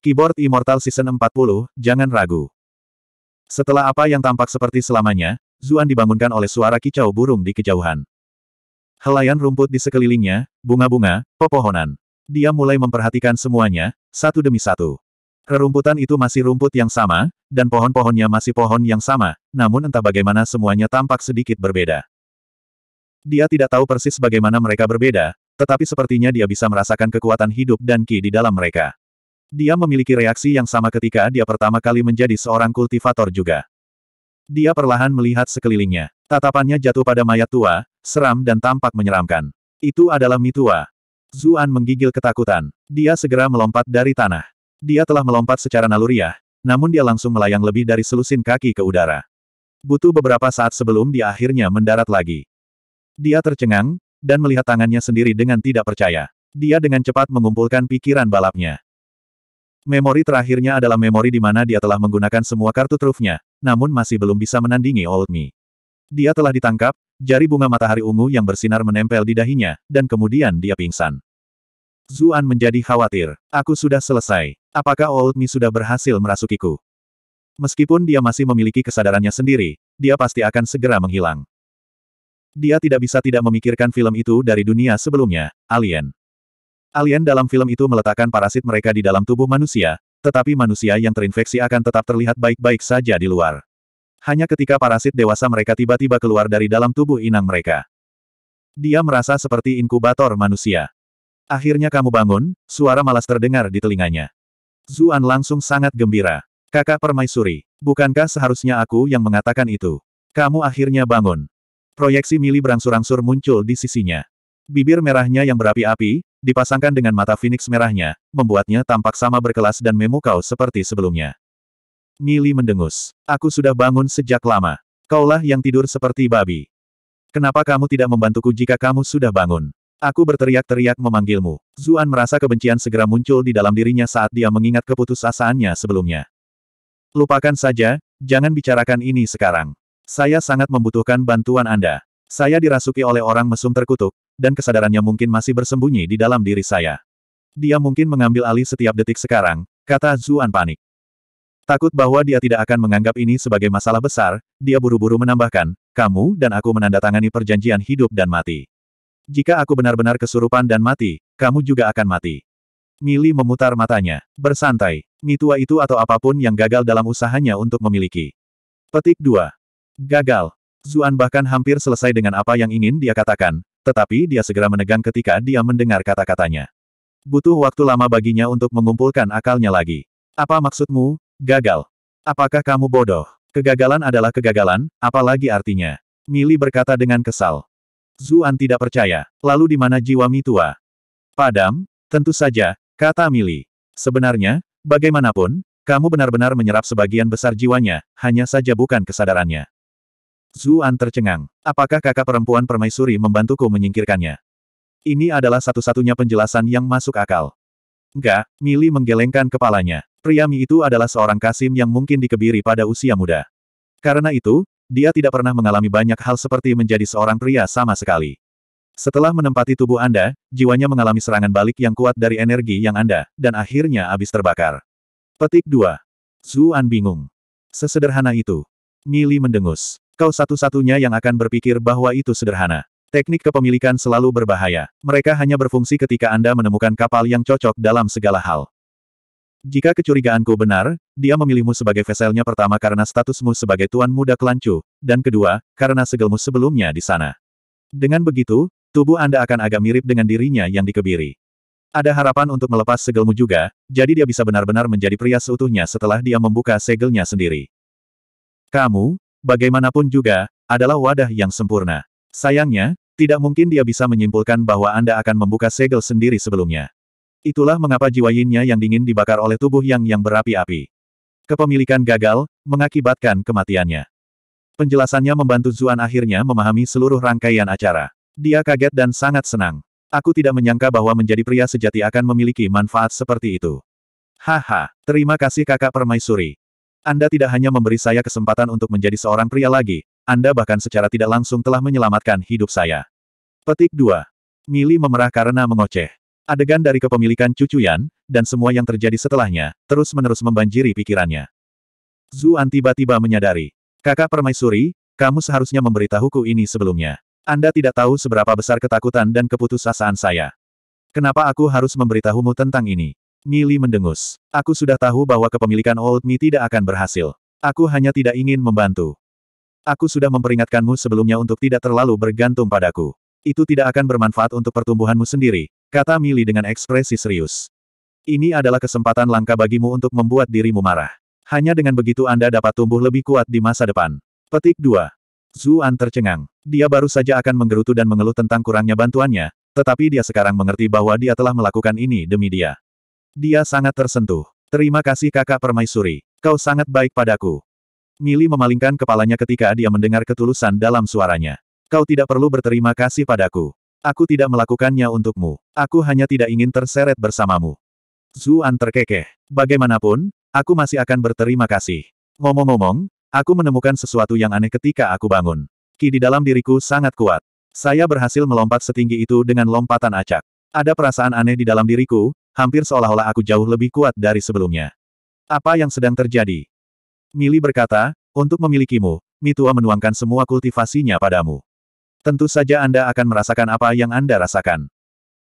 Keyboard Immortal Season 40, jangan ragu. Setelah apa yang tampak seperti selamanya, Zuan dibangunkan oleh suara kicau burung di kejauhan. Helaian rumput di sekelilingnya, bunga-bunga, pepohonan. Dia mulai memperhatikan semuanya, satu demi satu. Rerumputan itu masih rumput yang sama, dan pohon-pohonnya masih pohon yang sama, namun entah bagaimana semuanya tampak sedikit berbeda. Dia tidak tahu persis bagaimana mereka berbeda, tetapi sepertinya dia bisa merasakan kekuatan hidup dan ki di dalam mereka. Dia memiliki reaksi yang sama ketika dia pertama kali menjadi seorang kultivator juga. Dia perlahan melihat sekelilingnya. Tatapannya jatuh pada mayat tua, seram dan tampak menyeramkan. Itu adalah Mitua. Zuan menggigil ketakutan. Dia segera melompat dari tanah. Dia telah melompat secara naluriah, namun dia langsung melayang lebih dari selusin kaki ke udara. Butuh beberapa saat sebelum dia akhirnya mendarat lagi. Dia tercengang, dan melihat tangannya sendiri dengan tidak percaya. Dia dengan cepat mengumpulkan pikiran balapnya. Memori terakhirnya adalah memori di mana dia telah menggunakan semua kartu trufnya, namun masih belum bisa menandingi Old Me. Dia telah ditangkap, jari bunga matahari ungu yang bersinar menempel di dahinya, dan kemudian dia pingsan. Zuan menjadi khawatir. Aku sudah selesai. Apakah Old Me sudah berhasil merasukiku? Meskipun dia masih memiliki kesadarannya sendiri, dia pasti akan segera menghilang. Dia tidak bisa tidak memikirkan film itu dari dunia sebelumnya, Alien. Alien dalam film itu meletakkan parasit mereka di dalam tubuh manusia, tetapi manusia yang terinfeksi akan tetap terlihat baik-baik saja di luar. Hanya ketika parasit dewasa mereka tiba-tiba keluar dari dalam tubuh inang mereka. Dia merasa seperti inkubator manusia. Akhirnya kamu bangun, suara malas terdengar di telinganya. Zuan langsung sangat gembira. Kakak permaisuri, bukankah seharusnya aku yang mengatakan itu? Kamu akhirnya bangun. Proyeksi mili berangsur-angsur muncul di sisinya. Bibir merahnya yang berapi-api, dipasangkan dengan mata Phoenix merahnya, membuatnya tampak sama berkelas dan memukau seperti sebelumnya. Mili mendengus. Aku sudah bangun sejak lama. Kaulah yang tidur seperti babi. Kenapa kamu tidak membantuku jika kamu sudah bangun? Aku berteriak-teriak memanggilmu. Zuan merasa kebencian segera muncul di dalam dirinya saat dia mengingat keputusasaannya sebelumnya. Lupakan saja, jangan bicarakan ini sekarang. Saya sangat membutuhkan bantuan Anda. Saya dirasuki oleh orang mesum terkutuk, dan kesadarannya mungkin masih bersembunyi di dalam diri saya. Dia mungkin mengambil alih setiap detik sekarang, kata Zuan panik. Takut bahwa dia tidak akan menganggap ini sebagai masalah besar, dia buru-buru menambahkan, kamu dan aku menandatangani perjanjian hidup dan mati. Jika aku benar-benar kesurupan dan mati, kamu juga akan mati. Mili memutar matanya, bersantai, mitua itu atau apapun yang gagal dalam usahanya untuk memiliki. Petik 2. Gagal. Zuan bahkan hampir selesai dengan apa yang ingin dia katakan, tetapi dia segera menegang ketika dia mendengar kata-katanya. Butuh waktu lama baginya untuk mengumpulkan akalnya lagi. Apa maksudmu, gagal? Apakah kamu bodoh? Kegagalan adalah kegagalan, apalagi artinya. Mili berkata dengan kesal. Zuan tidak percaya. Lalu di mana jiwa mitua? Padam, tentu saja, kata Mili. Sebenarnya, bagaimanapun, kamu benar-benar menyerap sebagian besar jiwanya, hanya saja bukan kesadarannya. Zuan tercengang. Apakah kakak perempuan permaisuri membantuku menyingkirkannya? Ini adalah satu-satunya penjelasan yang masuk akal. Enggak, Mili menggelengkan kepalanya. Priami itu adalah seorang Kasim yang mungkin dikebiri pada usia muda. Karena itu, dia tidak pernah mengalami banyak hal seperti menjadi seorang pria sama sekali. Setelah menempati tubuh Anda, jiwanya mengalami serangan balik yang kuat dari energi yang Anda, dan akhirnya habis terbakar. Petik 2. Zuan bingung. Sesederhana itu. Mili mendengus. Kau satu-satunya yang akan berpikir bahwa itu sederhana. Teknik kepemilikan selalu berbahaya. Mereka hanya berfungsi ketika Anda menemukan kapal yang cocok dalam segala hal. Jika kecurigaanku benar, dia memilihmu sebagai veselnya pertama karena statusmu sebagai tuan muda kelancu, dan kedua, karena segelmu sebelumnya di sana. Dengan begitu, tubuh Anda akan agak mirip dengan dirinya yang dikebiri. Ada harapan untuk melepas segelmu juga, jadi dia bisa benar-benar menjadi pria seutuhnya setelah dia membuka segelnya sendiri. Kamu, bagaimanapun juga, adalah wadah yang sempurna. Sayangnya, tidak mungkin dia bisa menyimpulkan bahwa Anda akan membuka segel sendiri sebelumnya. Itulah mengapa jiwa yinnya yang dingin dibakar oleh tubuh yang yang berapi-api. Kepemilikan gagal, mengakibatkan kematiannya. Penjelasannya membantu Zuan akhirnya memahami seluruh rangkaian acara. Dia kaget dan sangat senang. Aku tidak menyangka bahwa menjadi pria sejati akan memiliki manfaat seperti itu. Haha, terima kasih kakak permaisuri. Anda tidak hanya memberi saya kesempatan untuk menjadi seorang pria lagi, Anda bahkan secara tidak langsung telah menyelamatkan hidup saya. Petik 2. Mili memerah karena mengoceh. Adegan dari kepemilikan cucu Yan, dan semua yang terjadi setelahnya, terus-menerus membanjiri pikirannya. Zuan tiba-tiba menyadari. Kakak permaisuri, kamu seharusnya memberitahuku ini sebelumnya. Anda tidak tahu seberapa besar ketakutan dan keputusasaan saya. Kenapa aku harus memberitahumu tentang ini? Mili mendengus. Aku sudah tahu bahwa kepemilikan Old Me tidak akan berhasil. Aku hanya tidak ingin membantu. Aku sudah memperingatkanmu sebelumnya untuk tidak terlalu bergantung padaku. Itu tidak akan bermanfaat untuk pertumbuhanmu sendiri, kata Mili dengan ekspresi serius. Ini adalah kesempatan langka bagimu untuk membuat dirimu marah. Hanya dengan begitu Anda dapat tumbuh lebih kuat di masa depan. Petik 2. Zuan tercengang. Dia baru saja akan menggerutu dan mengeluh tentang kurangnya bantuannya, tetapi dia sekarang mengerti bahwa dia telah melakukan ini demi dia. Dia sangat tersentuh. Terima kasih kakak permaisuri. Kau sangat baik padaku. Mili memalingkan kepalanya ketika dia mendengar ketulusan dalam suaranya. Kau tidak perlu berterima kasih padaku. Aku tidak melakukannya untukmu. Aku hanya tidak ingin terseret bersamamu. Zuan terkekeh. Bagaimanapun, aku masih akan berterima kasih. Ngomong-ngomong, aku menemukan sesuatu yang aneh ketika aku bangun. Ki di dalam diriku sangat kuat. Saya berhasil melompat setinggi itu dengan lompatan acak. Ada perasaan aneh di dalam diriku, Hampir seolah-olah aku jauh lebih kuat dari sebelumnya. Apa yang sedang terjadi? Mili berkata, untuk memilikimu, Mitua menuangkan semua kultivasinya padamu. Tentu saja Anda akan merasakan apa yang Anda rasakan.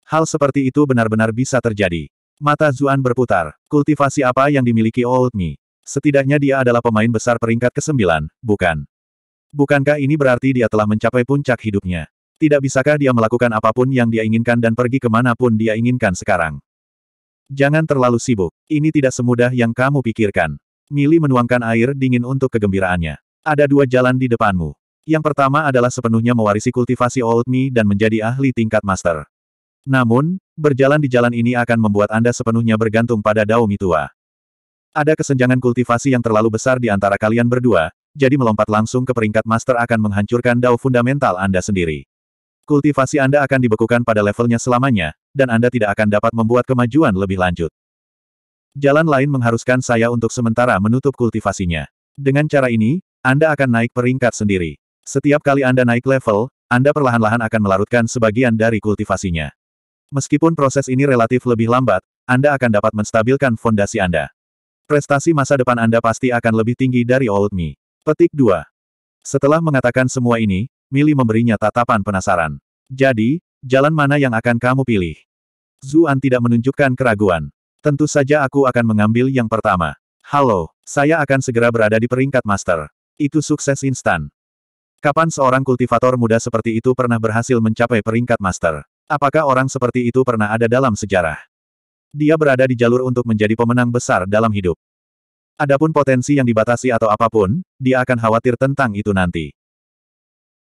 Hal seperti itu benar-benar bisa terjadi. Mata Zuan berputar. Kultivasi apa yang dimiliki Old Mi? Setidaknya dia adalah pemain besar peringkat ke-9, bukan? Bukankah ini berarti dia telah mencapai puncak hidupnya? Tidak bisakah dia melakukan apapun yang dia inginkan dan pergi kemanapun dia inginkan sekarang? Jangan terlalu sibuk. Ini tidak semudah yang kamu pikirkan. Mili menuangkan air dingin untuk kegembiraannya. Ada dua jalan di depanmu. Yang pertama adalah sepenuhnya mewarisi kultivasi Old Mi dan menjadi ahli tingkat master. Namun, berjalan di jalan ini akan membuat Anda sepenuhnya bergantung pada Daomi tua. Ada kesenjangan kultivasi yang terlalu besar di antara kalian berdua, jadi melompat langsung ke peringkat master akan menghancurkan dao fundamental Anda sendiri. Kultivasi Anda akan dibekukan pada levelnya selamanya, dan Anda tidak akan dapat membuat kemajuan lebih lanjut. Jalan lain mengharuskan saya untuk sementara menutup kultivasinya. Dengan cara ini, Anda akan naik peringkat sendiri. Setiap kali Anda naik level, Anda perlahan-lahan akan melarutkan sebagian dari kultivasinya. Meskipun proses ini relatif lebih lambat, Anda akan dapat menstabilkan fondasi Anda. Prestasi masa depan Anda pasti akan lebih tinggi dari Old Me. Petik 2. Setelah mengatakan semua ini, Mili memberinya tatapan penasaran. Jadi, jalan mana yang akan kamu pilih? Zuan tidak menunjukkan keraguan. Tentu saja aku akan mengambil yang pertama. Halo, saya akan segera berada di peringkat master. Itu sukses instan. Kapan seorang kultivator muda seperti itu pernah berhasil mencapai peringkat master? Apakah orang seperti itu pernah ada dalam sejarah? Dia berada di jalur untuk menjadi pemenang besar dalam hidup. Adapun potensi yang dibatasi atau apapun, dia akan khawatir tentang itu nanti.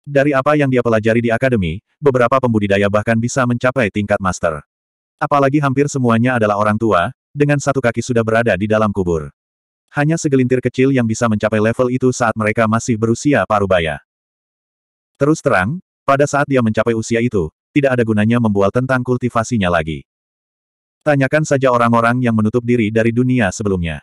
Dari apa yang dia pelajari di akademi, beberapa pembudidaya bahkan bisa mencapai tingkat master. Apalagi hampir semuanya adalah orang tua, dengan satu kaki sudah berada di dalam kubur. Hanya segelintir kecil yang bisa mencapai level itu saat mereka masih berusia parubaya. Terus terang, pada saat dia mencapai usia itu, tidak ada gunanya membual tentang kultivasinya lagi. Tanyakan saja orang-orang yang menutup diri dari dunia sebelumnya.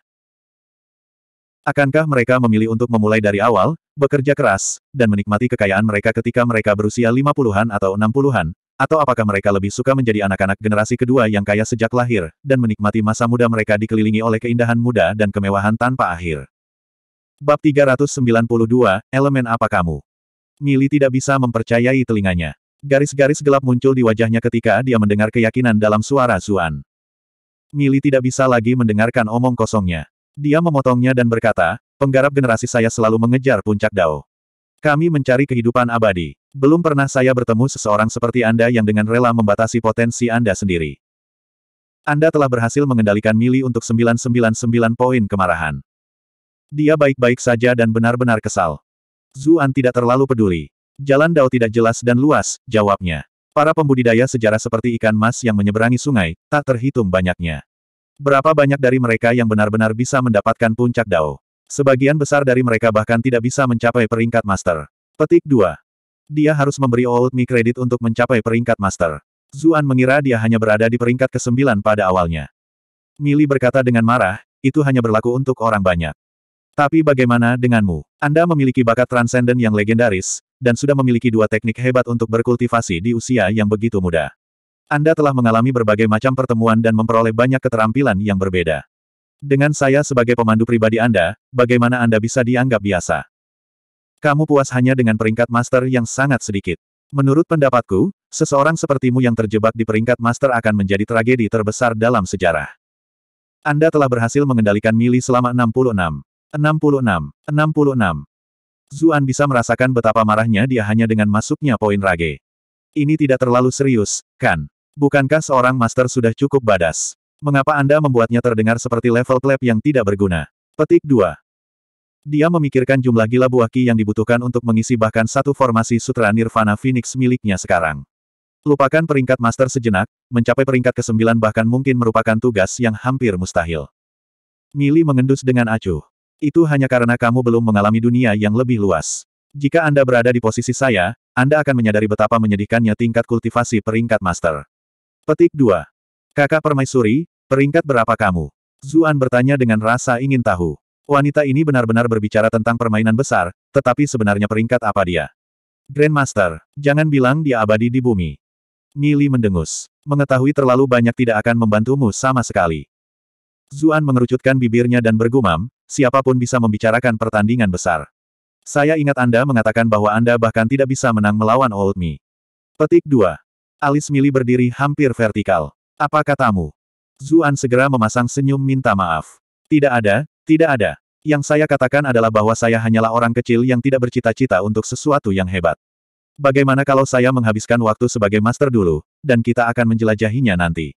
Akankah mereka memilih untuk memulai dari awal, bekerja keras, dan menikmati kekayaan mereka ketika mereka berusia lima puluhan atau enam puluhan, atau apakah mereka lebih suka menjadi anak-anak generasi kedua yang kaya sejak lahir, dan menikmati masa muda mereka dikelilingi oleh keindahan muda dan kemewahan tanpa akhir. Bab 392, Elemen Apa Kamu? Mili tidak bisa mempercayai telinganya. Garis-garis gelap muncul di wajahnya ketika dia mendengar keyakinan dalam suara Zuan. Mili tidak bisa lagi mendengarkan omong kosongnya. Dia memotongnya dan berkata, penggarap generasi saya selalu mengejar puncak Dao. Kami mencari kehidupan abadi. Belum pernah saya bertemu seseorang seperti Anda yang dengan rela membatasi potensi Anda sendiri. Anda telah berhasil mengendalikan Mili untuk 999 poin kemarahan. Dia baik-baik saja dan benar-benar kesal. Zuan tidak terlalu peduli. Jalan Dao tidak jelas dan luas, jawabnya. Para pembudidaya sejarah seperti ikan mas yang menyeberangi sungai, tak terhitung banyaknya. Berapa banyak dari mereka yang benar-benar bisa mendapatkan puncak Dao? Sebagian besar dari mereka bahkan tidak bisa mencapai peringkat master. Petik 2. Dia harus memberi Old Me kredit untuk mencapai peringkat master. Zuan mengira dia hanya berada di peringkat ke-9 pada awalnya. Mili berkata dengan marah, itu hanya berlaku untuk orang banyak. Tapi bagaimana denganmu? Anda memiliki bakat transenden yang legendaris, dan sudah memiliki dua teknik hebat untuk berkultivasi di usia yang begitu muda. Anda telah mengalami berbagai macam pertemuan dan memperoleh banyak keterampilan yang berbeda. Dengan saya sebagai pemandu pribadi Anda, bagaimana Anda bisa dianggap biasa? Kamu puas hanya dengan peringkat master yang sangat sedikit. Menurut pendapatku, seseorang sepertimu yang terjebak di peringkat master akan menjadi tragedi terbesar dalam sejarah. Anda telah berhasil mengendalikan Mili selama 66. 66. 66. Zuan bisa merasakan betapa marahnya dia hanya dengan masuknya poin rage. Ini tidak terlalu serius, kan? Bukankah seorang master sudah cukup badas? Mengapa Anda membuatnya terdengar seperti level klep yang tidak berguna? Petik 2. Dia memikirkan jumlah gila buah ki yang dibutuhkan untuk mengisi bahkan satu formasi sutra Nirvana Phoenix miliknya sekarang. Lupakan peringkat master sejenak, mencapai peringkat ke-9 bahkan mungkin merupakan tugas yang hampir mustahil. Mili mengendus dengan acuh. Itu hanya karena kamu belum mengalami dunia yang lebih luas. Jika Anda berada di posisi saya, Anda akan menyadari betapa menyedihkannya tingkat kultivasi peringkat master. Petik 2. Kakak permaisuri, Peringkat berapa kamu? Zuan bertanya dengan rasa ingin tahu. Wanita ini benar-benar berbicara tentang permainan besar, tetapi sebenarnya peringkat apa dia? Grandmaster, jangan bilang dia abadi di bumi. Mili mendengus. Mengetahui terlalu banyak tidak akan membantumu sama sekali. Zuan mengerucutkan bibirnya dan bergumam, siapapun bisa membicarakan pertandingan besar. Saya ingat Anda mengatakan bahwa Anda bahkan tidak bisa menang melawan Old Me. Petik 2. Alis Mili berdiri hampir vertikal. Apa katamu? Zuan segera memasang senyum minta maaf. Tidak ada, tidak ada. Yang saya katakan adalah bahwa saya hanyalah orang kecil yang tidak bercita-cita untuk sesuatu yang hebat. Bagaimana kalau saya menghabiskan waktu sebagai master dulu, dan kita akan menjelajahinya nanti.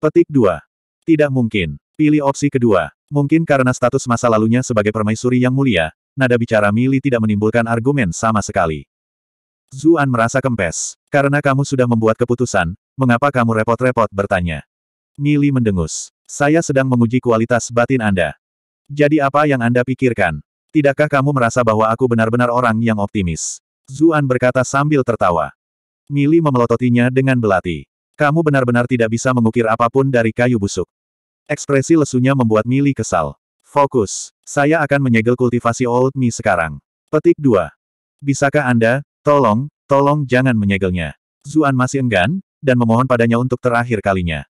Petik 2. Tidak mungkin. Pilih opsi kedua. Mungkin karena status masa lalunya sebagai permaisuri yang mulia, nada bicara Mili tidak menimbulkan argumen sama sekali. Zuan merasa kempes. Karena kamu sudah membuat keputusan, mengapa kamu repot-repot bertanya? Nili mendengus. Saya sedang menguji kualitas batin Anda. Jadi apa yang Anda pikirkan? Tidakkah kamu merasa bahwa aku benar-benar orang yang optimis? Zuan berkata sambil tertawa. Mili memelototinya dengan belati. Kamu benar-benar tidak bisa mengukir apapun dari kayu busuk. Ekspresi lesunya membuat Mili kesal. Fokus. Saya akan menyegel kultivasi old Me sekarang. Petik 2. Bisakah Anda, tolong, tolong jangan menyegelnya. Zuan masih enggan, dan memohon padanya untuk terakhir kalinya.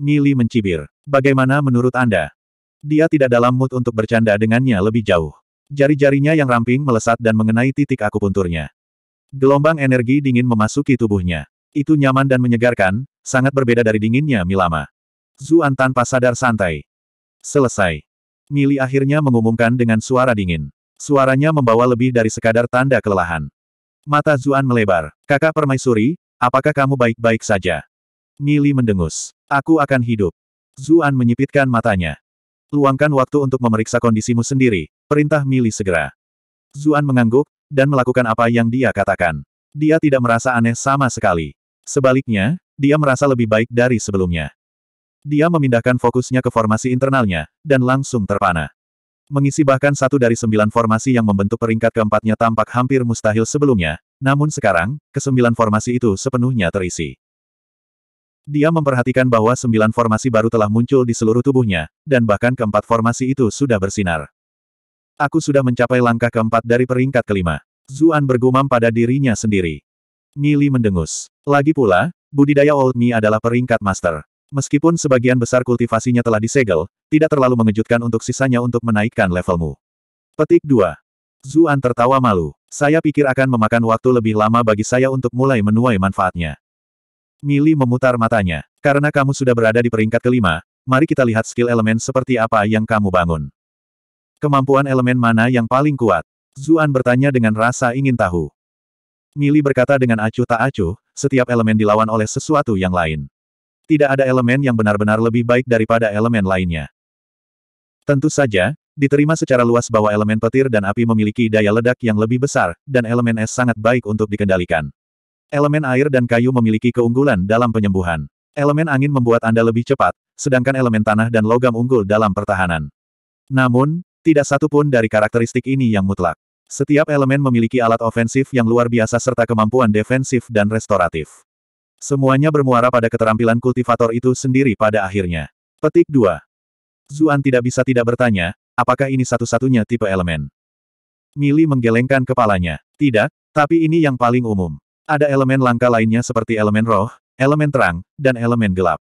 Nili mencibir. Bagaimana menurut Anda? Dia tidak dalam mood untuk bercanda dengannya lebih jauh. Jari-jarinya yang ramping melesat dan mengenai titik akupunturnya. Gelombang energi dingin memasuki tubuhnya. Itu nyaman dan menyegarkan, sangat berbeda dari dinginnya Milama. Zuan tanpa sadar santai. Selesai. Mili akhirnya mengumumkan dengan suara dingin. Suaranya membawa lebih dari sekadar tanda kelelahan. Mata Zuan melebar. Kakak permaisuri, apakah kamu baik-baik saja? Nili mendengus. Aku akan hidup. Zuan menyipitkan matanya. Luangkan waktu untuk memeriksa kondisimu sendiri, perintah Mili segera. Zuan mengangguk, dan melakukan apa yang dia katakan. Dia tidak merasa aneh sama sekali. Sebaliknya, dia merasa lebih baik dari sebelumnya. Dia memindahkan fokusnya ke formasi internalnya, dan langsung terpana. Mengisi bahkan satu dari sembilan formasi yang membentuk peringkat keempatnya tampak hampir mustahil sebelumnya, namun sekarang, kesembilan formasi itu sepenuhnya terisi. Dia memperhatikan bahwa sembilan formasi baru telah muncul di seluruh tubuhnya, dan bahkan keempat formasi itu sudah bersinar. Aku sudah mencapai langkah keempat dari peringkat kelima. Zuan bergumam pada dirinya sendiri. Mili mendengus. Lagi pula, budidaya Old Mi adalah peringkat master. Meskipun sebagian besar kultivasinya telah disegel, tidak terlalu mengejutkan untuk sisanya untuk menaikkan levelmu. Petik 2. Zuan tertawa malu. Saya pikir akan memakan waktu lebih lama bagi saya untuk mulai menuai manfaatnya. Mili memutar matanya. Karena kamu sudah berada di peringkat kelima, mari kita lihat skill elemen seperti apa yang kamu bangun. Kemampuan elemen mana yang paling kuat? Zuan bertanya dengan rasa ingin tahu. Mili berkata dengan acuh tak acuh, setiap elemen dilawan oleh sesuatu yang lain. Tidak ada elemen yang benar-benar lebih baik daripada elemen lainnya. Tentu saja, diterima secara luas bahwa elemen petir dan api memiliki daya ledak yang lebih besar, dan elemen es sangat baik untuk dikendalikan. Elemen air dan kayu memiliki keunggulan dalam penyembuhan. Elemen angin membuat Anda lebih cepat, sedangkan elemen tanah dan logam unggul dalam pertahanan. Namun, tidak satu pun dari karakteristik ini yang mutlak. Setiap elemen memiliki alat ofensif yang luar biasa serta kemampuan defensif dan restoratif. Semuanya bermuara pada keterampilan kultivator itu sendiri pada akhirnya. Petik 2. Zuan tidak bisa tidak bertanya, apakah ini satu-satunya tipe elemen? Mili menggelengkan kepalanya. Tidak, tapi ini yang paling umum. Ada elemen langka lainnya seperti elemen roh, elemen terang, dan elemen gelap.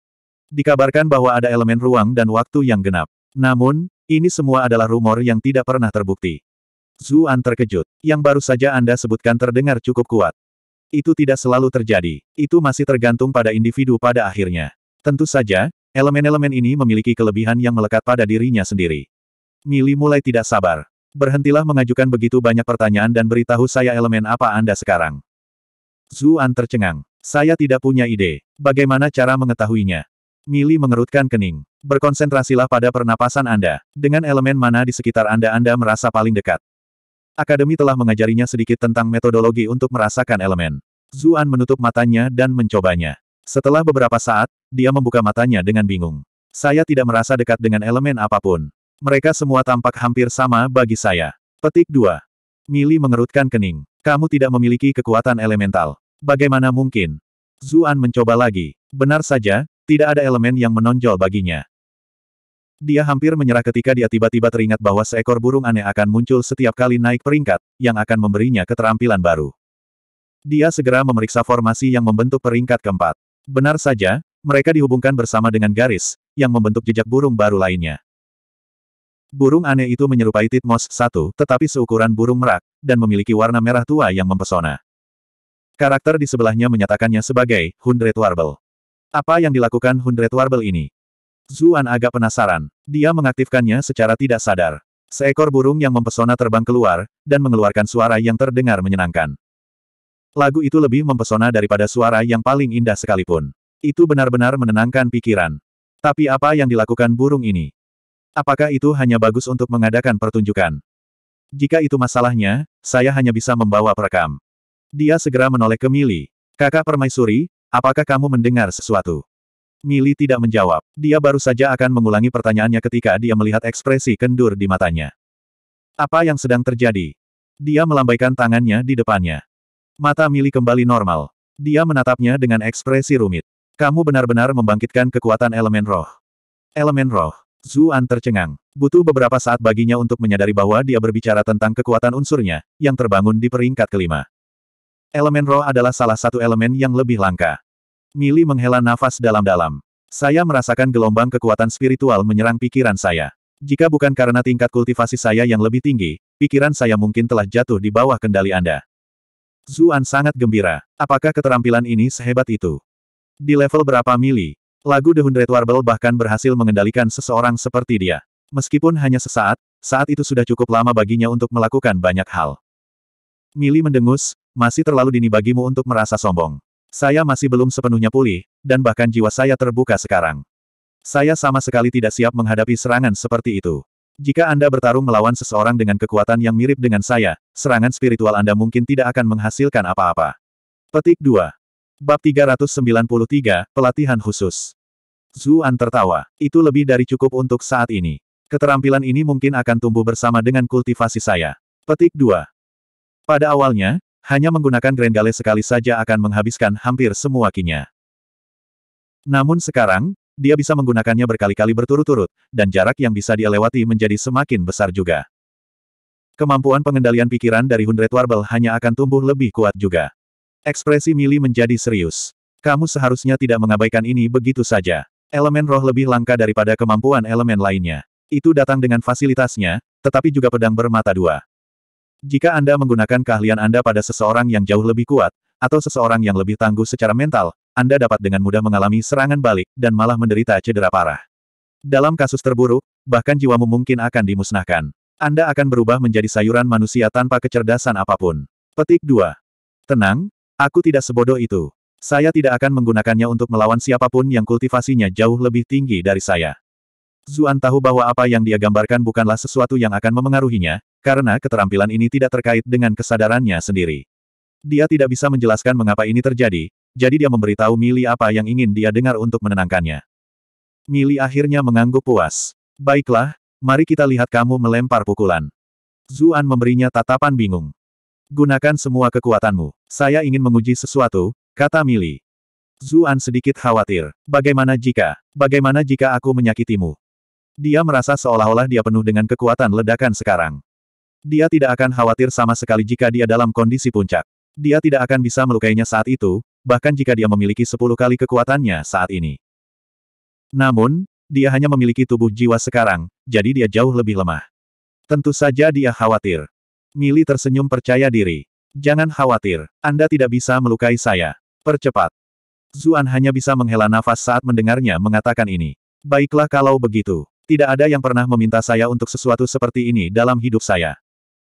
Dikabarkan bahwa ada elemen ruang dan waktu yang genap. Namun, ini semua adalah rumor yang tidak pernah terbukti. Zuan terkejut. Yang baru saja Anda sebutkan terdengar cukup kuat. Itu tidak selalu terjadi. Itu masih tergantung pada individu pada akhirnya. Tentu saja, elemen-elemen ini memiliki kelebihan yang melekat pada dirinya sendiri. Mili mulai tidak sabar. Berhentilah mengajukan begitu banyak pertanyaan dan beritahu saya elemen apa Anda sekarang. Zuan tercengang. Saya tidak punya ide. Bagaimana cara mengetahuinya? Mili mengerutkan kening. Berkonsentrasilah pada pernapasan Anda. Dengan elemen mana di sekitar Anda Anda merasa paling dekat. Akademi telah mengajarinya sedikit tentang metodologi untuk merasakan elemen. Zuan menutup matanya dan mencobanya. Setelah beberapa saat, dia membuka matanya dengan bingung. Saya tidak merasa dekat dengan elemen apapun. Mereka semua tampak hampir sama bagi saya. Petik 2. Mili mengerutkan kening. Kamu tidak memiliki kekuatan elemental. Bagaimana mungkin? Zuan mencoba lagi. Benar saja, tidak ada elemen yang menonjol baginya. Dia hampir menyerah ketika dia tiba-tiba teringat bahwa seekor burung aneh akan muncul setiap kali naik peringkat, yang akan memberinya keterampilan baru. Dia segera memeriksa formasi yang membentuk peringkat keempat. Benar saja, mereka dihubungkan bersama dengan garis, yang membentuk jejak burung baru lainnya. Burung aneh itu menyerupai titmos satu, tetapi seukuran burung merak, dan memiliki warna merah tua yang mempesona. Karakter di sebelahnya menyatakannya sebagai Hundred Warble. Apa yang dilakukan Hundred Warble ini? Zuan agak penasaran. Dia mengaktifkannya secara tidak sadar. Seekor burung yang mempesona terbang keluar, dan mengeluarkan suara yang terdengar menyenangkan. Lagu itu lebih mempesona daripada suara yang paling indah sekalipun. Itu benar-benar menenangkan pikiran. Tapi apa yang dilakukan burung ini? Apakah itu hanya bagus untuk mengadakan pertunjukan? Jika itu masalahnya, saya hanya bisa membawa perekam. Dia segera menoleh ke Mili. Kakak permaisuri, apakah kamu mendengar sesuatu? Mili tidak menjawab. Dia baru saja akan mengulangi pertanyaannya ketika dia melihat ekspresi kendur di matanya. Apa yang sedang terjadi? Dia melambaikan tangannya di depannya. Mata Mili kembali normal. Dia menatapnya dengan ekspresi rumit. Kamu benar-benar membangkitkan kekuatan elemen roh. Elemen roh. Zuan tercengang. Butuh beberapa saat baginya untuk menyadari bahwa dia berbicara tentang kekuatan unsurnya, yang terbangun di peringkat kelima. Elemen roh adalah salah satu elemen yang lebih langka. Mili menghela nafas dalam-dalam. Saya merasakan gelombang kekuatan spiritual menyerang pikiran saya. Jika bukan karena tingkat kultivasi saya yang lebih tinggi, pikiran saya mungkin telah jatuh di bawah kendali Anda. Zuan sangat gembira. Apakah keterampilan ini sehebat itu? Di level berapa Mili, Lagu The Hundred Warble bahkan berhasil mengendalikan seseorang seperti dia. Meskipun hanya sesaat, saat itu sudah cukup lama baginya untuk melakukan banyak hal. Mili mendengus, masih terlalu dini bagimu untuk merasa sombong. Saya masih belum sepenuhnya pulih, dan bahkan jiwa saya terbuka sekarang. Saya sama sekali tidak siap menghadapi serangan seperti itu. Jika Anda bertarung melawan seseorang dengan kekuatan yang mirip dengan saya, serangan spiritual Anda mungkin tidak akan menghasilkan apa-apa. Petik 2. Bab 393, Pelatihan Khusus Zuan tertawa. Itu lebih dari cukup untuk saat ini. Keterampilan ini mungkin akan tumbuh bersama dengan kultivasi saya. Petik 2. Pada awalnya, hanya menggunakan Grendale sekali saja akan menghabiskan hampir semua kinya. Namun sekarang, dia bisa menggunakannya berkali-kali berturut-turut, dan jarak yang bisa dia lewati menjadi semakin besar juga. Kemampuan pengendalian pikiran dari Hundred Warble hanya akan tumbuh lebih kuat juga. Ekspresi Mili menjadi serius. Kamu seharusnya tidak mengabaikan ini begitu saja. Elemen roh lebih langka daripada kemampuan elemen lainnya. Itu datang dengan fasilitasnya, tetapi juga pedang bermata dua. Jika Anda menggunakan keahlian Anda pada seseorang yang jauh lebih kuat, atau seseorang yang lebih tangguh secara mental, Anda dapat dengan mudah mengalami serangan balik dan malah menderita cedera parah. Dalam kasus terburuk, bahkan jiwamu mungkin akan dimusnahkan. Anda akan berubah menjadi sayuran manusia tanpa kecerdasan apapun. Petik 2. Tenang, Aku tidak sebodoh itu. Saya tidak akan menggunakannya untuk melawan siapapun yang kultivasinya jauh lebih tinggi dari saya. Zuan tahu bahwa apa yang dia gambarkan bukanlah sesuatu yang akan memengaruhinya, karena keterampilan ini tidak terkait dengan kesadarannya sendiri. Dia tidak bisa menjelaskan mengapa ini terjadi, jadi dia memberitahu Mili apa yang ingin dia dengar untuk menenangkannya. Mili akhirnya mengangguk puas. Baiklah, mari kita lihat kamu melempar pukulan. Zuan memberinya tatapan bingung. Gunakan semua kekuatanmu. Saya ingin menguji sesuatu, kata Mili. Zuan sedikit khawatir. Bagaimana jika? Bagaimana jika aku menyakitimu? Dia merasa seolah-olah dia penuh dengan kekuatan ledakan sekarang. Dia tidak akan khawatir sama sekali jika dia dalam kondisi puncak. Dia tidak akan bisa melukainya saat itu, bahkan jika dia memiliki sepuluh kali kekuatannya saat ini. Namun, dia hanya memiliki tubuh jiwa sekarang, jadi dia jauh lebih lemah. Tentu saja dia khawatir. Mili tersenyum percaya diri. Jangan khawatir, Anda tidak bisa melukai saya. Percepat. Zuan hanya bisa menghela nafas saat mendengarnya mengatakan ini. Baiklah kalau begitu. Tidak ada yang pernah meminta saya untuk sesuatu seperti ini dalam hidup saya.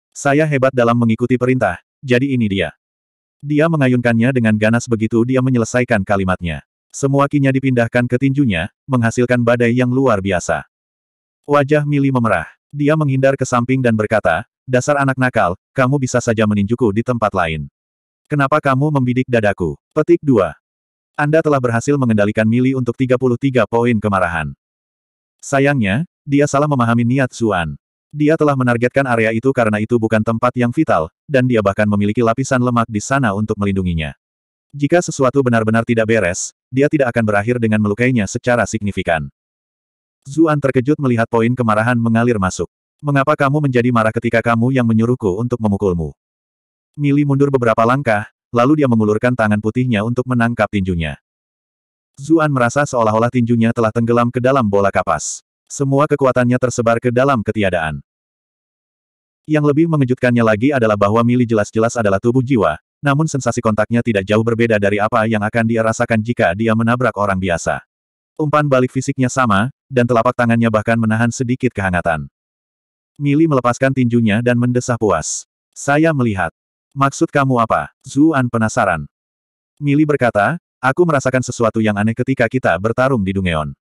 Saya hebat dalam mengikuti perintah, jadi ini dia. Dia mengayunkannya dengan ganas begitu dia menyelesaikan kalimatnya. Semua kinya dipindahkan ke tinjunya, menghasilkan badai yang luar biasa. Wajah Mili memerah. Dia menghindar ke samping dan berkata, Dasar anak nakal, kamu bisa saja meninjuku di tempat lain. Kenapa kamu membidik dadaku? Petik 2. Anda telah berhasil mengendalikan Mili untuk 33 poin kemarahan. Sayangnya, dia salah memahami niat Zuan. Dia telah menargetkan area itu karena itu bukan tempat yang vital, dan dia bahkan memiliki lapisan lemak di sana untuk melindunginya. Jika sesuatu benar-benar tidak beres, dia tidak akan berakhir dengan melukainya secara signifikan. Zuan terkejut melihat poin kemarahan mengalir masuk mengapa kamu menjadi marah ketika kamu yang menyuruhku untuk memukulmu? Mili mundur beberapa langkah, lalu dia mengulurkan tangan putihnya untuk menangkap tinjunya. Zuan merasa seolah-olah tinjunya telah tenggelam ke dalam bola kapas. Semua kekuatannya tersebar ke dalam ketiadaan. Yang lebih mengejutkannya lagi adalah bahwa Mili jelas-jelas adalah tubuh jiwa, namun sensasi kontaknya tidak jauh berbeda dari apa yang akan dia rasakan jika dia menabrak orang biasa. Umpan balik fisiknya sama, dan telapak tangannya bahkan menahan sedikit kehangatan. Mili melepaskan tinjunya dan mendesah puas. Saya melihat. Maksud kamu apa? Zuan penasaran. Mili berkata, aku merasakan sesuatu yang aneh ketika kita bertarung di Dungeon.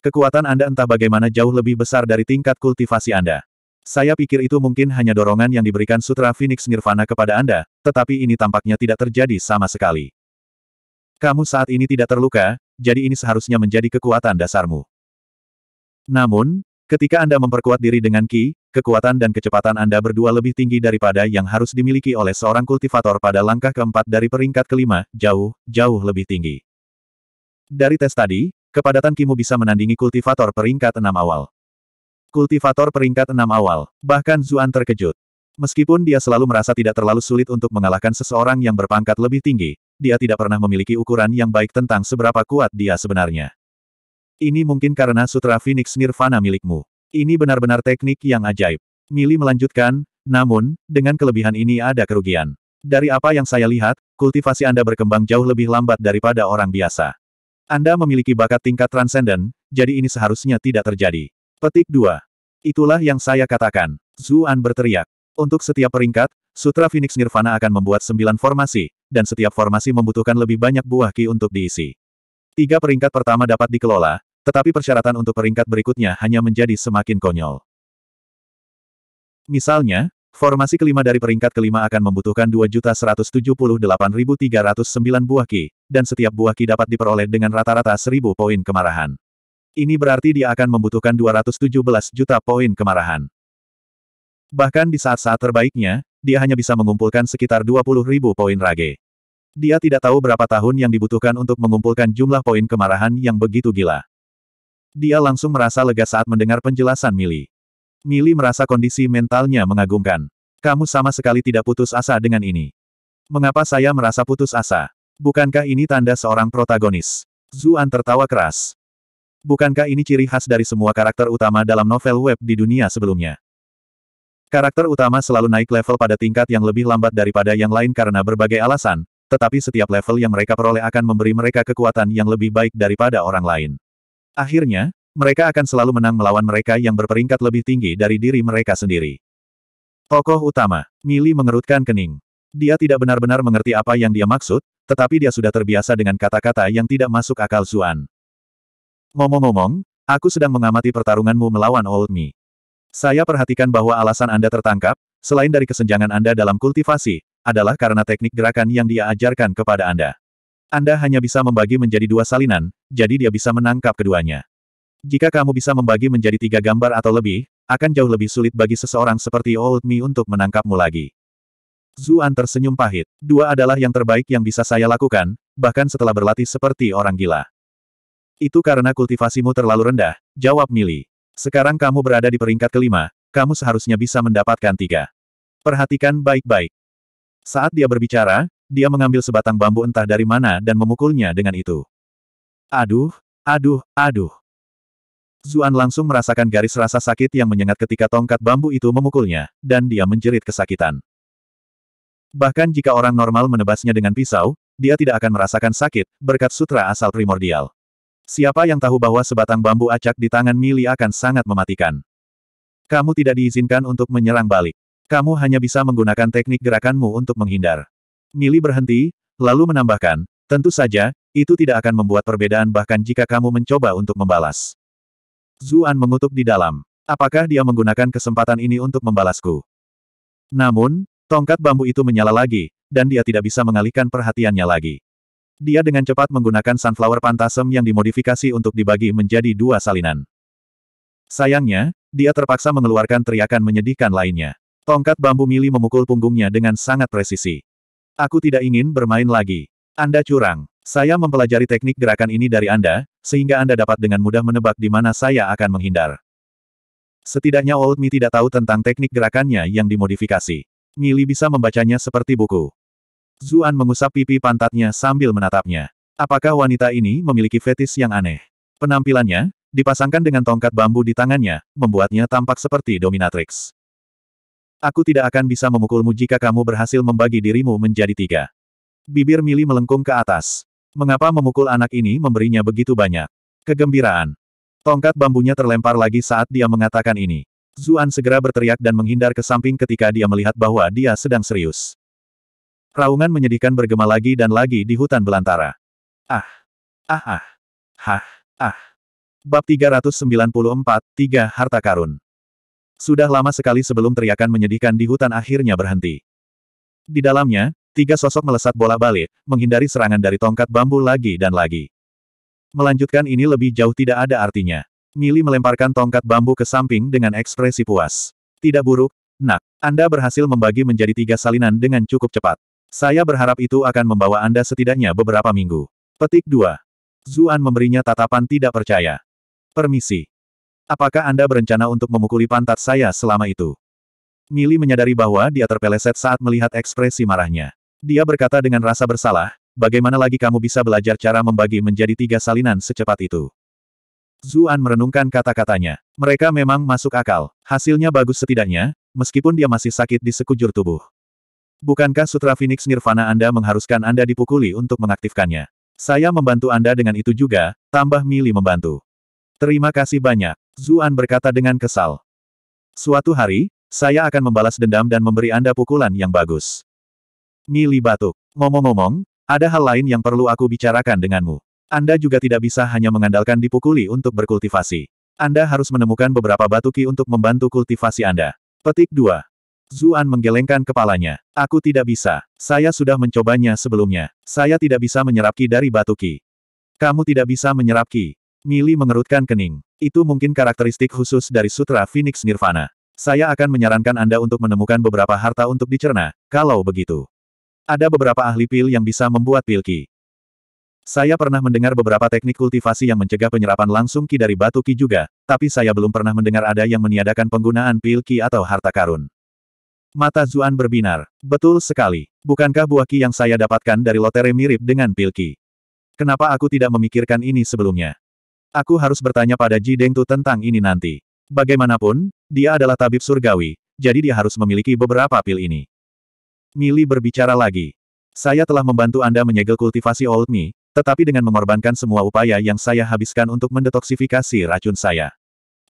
Kekuatan Anda entah bagaimana jauh lebih besar dari tingkat kultivasi Anda. Saya pikir itu mungkin hanya dorongan yang diberikan Sutra Phoenix Nirvana kepada Anda, tetapi ini tampaknya tidak terjadi sama sekali. Kamu saat ini tidak terluka, jadi ini seharusnya menjadi kekuatan dasarmu. Namun, Ketika Anda memperkuat diri dengan Ki, kekuatan dan kecepatan Anda berdua lebih tinggi daripada yang harus dimiliki oleh seorang kultivator pada langkah keempat dari peringkat kelima, jauh, jauh lebih tinggi. Dari tes tadi, kepadatan Kimu bisa menandingi kultivator peringkat enam awal. Kultivator peringkat enam awal, bahkan Zuan terkejut. Meskipun dia selalu merasa tidak terlalu sulit untuk mengalahkan seseorang yang berpangkat lebih tinggi, dia tidak pernah memiliki ukuran yang baik tentang seberapa kuat dia sebenarnya. Ini mungkin karena sutra Phoenix Nirvana milikmu. Ini benar-benar teknik yang ajaib. Mili melanjutkan, namun, dengan kelebihan ini ada kerugian. Dari apa yang saya lihat, kultivasi Anda berkembang jauh lebih lambat daripada orang biasa. Anda memiliki bakat tingkat transenden, jadi ini seharusnya tidak terjadi. Petik 2. Itulah yang saya katakan. Zuan berteriak. Untuk setiap peringkat, Sutra Phoenix Nirvana akan membuat sembilan formasi, dan setiap formasi membutuhkan lebih banyak buah ki untuk diisi. Tiga peringkat pertama dapat dikelola, tetapi persyaratan untuk peringkat berikutnya hanya menjadi semakin konyol. Misalnya, formasi kelima dari peringkat kelima akan membutuhkan 2.178.309 buah ki, dan setiap buah ki dapat diperoleh dengan rata-rata 1.000 poin kemarahan. Ini berarti dia akan membutuhkan 217 juta poin kemarahan. Bahkan di saat-saat terbaiknya, dia hanya bisa mengumpulkan sekitar 20.000 poin rage. Dia tidak tahu berapa tahun yang dibutuhkan untuk mengumpulkan jumlah poin kemarahan yang begitu gila. Dia langsung merasa lega saat mendengar penjelasan Mili. Mili merasa kondisi mentalnya mengagumkan. Kamu sama sekali tidak putus asa dengan ini. Mengapa saya merasa putus asa? Bukankah ini tanda seorang protagonis? Zuan tertawa keras. Bukankah ini ciri khas dari semua karakter utama dalam novel web di dunia sebelumnya? Karakter utama selalu naik level pada tingkat yang lebih lambat daripada yang lain karena berbagai alasan, tetapi setiap level yang mereka peroleh akan memberi mereka kekuatan yang lebih baik daripada orang lain. Akhirnya, mereka akan selalu menang melawan mereka yang berperingkat lebih tinggi dari diri mereka sendiri. Tokoh utama, Mili mengerutkan kening. Dia tidak benar-benar mengerti apa yang dia maksud, tetapi dia sudah terbiasa dengan kata-kata yang tidak masuk akal Zuan. Ngomong-ngomong, aku sedang mengamati pertarunganmu melawan Old Me. Saya perhatikan bahwa alasan Anda tertangkap, selain dari kesenjangan Anda dalam kultivasi, adalah karena teknik gerakan yang dia ajarkan kepada Anda. Anda hanya bisa membagi menjadi dua salinan, jadi dia bisa menangkap keduanya. Jika kamu bisa membagi menjadi tiga gambar atau lebih, akan jauh lebih sulit bagi seseorang seperti Old Me untuk menangkapmu lagi. Zuan tersenyum pahit. Dua adalah yang terbaik yang bisa saya lakukan, bahkan setelah berlatih seperti orang gila. Itu karena kultivasimu terlalu rendah, jawab Mili. Sekarang kamu berada di peringkat kelima, kamu seharusnya bisa mendapatkan tiga. Perhatikan baik-baik. Saat dia berbicara, dia mengambil sebatang bambu entah dari mana dan memukulnya dengan itu. Aduh, aduh, aduh. Zuan langsung merasakan garis rasa sakit yang menyengat ketika tongkat bambu itu memukulnya, dan dia menjerit kesakitan. Bahkan jika orang normal menebasnya dengan pisau, dia tidak akan merasakan sakit, berkat sutra asal primordial. Siapa yang tahu bahwa sebatang bambu acak di tangan Mili akan sangat mematikan. Kamu tidak diizinkan untuk menyerang balik. Kamu hanya bisa menggunakan teknik gerakanmu untuk menghindar. Mili berhenti, lalu menambahkan, tentu saja, itu tidak akan membuat perbedaan bahkan jika kamu mencoba untuk membalas. Zuan mengutuk di dalam. Apakah dia menggunakan kesempatan ini untuk membalasku? Namun, tongkat bambu itu menyala lagi, dan dia tidak bisa mengalihkan perhatiannya lagi. Dia dengan cepat menggunakan sunflower pantasem yang dimodifikasi untuk dibagi menjadi dua salinan. Sayangnya, dia terpaksa mengeluarkan teriakan menyedihkan lainnya. Tongkat bambu mili memukul punggungnya dengan sangat presisi. Aku tidak ingin bermain lagi. Anda curang. Saya mempelajari teknik gerakan ini dari Anda, sehingga Anda dapat dengan mudah menebak di mana saya akan menghindar. Setidaknya Old Mi tidak tahu tentang teknik gerakannya yang dimodifikasi. Mili bisa membacanya seperti buku. Zuan mengusap pipi pantatnya sambil menatapnya. Apakah wanita ini memiliki fetis yang aneh? Penampilannya, dipasangkan dengan tongkat bambu di tangannya, membuatnya tampak seperti dominatrix. Aku tidak akan bisa memukulmu jika kamu berhasil membagi dirimu menjadi tiga. Bibir Mili melengkung ke atas. Mengapa memukul anak ini memberinya begitu banyak? Kegembiraan. Tongkat bambunya terlempar lagi saat dia mengatakan ini. Zuan segera berteriak dan menghindar ke samping ketika dia melihat bahwa dia sedang serius. Raungan menyedihkan bergema lagi dan lagi di hutan belantara. Ah! Ah ah! Hah! Ah! Bab 394, 3 Harta Karun sudah lama sekali sebelum teriakan menyedihkan di hutan akhirnya berhenti. Di dalamnya, tiga sosok melesat bola balik, menghindari serangan dari tongkat bambu lagi dan lagi. Melanjutkan ini lebih jauh tidak ada artinya. Mili melemparkan tongkat bambu ke samping dengan ekspresi puas. Tidak buruk, nak. Anda berhasil membagi menjadi tiga salinan dengan cukup cepat. Saya berharap itu akan membawa Anda setidaknya beberapa minggu. Petik 2. Zuan memberinya tatapan tidak percaya. Permisi. Apakah Anda berencana untuk memukuli pantat saya selama itu? Mili menyadari bahwa dia terpeleset saat melihat ekspresi marahnya. Dia berkata dengan rasa bersalah, bagaimana lagi kamu bisa belajar cara membagi menjadi tiga salinan secepat itu? Zuan merenungkan kata-katanya. Mereka memang masuk akal. Hasilnya bagus setidaknya, meskipun dia masih sakit di sekujur tubuh. Bukankah Sutra Phoenix Nirvana Anda mengharuskan Anda dipukuli untuk mengaktifkannya? Saya membantu Anda dengan itu juga, tambah Mili membantu. Terima kasih banyak. Zuan berkata dengan kesal. Suatu hari, saya akan membalas dendam dan memberi Anda pukulan yang bagus. Mili batuk. Ngomong-ngomong, ada hal lain yang perlu aku bicarakan denganmu. Anda juga tidak bisa hanya mengandalkan dipukuli untuk berkultivasi. Anda harus menemukan beberapa batu ki untuk membantu kultivasi Anda. Petik 2. Zuan menggelengkan kepalanya. Aku tidak bisa. Saya sudah mencobanya sebelumnya. Saya tidak bisa menyerap ki dari batu ki. Kamu tidak bisa menyerap ki. Mili mengerutkan kening. Itu mungkin karakteristik khusus dari Sutra Phoenix Nirvana. Saya akan menyarankan Anda untuk menemukan beberapa harta untuk dicerna, kalau begitu. Ada beberapa ahli pil yang bisa membuat pil ki. Saya pernah mendengar beberapa teknik kultivasi yang mencegah penyerapan langsung ki dari batu ki juga, tapi saya belum pernah mendengar ada yang meniadakan penggunaan pil ki atau harta karun. Mata Zuan berbinar. Betul sekali. Bukankah buah ki yang saya dapatkan dari lotere mirip dengan pil ki? Kenapa aku tidak memikirkan ini sebelumnya? Aku harus bertanya pada Ji Dengtu tentang ini nanti. Bagaimanapun, dia adalah tabib surgawi, jadi dia harus memiliki beberapa pil ini. Mili berbicara lagi. Saya telah membantu Anda menyegel kultivasi Old Me, tetapi dengan mengorbankan semua upaya yang saya habiskan untuk mendetoksifikasi racun saya.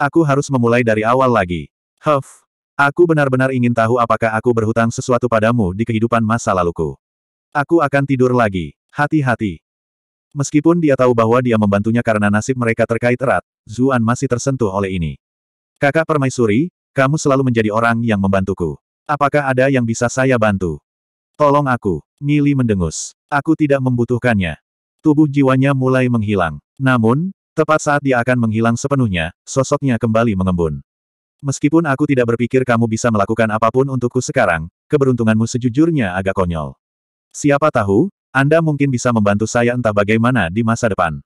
Aku harus memulai dari awal lagi. Huff. Aku benar-benar ingin tahu apakah aku berhutang sesuatu padamu di kehidupan masa laluku. Aku akan tidur lagi. Hati-hati. Meskipun dia tahu bahwa dia membantunya karena nasib mereka terkait erat, Zuan masih tersentuh oleh ini. Kakak permaisuri, kamu selalu menjadi orang yang membantuku. Apakah ada yang bisa saya bantu? Tolong aku. Mili mendengus. Aku tidak membutuhkannya. Tubuh jiwanya mulai menghilang. Namun, tepat saat dia akan menghilang sepenuhnya, sosoknya kembali mengembun. Meskipun aku tidak berpikir kamu bisa melakukan apapun untukku sekarang, keberuntunganmu sejujurnya agak konyol. Siapa tahu, anda mungkin bisa membantu saya entah bagaimana di masa depan.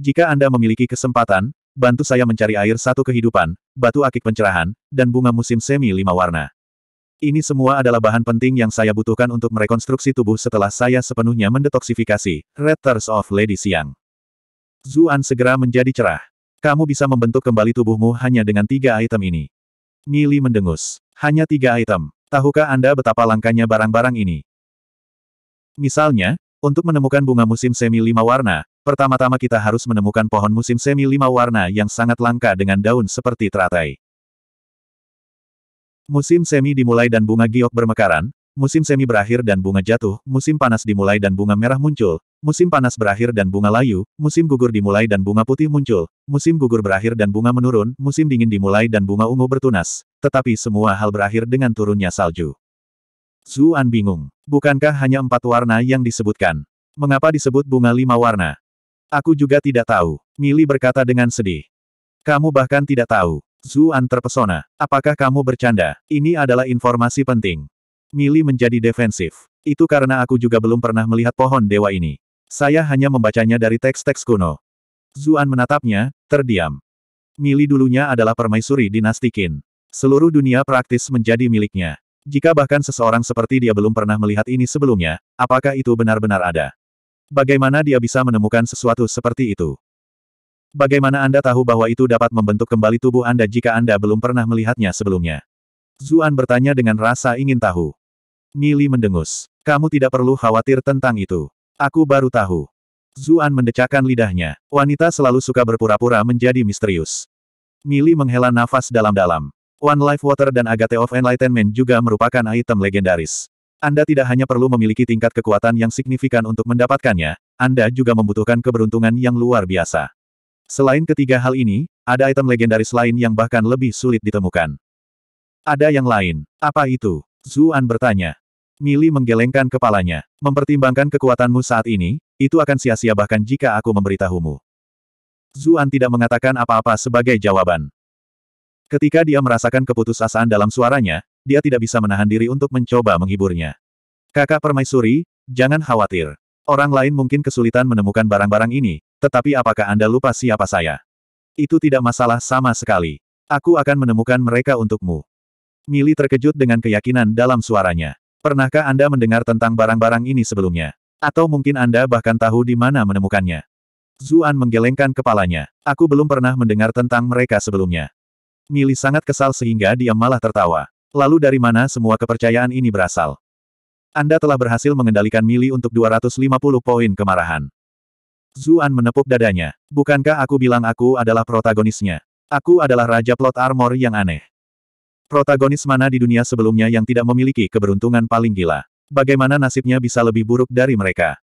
Jika Anda memiliki kesempatan, bantu saya mencari air satu kehidupan, batu akik pencerahan, dan bunga musim semi lima warna. Ini semua adalah bahan penting yang saya butuhkan untuk merekonstruksi tubuh setelah saya sepenuhnya mendetoksifikasi, Retters of Lady Siang. Zuan segera menjadi cerah. Kamu bisa membentuk kembali tubuhmu hanya dengan tiga item ini. Mili mendengus. Hanya tiga item. Tahukah Anda betapa langkanya barang-barang ini? Misalnya, untuk menemukan bunga musim semi lima warna, pertama-tama kita harus menemukan pohon musim semi lima warna yang sangat langka dengan daun seperti teratai. Musim semi dimulai dan bunga giok bermekaran, musim semi berakhir dan bunga jatuh, musim panas dimulai dan bunga merah muncul, musim panas berakhir dan bunga layu, musim gugur dimulai dan bunga putih muncul, musim gugur berakhir dan bunga menurun, musim dingin dimulai dan bunga ungu bertunas, tetapi semua hal berakhir dengan turunnya salju. Zuan bingung. Bukankah hanya empat warna yang disebutkan? Mengapa disebut bunga lima warna? Aku juga tidak tahu. Mili berkata dengan sedih. Kamu bahkan tidak tahu. Zuan terpesona. Apakah kamu bercanda? Ini adalah informasi penting. Mili menjadi defensif. Itu karena aku juga belum pernah melihat pohon dewa ini. Saya hanya membacanya dari teks-teks kuno. Zuan menatapnya, terdiam. Mili dulunya adalah permaisuri dinasti Qin. Seluruh dunia praktis menjadi miliknya. Jika bahkan seseorang seperti dia belum pernah melihat ini sebelumnya, apakah itu benar-benar ada? Bagaimana dia bisa menemukan sesuatu seperti itu? Bagaimana Anda tahu bahwa itu dapat membentuk kembali tubuh Anda jika Anda belum pernah melihatnya sebelumnya? Zuan bertanya dengan rasa ingin tahu. Mili mendengus. Kamu tidak perlu khawatir tentang itu. Aku baru tahu. Zuan mendecakkan lidahnya. Wanita selalu suka berpura-pura menjadi misterius. Mili menghela nafas dalam-dalam. One Life Water dan Agate of Enlightenment juga merupakan item legendaris. Anda tidak hanya perlu memiliki tingkat kekuatan yang signifikan untuk mendapatkannya, Anda juga membutuhkan keberuntungan yang luar biasa. Selain ketiga hal ini, ada item legendaris lain yang bahkan lebih sulit ditemukan. Ada yang lain. Apa itu? Zuan bertanya. Mili menggelengkan kepalanya. Mempertimbangkan kekuatanmu saat ini, itu akan sia-sia bahkan jika aku memberitahumu. Zuan tidak mengatakan apa-apa sebagai jawaban. Ketika dia merasakan keputusasaan dalam suaranya, dia tidak bisa menahan diri untuk mencoba menghiburnya. Kakak permaisuri, jangan khawatir. Orang lain mungkin kesulitan menemukan barang-barang ini, tetapi apakah Anda lupa siapa saya? Itu tidak masalah sama sekali. Aku akan menemukan mereka untukmu. Mili terkejut dengan keyakinan dalam suaranya. Pernahkah Anda mendengar tentang barang-barang ini sebelumnya? Atau mungkin Anda bahkan tahu di mana menemukannya? Zuan menggelengkan kepalanya. Aku belum pernah mendengar tentang mereka sebelumnya. Mili sangat kesal sehingga dia malah tertawa. Lalu dari mana semua kepercayaan ini berasal? Anda telah berhasil mengendalikan Mili untuk 250 poin kemarahan. Zuan menepuk dadanya. Bukankah aku bilang aku adalah protagonisnya? Aku adalah Raja Plot Armor yang aneh. Protagonis mana di dunia sebelumnya yang tidak memiliki keberuntungan paling gila? Bagaimana nasibnya bisa lebih buruk dari mereka?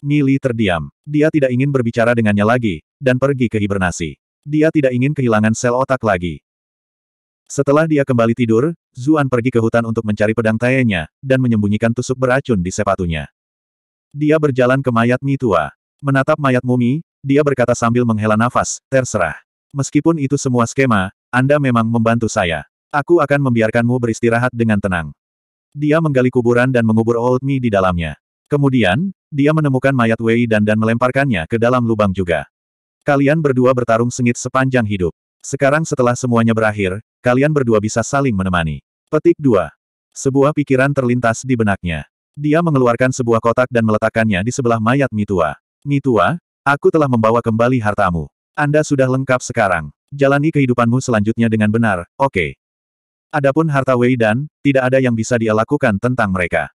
Mili terdiam. Dia tidak ingin berbicara dengannya lagi, dan pergi ke hibernasi. Dia tidak ingin kehilangan sel otak lagi. Setelah dia kembali tidur, Zuan pergi ke hutan untuk mencari pedang tayenya, dan menyembunyikan tusuk beracun di sepatunya. Dia berjalan ke mayat Mitua, Menatap mayat mumi, dia berkata sambil menghela nafas, terserah. Meskipun itu semua skema, Anda memang membantu saya. Aku akan membiarkanmu beristirahat dengan tenang. Dia menggali kuburan dan mengubur Old Mi di dalamnya. Kemudian, dia menemukan mayat Wei dan dan melemparkannya ke dalam lubang juga. Kalian berdua bertarung sengit sepanjang hidup. Sekarang setelah semuanya berakhir, Kalian berdua bisa saling menemani. Petik 2. Sebuah pikiran terlintas di benaknya. Dia mengeluarkan sebuah kotak dan meletakkannya di sebelah mayat Mitua. Mitua, aku telah membawa kembali hartamu. Anda sudah lengkap sekarang. Jalani kehidupanmu selanjutnya dengan benar, oke. Okay. Adapun harta Wei dan, tidak ada yang bisa dia lakukan tentang mereka.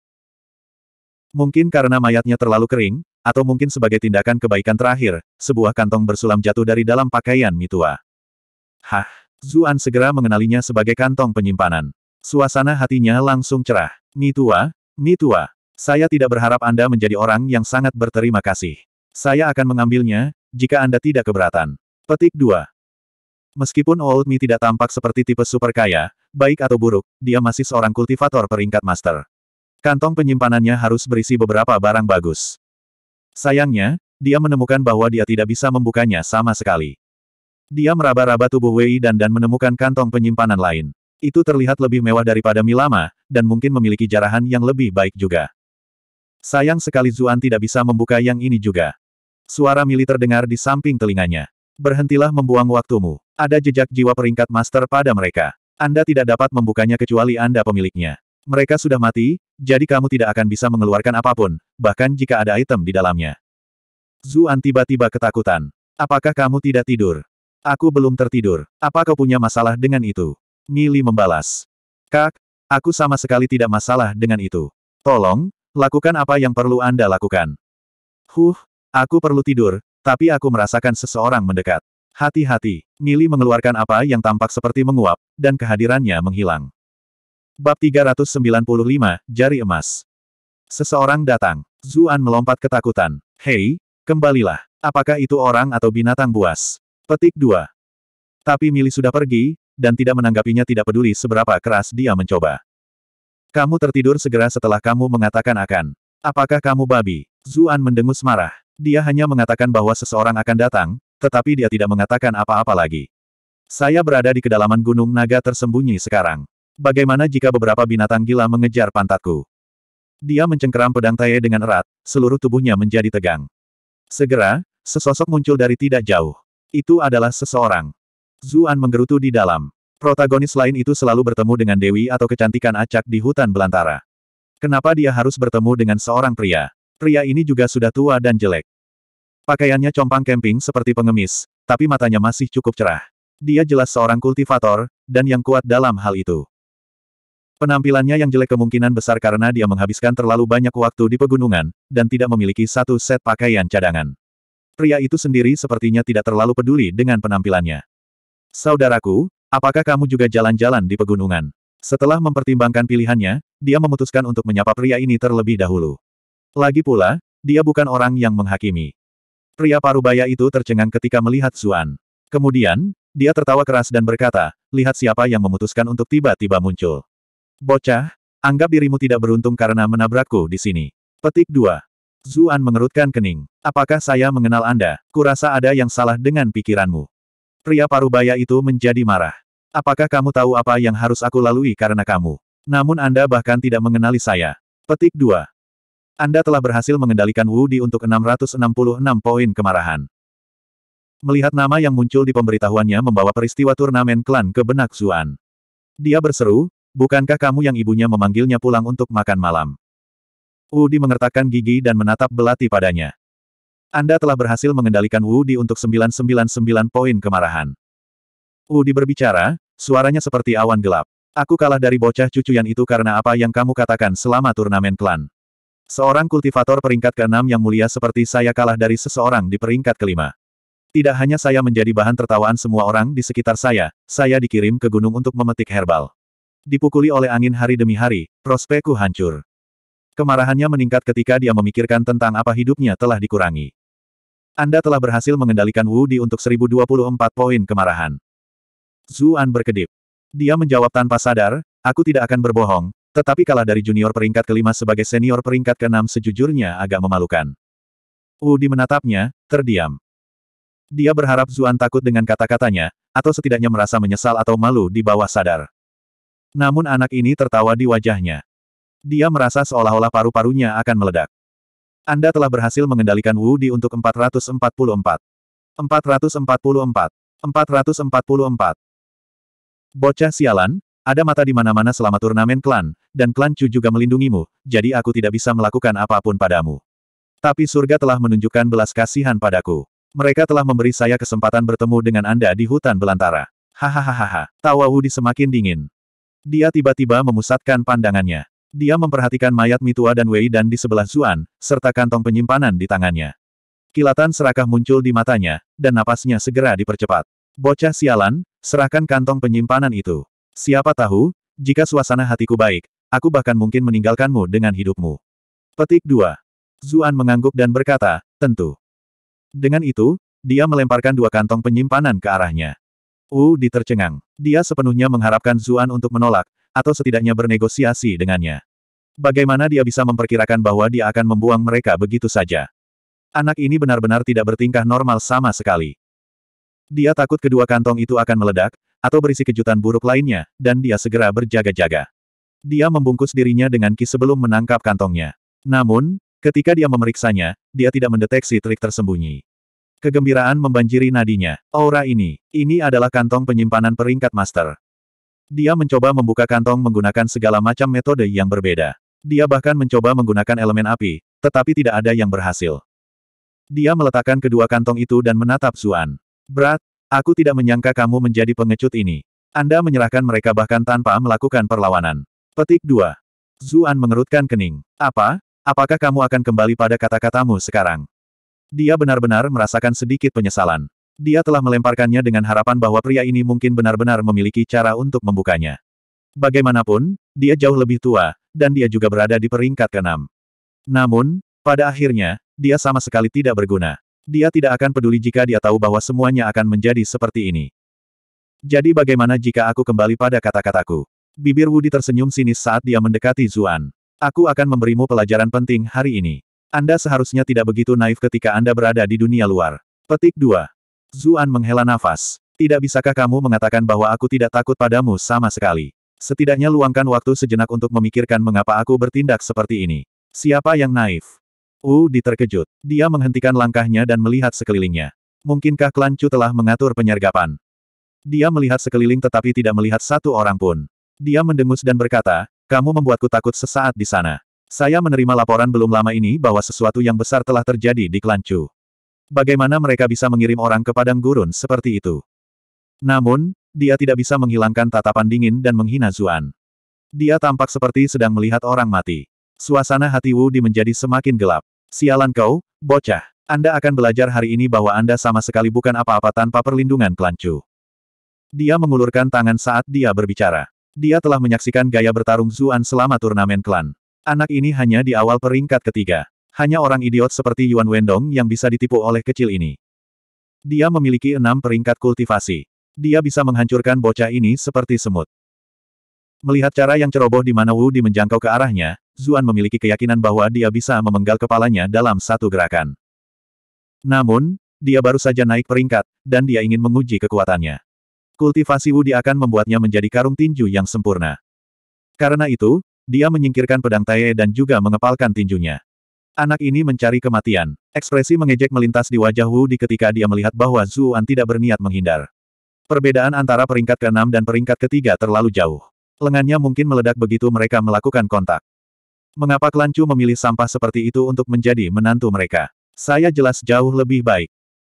Mungkin karena mayatnya terlalu kering, atau mungkin sebagai tindakan kebaikan terakhir, sebuah kantong bersulam jatuh dari dalam pakaian Mitua. Hah? Zuan segera mengenalinya sebagai kantong penyimpanan. Suasana hatinya langsung cerah. Mitua, Mitua, saya tidak berharap Anda menjadi orang yang sangat berterima kasih. Saya akan mengambilnya, jika Anda tidak keberatan. Petik 2. Meskipun Old Mi tidak tampak seperti tipe super kaya, baik atau buruk, dia masih seorang kultivator peringkat master. Kantong penyimpanannya harus berisi beberapa barang bagus. Sayangnya, dia menemukan bahwa dia tidak bisa membukanya sama sekali. Dia meraba-raba tubuh Wei dan dan menemukan kantong penyimpanan lain. Itu terlihat lebih mewah daripada Milama, dan mungkin memiliki jarahan yang lebih baik juga. Sayang sekali Zuan tidak bisa membuka yang ini juga. Suara Mili terdengar di samping telinganya. Berhentilah membuang waktumu. Ada jejak jiwa peringkat master pada mereka. Anda tidak dapat membukanya kecuali Anda pemiliknya. Mereka sudah mati, jadi kamu tidak akan bisa mengeluarkan apapun, bahkan jika ada item di dalamnya. Zuan tiba-tiba ketakutan. Apakah kamu tidak tidur? Aku belum tertidur. Apa kau punya masalah dengan itu? Mili membalas. Kak, aku sama sekali tidak masalah dengan itu. Tolong, lakukan apa yang perlu Anda lakukan. Huh, aku perlu tidur, tapi aku merasakan seseorang mendekat. Hati-hati, Mili mengeluarkan apa yang tampak seperti menguap, dan kehadirannya menghilang. Bab 395, Jari Emas Seseorang datang. Zuan melompat ketakutan. Hei, kembalilah. Apakah itu orang atau binatang buas? Petik 2. Tapi Mili sudah pergi, dan tidak menanggapinya tidak peduli seberapa keras dia mencoba. Kamu tertidur segera setelah kamu mengatakan akan. Apakah kamu babi? Zuan mendengus marah. Dia hanya mengatakan bahwa seseorang akan datang, tetapi dia tidak mengatakan apa-apa lagi. Saya berada di kedalaman Gunung Naga tersembunyi sekarang. Bagaimana jika beberapa binatang gila mengejar pantatku? Dia mencengkeram pedang Tae dengan erat, seluruh tubuhnya menjadi tegang. Segera, sesosok muncul dari tidak jauh. Itu adalah seseorang. Zuan menggerutu di dalam. Protagonis lain itu selalu bertemu dengan Dewi atau kecantikan acak di hutan belantara. Kenapa dia harus bertemu dengan seorang pria? Pria ini juga sudah tua dan jelek. Pakaiannya compang camping seperti pengemis, tapi matanya masih cukup cerah. Dia jelas seorang kultivator, dan yang kuat dalam hal itu. Penampilannya yang jelek kemungkinan besar karena dia menghabiskan terlalu banyak waktu di pegunungan, dan tidak memiliki satu set pakaian cadangan pria itu sendiri sepertinya tidak terlalu peduli dengan penampilannya. Saudaraku, apakah kamu juga jalan-jalan di pegunungan? Setelah mempertimbangkan pilihannya, dia memutuskan untuk menyapa pria ini terlebih dahulu. Lagi pula, dia bukan orang yang menghakimi. Pria parubaya itu tercengang ketika melihat Zuan. Kemudian, dia tertawa keras dan berkata, lihat siapa yang memutuskan untuk tiba-tiba muncul. Bocah, anggap dirimu tidak beruntung karena menabrakku di sini. Petik 2. Zuan mengerutkan kening. Apakah saya mengenal Anda? Kurasa ada yang salah dengan pikiranmu. Pria parubaya itu menjadi marah. Apakah kamu tahu apa yang harus aku lalui karena kamu? Namun Anda bahkan tidak mengenali saya. Petik 2. Anda telah berhasil mengendalikan Wu Di untuk 666 poin kemarahan. Melihat nama yang muncul di pemberitahuannya membawa peristiwa turnamen klan ke benak Zuan. Dia berseru, bukankah kamu yang ibunya memanggilnya pulang untuk makan malam? Udi mengertakkan gigi dan menatap belati padanya. Anda telah berhasil mengendalikan Udi untuk 999 poin kemarahan. Udi berbicara, suaranya seperti awan gelap. Aku kalah dari bocah cucu yang itu karena apa yang kamu katakan selama turnamen klan. Seorang kultivator peringkat ke-6 yang mulia seperti saya kalah dari seseorang di peringkat kelima. Tidak hanya saya menjadi bahan tertawaan semua orang di sekitar saya, saya dikirim ke gunung untuk memetik herbal. Dipukuli oleh angin hari demi hari, prospekku hancur. Kemarahannya meningkat ketika dia memikirkan tentang apa hidupnya telah dikurangi. Anda telah berhasil mengendalikan Wu Di untuk 1024 poin kemarahan. Zuan berkedip. Dia menjawab tanpa sadar, aku tidak akan berbohong, tetapi kalah dari junior peringkat kelima sebagai senior peringkat keenam sejujurnya agak memalukan. Wu Di menatapnya, terdiam. Dia berharap Zuan takut dengan kata-katanya, atau setidaknya merasa menyesal atau malu di bawah sadar. Namun anak ini tertawa di wajahnya. Dia merasa seolah-olah paru-parunya akan meledak. Anda telah berhasil mengendalikan Wu Di untuk 444. 444. 444. Bocah sialan, ada mata di mana-mana selama turnamen klan, dan klan Chu juga melindungimu, jadi aku tidak bisa melakukan apapun padamu. Tapi surga telah menunjukkan belas kasihan padaku. Mereka telah memberi saya kesempatan bertemu dengan Anda di hutan belantara. Hahaha, tawa Wudi semakin dingin. Dia tiba-tiba memusatkan pandangannya. Dia memperhatikan mayat Mitua dan Wei dan di sebelah Zuan, serta kantong penyimpanan di tangannya. Kilatan serakah muncul di matanya, dan napasnya segera dipercepat. Bocah sialan, serahkan kantong penyimpanan itu. Siapa tahu, jika suasana hatiku baik, aku bahkan mungkin meninggalkanmu dengan hidupmu. Petik 2. Zuan mengangguk dan berkata, tentu. Dengan itu, dia melemparkan dua kantong penyimpanan ke arahnya. Wu ditercengang. Dia sepenuhnya mengharapkan Zuan untuk menolak, atau setidaknya bernegosiasi dengannya. Bagaimana dia bisa memperkirakan bahwa dia akan membuang mereka begitu saja? Anak ini benar-benar tidak bertingkah normal sama sekali. Dia takut kedua kantong itu akan meledak, atau berisi kejutan buruk lainnya, dan dia segera berjaga-jaga. Dia membungkus dirinya dengan ki sebelum menangkap kantongnya. Namun, ketika dia memeriksanya, dia tidak mendeteksi trik tersembunyi. Kegembiraan membanjiri nadinya. Aura ini, ini adalah kantong penyimpanan peringkat master. Dia mencoba membuka kantong menggunakan segala macam metode yang berbeda. Dia bahkan mencoba menggunakan elemen api, tetapi tidak ada yang berhasil. Dia meletakkan kedua kantong itu dan menatap Zuan. Berat, aku tidak menyangka kamu menjadi pengecut ini. Anda menyerahkan mereka bahkan tanpa melakukan perlawanan. Petik 2. Zuan mengerutkan kening. Apa? Apakah kamu akan kembali pada kata-katamu sekarang? Dia benar-benar merasakan sedikit penyesalan. Dia telah melemparkannya dengan harapan bahwa pria ini mungkin benar-benar memiliki cara untuk membukanya. Bagaimanapun, dia jauh lebih tua, dan dia juga berada di peringkat keenam. Namun, pada akhirnya, dia sama sekali tidak berguna. Dia tidak akan peduli jika dia tahu bahwa semuanya akan menjadi seperti ini. Jadi bagaimana jika aku kembali pada kata-kataku? Bibir Wudi tersenyum sinis saat dia mendekati Zuan. Aku akan memberimu pelajaran penting hari ini. Anda seharusnya tidak begitu naif ketika Anda berada di dunia luar. Petik 2. Zuan menghela nafas. Tidak bisakah kamu mengatakan bahwa aku tidak takut padamu sama sekali? Setidaknya luangkan waktu sejenak untuk memikirkan mengapa aku bertindak seperti ini. Siapa yang naif? Wu Di terkejut. Dia menghentikan langkahnya dan melihat sekelilingnya. Mungkinkah klan Chu telah mengatur penyergapan? Dia melihat sekeliling tetapi tidak melihat satu orang pun. Dia mendengus dan berkata, kamu membuatku takut sesaat di sana. Saya menerima laporan belum lama ini bahwa sesuatu yang besar telah terjadi di klan Chu. Bagaimana mereka bisa mengirim orang ke padang gurun seperti itu? Namun, dia tidak bisa menghilangkan tatapan dingin dan menghina Zuan. Dia tampak seperti sedang melihat orang mati. Suasana hati Wu Di menjadi semakin gelap. Sialan kau, bocah. Anda akan belajar hari ini bahwa Anda sama sekali bukan apa-apa tanpa perlindungan kelancu. Dia mengulurkan tangan saat dia berbicara. Dia telah menyaksikan gaya bertarung Zuan selama turnamen klan. Anak ini hanya di awal peringkat ketiga. Hanya orang idiot seperti Yuan Wendong yang bisa ditipu oleh kecil ini. Dia memiliki enam peringkat kultivasi. Dia bisa menghancurkan bocah ini seperti semut. Melihat cara yang ceroboh di mana Wu Di menjangkau ke arahnya, Zuan memiliki keyakinan bahwa dia bisa memenggal kepalanya dalam satu gerakan. Namun, dia baru saja naik peringkat, dan dia ingin menguji kekuatannya. Kultivasi Wu Di akan membuatnya menjadi karung tinju yang sempurna. Karena itu, dia menyingkirkan pedang Tae dan juga mengepalkan tinjunya. Anak ini mencari kematian. Ekspresi mengejek melintas di wajah Wu Di ketika dia melihat bahwa Zuan tidak berniat menghindar. Perbedaan antara peringkat ke-6 dan peringkat ke-3 terlalu jauh. Lengannya mungkin meledak begitu mereka melakukan kontak. Mengapa Klancu memilih sampah seperti itu untuk menjadi menantu mereka? Saya jelas jauh lebih baik.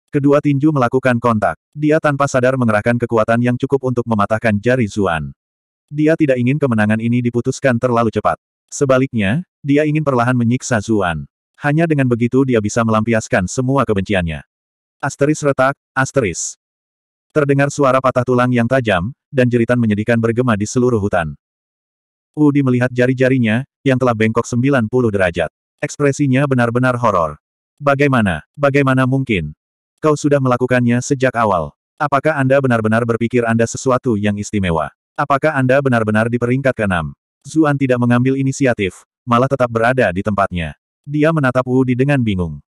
Kedua tinju melakukan kontak. Dia tanpa sadar mengerahkan kekuatan yang cukup untuk mematahkan jari Zuan. Dia tidak ingin kemenangan ini diputuskan terlalu cepat. Sebaliknya, dia ingin perlahan menyiksa Zuan. Hanya dengan begitu dia bisa melampiaskan semua kebenciannya. Asteris retak, asteris. Terdengar suara patah tulang yang tajam, dan jeritan menyedihkan bergema di seluruh hutan. Udi melihat jari-jarinya, yang telah bengkok 90 derajat. Ekspresinya benar-benar horor. Bagaimana, bagaimana mungkin? Kau sudah melakukannya sejak awal. Apakah Anda benar-benar berpikir Anda sesuatu yang istimewa? Apakah Anda benar-benar di peringkat keenam? Zuan tidak mengambil inisiatif malah tetap berada di tempatnya. Dia menatap Wu Di dengan bingung.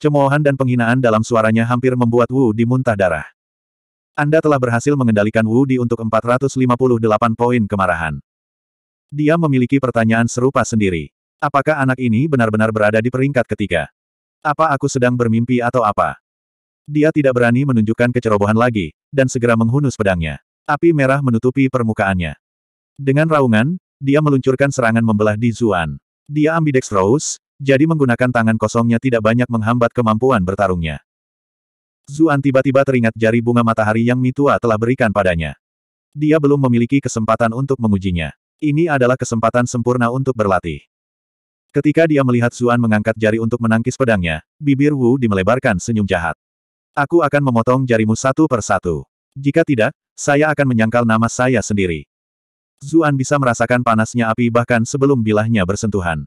Cemoohan dan penghinaan dalam suaranya hampir membuat Wu Di muntah darah. Anda telah berhasil mengendalikan Wu Di untuk 458 poin kemarahan. Dia memiliki pertanyaan serupa sendiri. Apakah anak ini benar-benar berada di peringkat ketiga? Apa aku sedang bermimpi atau apa? Dia tidak berani menunjukkan kecerobohan lagi, dan segera menghunus pedangnya. Api merah menutupi permukaannya. Dengan raungan, dia meluncurkan serangan membelah di Zuan. Dia ambidex Rose, jadi menggunakan tangan kosongnya tidak banyak menghambat kemampuan bertarungnya. Zuan tiba-tiba teringat jari bunga matahari yang Mitua telah berikan padanya. Dia belum memiliki kesempatan untuk mengujinya. Ini adalah kesempatan sempurna untuk berlatih. Ketika dia melihat Zuan mengangkat jari untuk menangkis pedangnya, bibir Wu dimelebarkan senyum jahat. Aku akan memotong jarimu satu per satu. Jika tidak, saya akan menyangkal nama saya sendiri. Zuan bisa merasakan panasnya api bahkan sebelum bilahnya bersentuhan.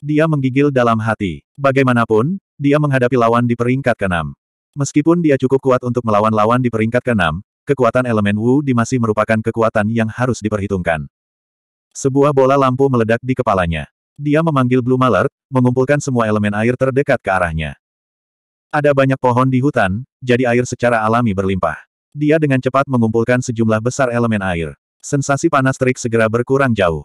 Dia menggigil dalam hati. Bagaimanapun, dia menghadapi lawan di peringkat keenam. Meskipun dia cukup kuat untuk melawan lawan di peringkat keenam, kekuatan elemen Wu Di masih merupakan kekuatan yang harus diperhitungkan. Sebuah bola lampu meledak di kepalanya. Dia memanggil Blue Maler, mengumpulkan semua elemen air terdekat ke arahnya. Ada banyak pohon di hutan, jadi air secara alami berlimpah. Dia dengan cepat mengumpulkan sejumlah besar elemen air. Sensasi panas terik segera berkurang jauh.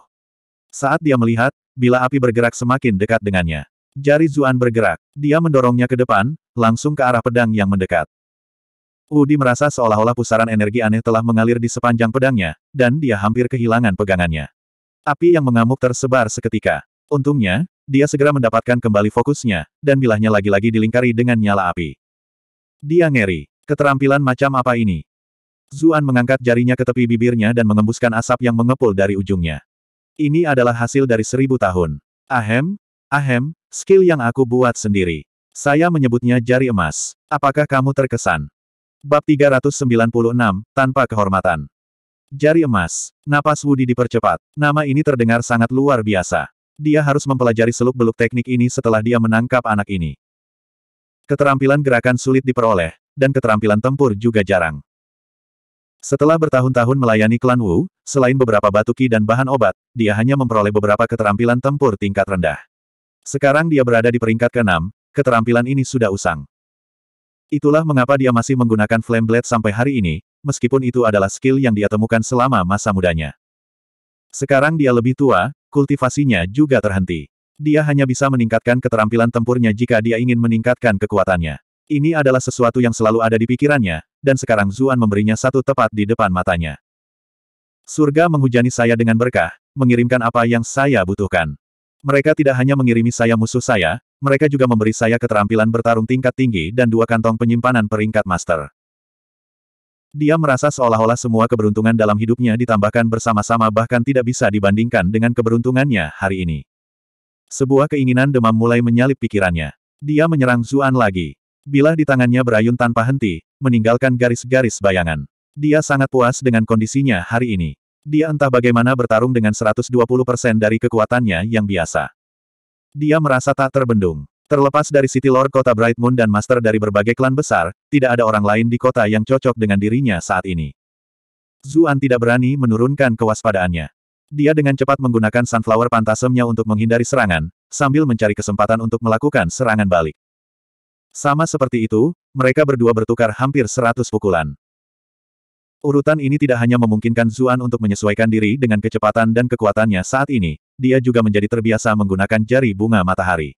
Saat dia melihat, bila api bergerak semakin dekat dengannya. Jari Zuan bergerak. Dia mendorongnya ke depan, langsung ke arah pedang yang mendekat. Udi merasa seolah-olah pusaran energi aneh telah mengalir di sepanjang pedangnya, dan dia hampir kehilangan pegangannya. Api yang mengamuk tersebar seketika. Untungnya, dia segera mendapatkan kembali fokusnya, dan bilahnya lagi-lagi dilingkari dengan nyala api. Dia ngeri. Keterampilan macam apa ini? Zuan mengangkat jarinya ke tepi bibirnya dan mengembuskan asap yang mengepul dari ujungnya. Ini adalah hasil dari seribu tahun. Ahem, ahem, skill yang aku buat sendiri. Saya menyebutnya jari emas. Apakah kamu terkesan? Bab 396, Tanpa Kehormatan. Jari emas. Napas Wudi dipercepat. Nama ini terdengar sangat luar biasa. Dia harus mempelajari seluk-beluk teknik ini setelah dia menangkap anak ini. Keterampilan gerakan sulit diperoleh, dan keterampilan tempur juga jarang. Setelah bertahun-tahun melayani klan Wu, selain beberapa batu ki dan bahan obat, dia hanya memperoleh beberapa keterampilan tempur tingkat rendah. Sekarang dia berada di peringkat ke-6, keterampilan ini sudah usang. Itulah mengapa dia masih menggunakan Flame Blade sampai hari ini, meskipun itu adalah skill yang dia temukan selama masa mudanya. Sekarang dia lebih tua, kultivasinya juga terhenti. Dia hanya bisa meningkatkan keterampilan tempurnya jika dia ingin meningkatkan kekuatannya. Ini adalah sesuatu yang selalu ada di pikirannya, dan sekarang Zuan memberinya satu tepat di depan matanya. Surga menghujani saya dengan berkah, mengirimkan apa yang saya butuhkan. Mereka tidak hanya mengirimi saya musuh saya, mereka juga memberi saya keterampilan bertarung tingkat tinggi dan dua kantong penyimpanan peringkat master. Dia merasa seolah-olah semua keberuntungan dalam hidupnya ditambahkan bersama-sama bahkan tidak bisa dibandingkan dengan keberuntungannya hari ini. Sebuah keinginan demam mulai menyalip pikirannya. Dia menyerang Zuan lagi. Bilah di tangannya berayun tanpa henti, meninggalkan garis-garis bayangan. Dia sangat puas dengan kondisinya hari ini. Dia entah bagaimana bertarung dengan 120% dari kekuatannya yang biasa. Dia merasa tak terbendung. Terlepas dari City Lord kota Bright Moon dan master dari berbagai klan besar, tidak ada orang lain di kota yang cocok dengan dirinya saat ini. Zuan tidak berani menurunkan kewaspadaannya. Dia dengan cepat menggunakan sunflower pantasemnya untuk menghindari serangan, sambil mencari kesempatan untuk melakukan serangan balik. Sama seperti itu, mereka berdua bertukar hampir seratus pukulan. Urutan ini tidak hanya memungkinkan Zuan untuk menyesuaikan diri dengan kecepatan dan kekuatannya saat ini, dia juga menjadi terbiasa menggunakan jari bunga matahari.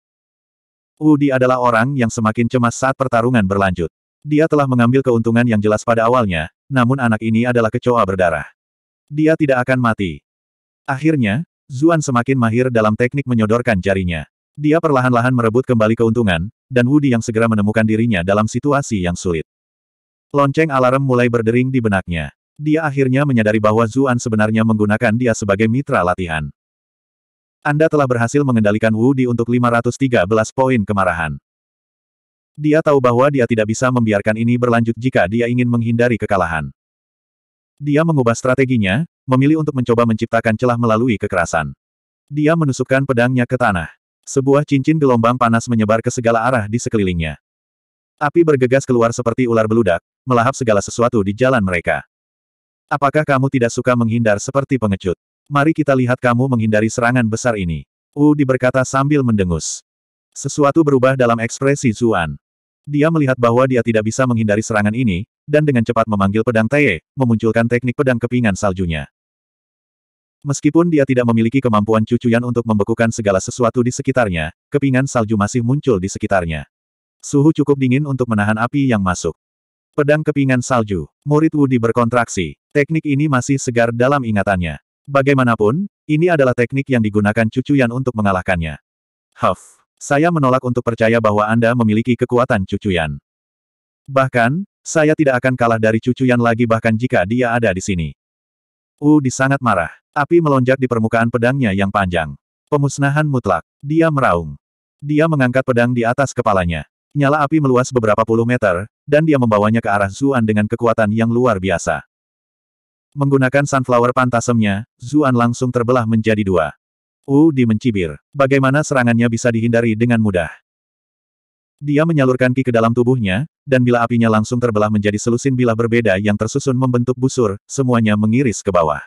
Udi adalah orang yang semakin cemas saat pertarungan berlanjut. Dia telah mengambil keuntungan yang jelas pada awalnya, namun anak ini adalah kecoa berdarah. Dia tidak akan mati. Akhirnya, Zuan semakin mahir dalam teknik menyodorkan jarinya. Dia perlahan-lahan merebut kembali keuntungan, dan Wudi yang segera menemukan dirinya dalam situasi yang sulit. Lonceng alarm mulai berdering di benaknya. Dia akhirnya menyadari bahwa Zuan sebenarnya menggunakan dia sebagai mitra latihan. Anda telah berhasil mengendalikan Wudi untuk 513 poin kemarahan. Dia tahu bahwa dia tidak bisa membiarkan ini berlanjut jika dia ingin menghindari kekalahan. Dia mengubah strateginya, memilih untuk mencoba menciptakan celah melalui kekerasan. Dia menusukkan pedangnya ke tanah. Sebuah cincin gelombang panas menyebar ke segala arah di sekelilingnya. Api bergegas keluar seperti ular beludak, melahap segala sesuatu di jalan mereka. Apakah kamu tidak suka menghindar seperti pengecut? Mari kita lihat kamu menghindari serangan besar ini. Wu berkata sambil mendengus. Sesuatu berubah dalam ekspresi Zuan. Dia melihat bahwa dia tidak bisa menghindari serangan ini, dan dengan cepat memanggil pedang Tae, memunculkan teknik pedang kepingan saljunya. Meskipun dia tidak memiliki kemampuan cucuyan untuk membekukan segala sesuatu di sekitarnya, kepingan salju masih muncul di sekitarnya. Suhu cukup dingin untuk menahan api yang masuk. Pedang kepingan salju, murid Wudi berkontraksi. Teknik ini masih segar dalam ingatannya. Bagaimanapun, ini adalah teknik yang digunakan cucuyan untuk mengalahkannya. Huff, saya menolak untuk percaya bahwa Anda memiliki kekuatan cucuyan. Bahkan, saya tidak akan kalah dari cucuyan lagi bahkan jika dia ada di sini. Wudi sangat marah. Api melonjak di permukaan pedangnya yang panjang. Pemusnahan mutlak. Dia meraung. Dia mengangkat pedang di atas kepalanya. Nyala api meluas beberapa puluh meter, dan dia membawanya ke arah Zuan dengan kekuatan yang luar biasa. Menggunakan sunflower pantasemnya, Zuan langsung terbelah menjadi dua. Di mencibir. Bagaimana serangannya bisa dihindari dengan mudah? Dia menyalurkan ki ke dalam tubuhnya, dan bila apinya langsung terbelah menjadi selusin bilah berbeda yang tersusun membentuk busur, semuanya mengiris ke bawah.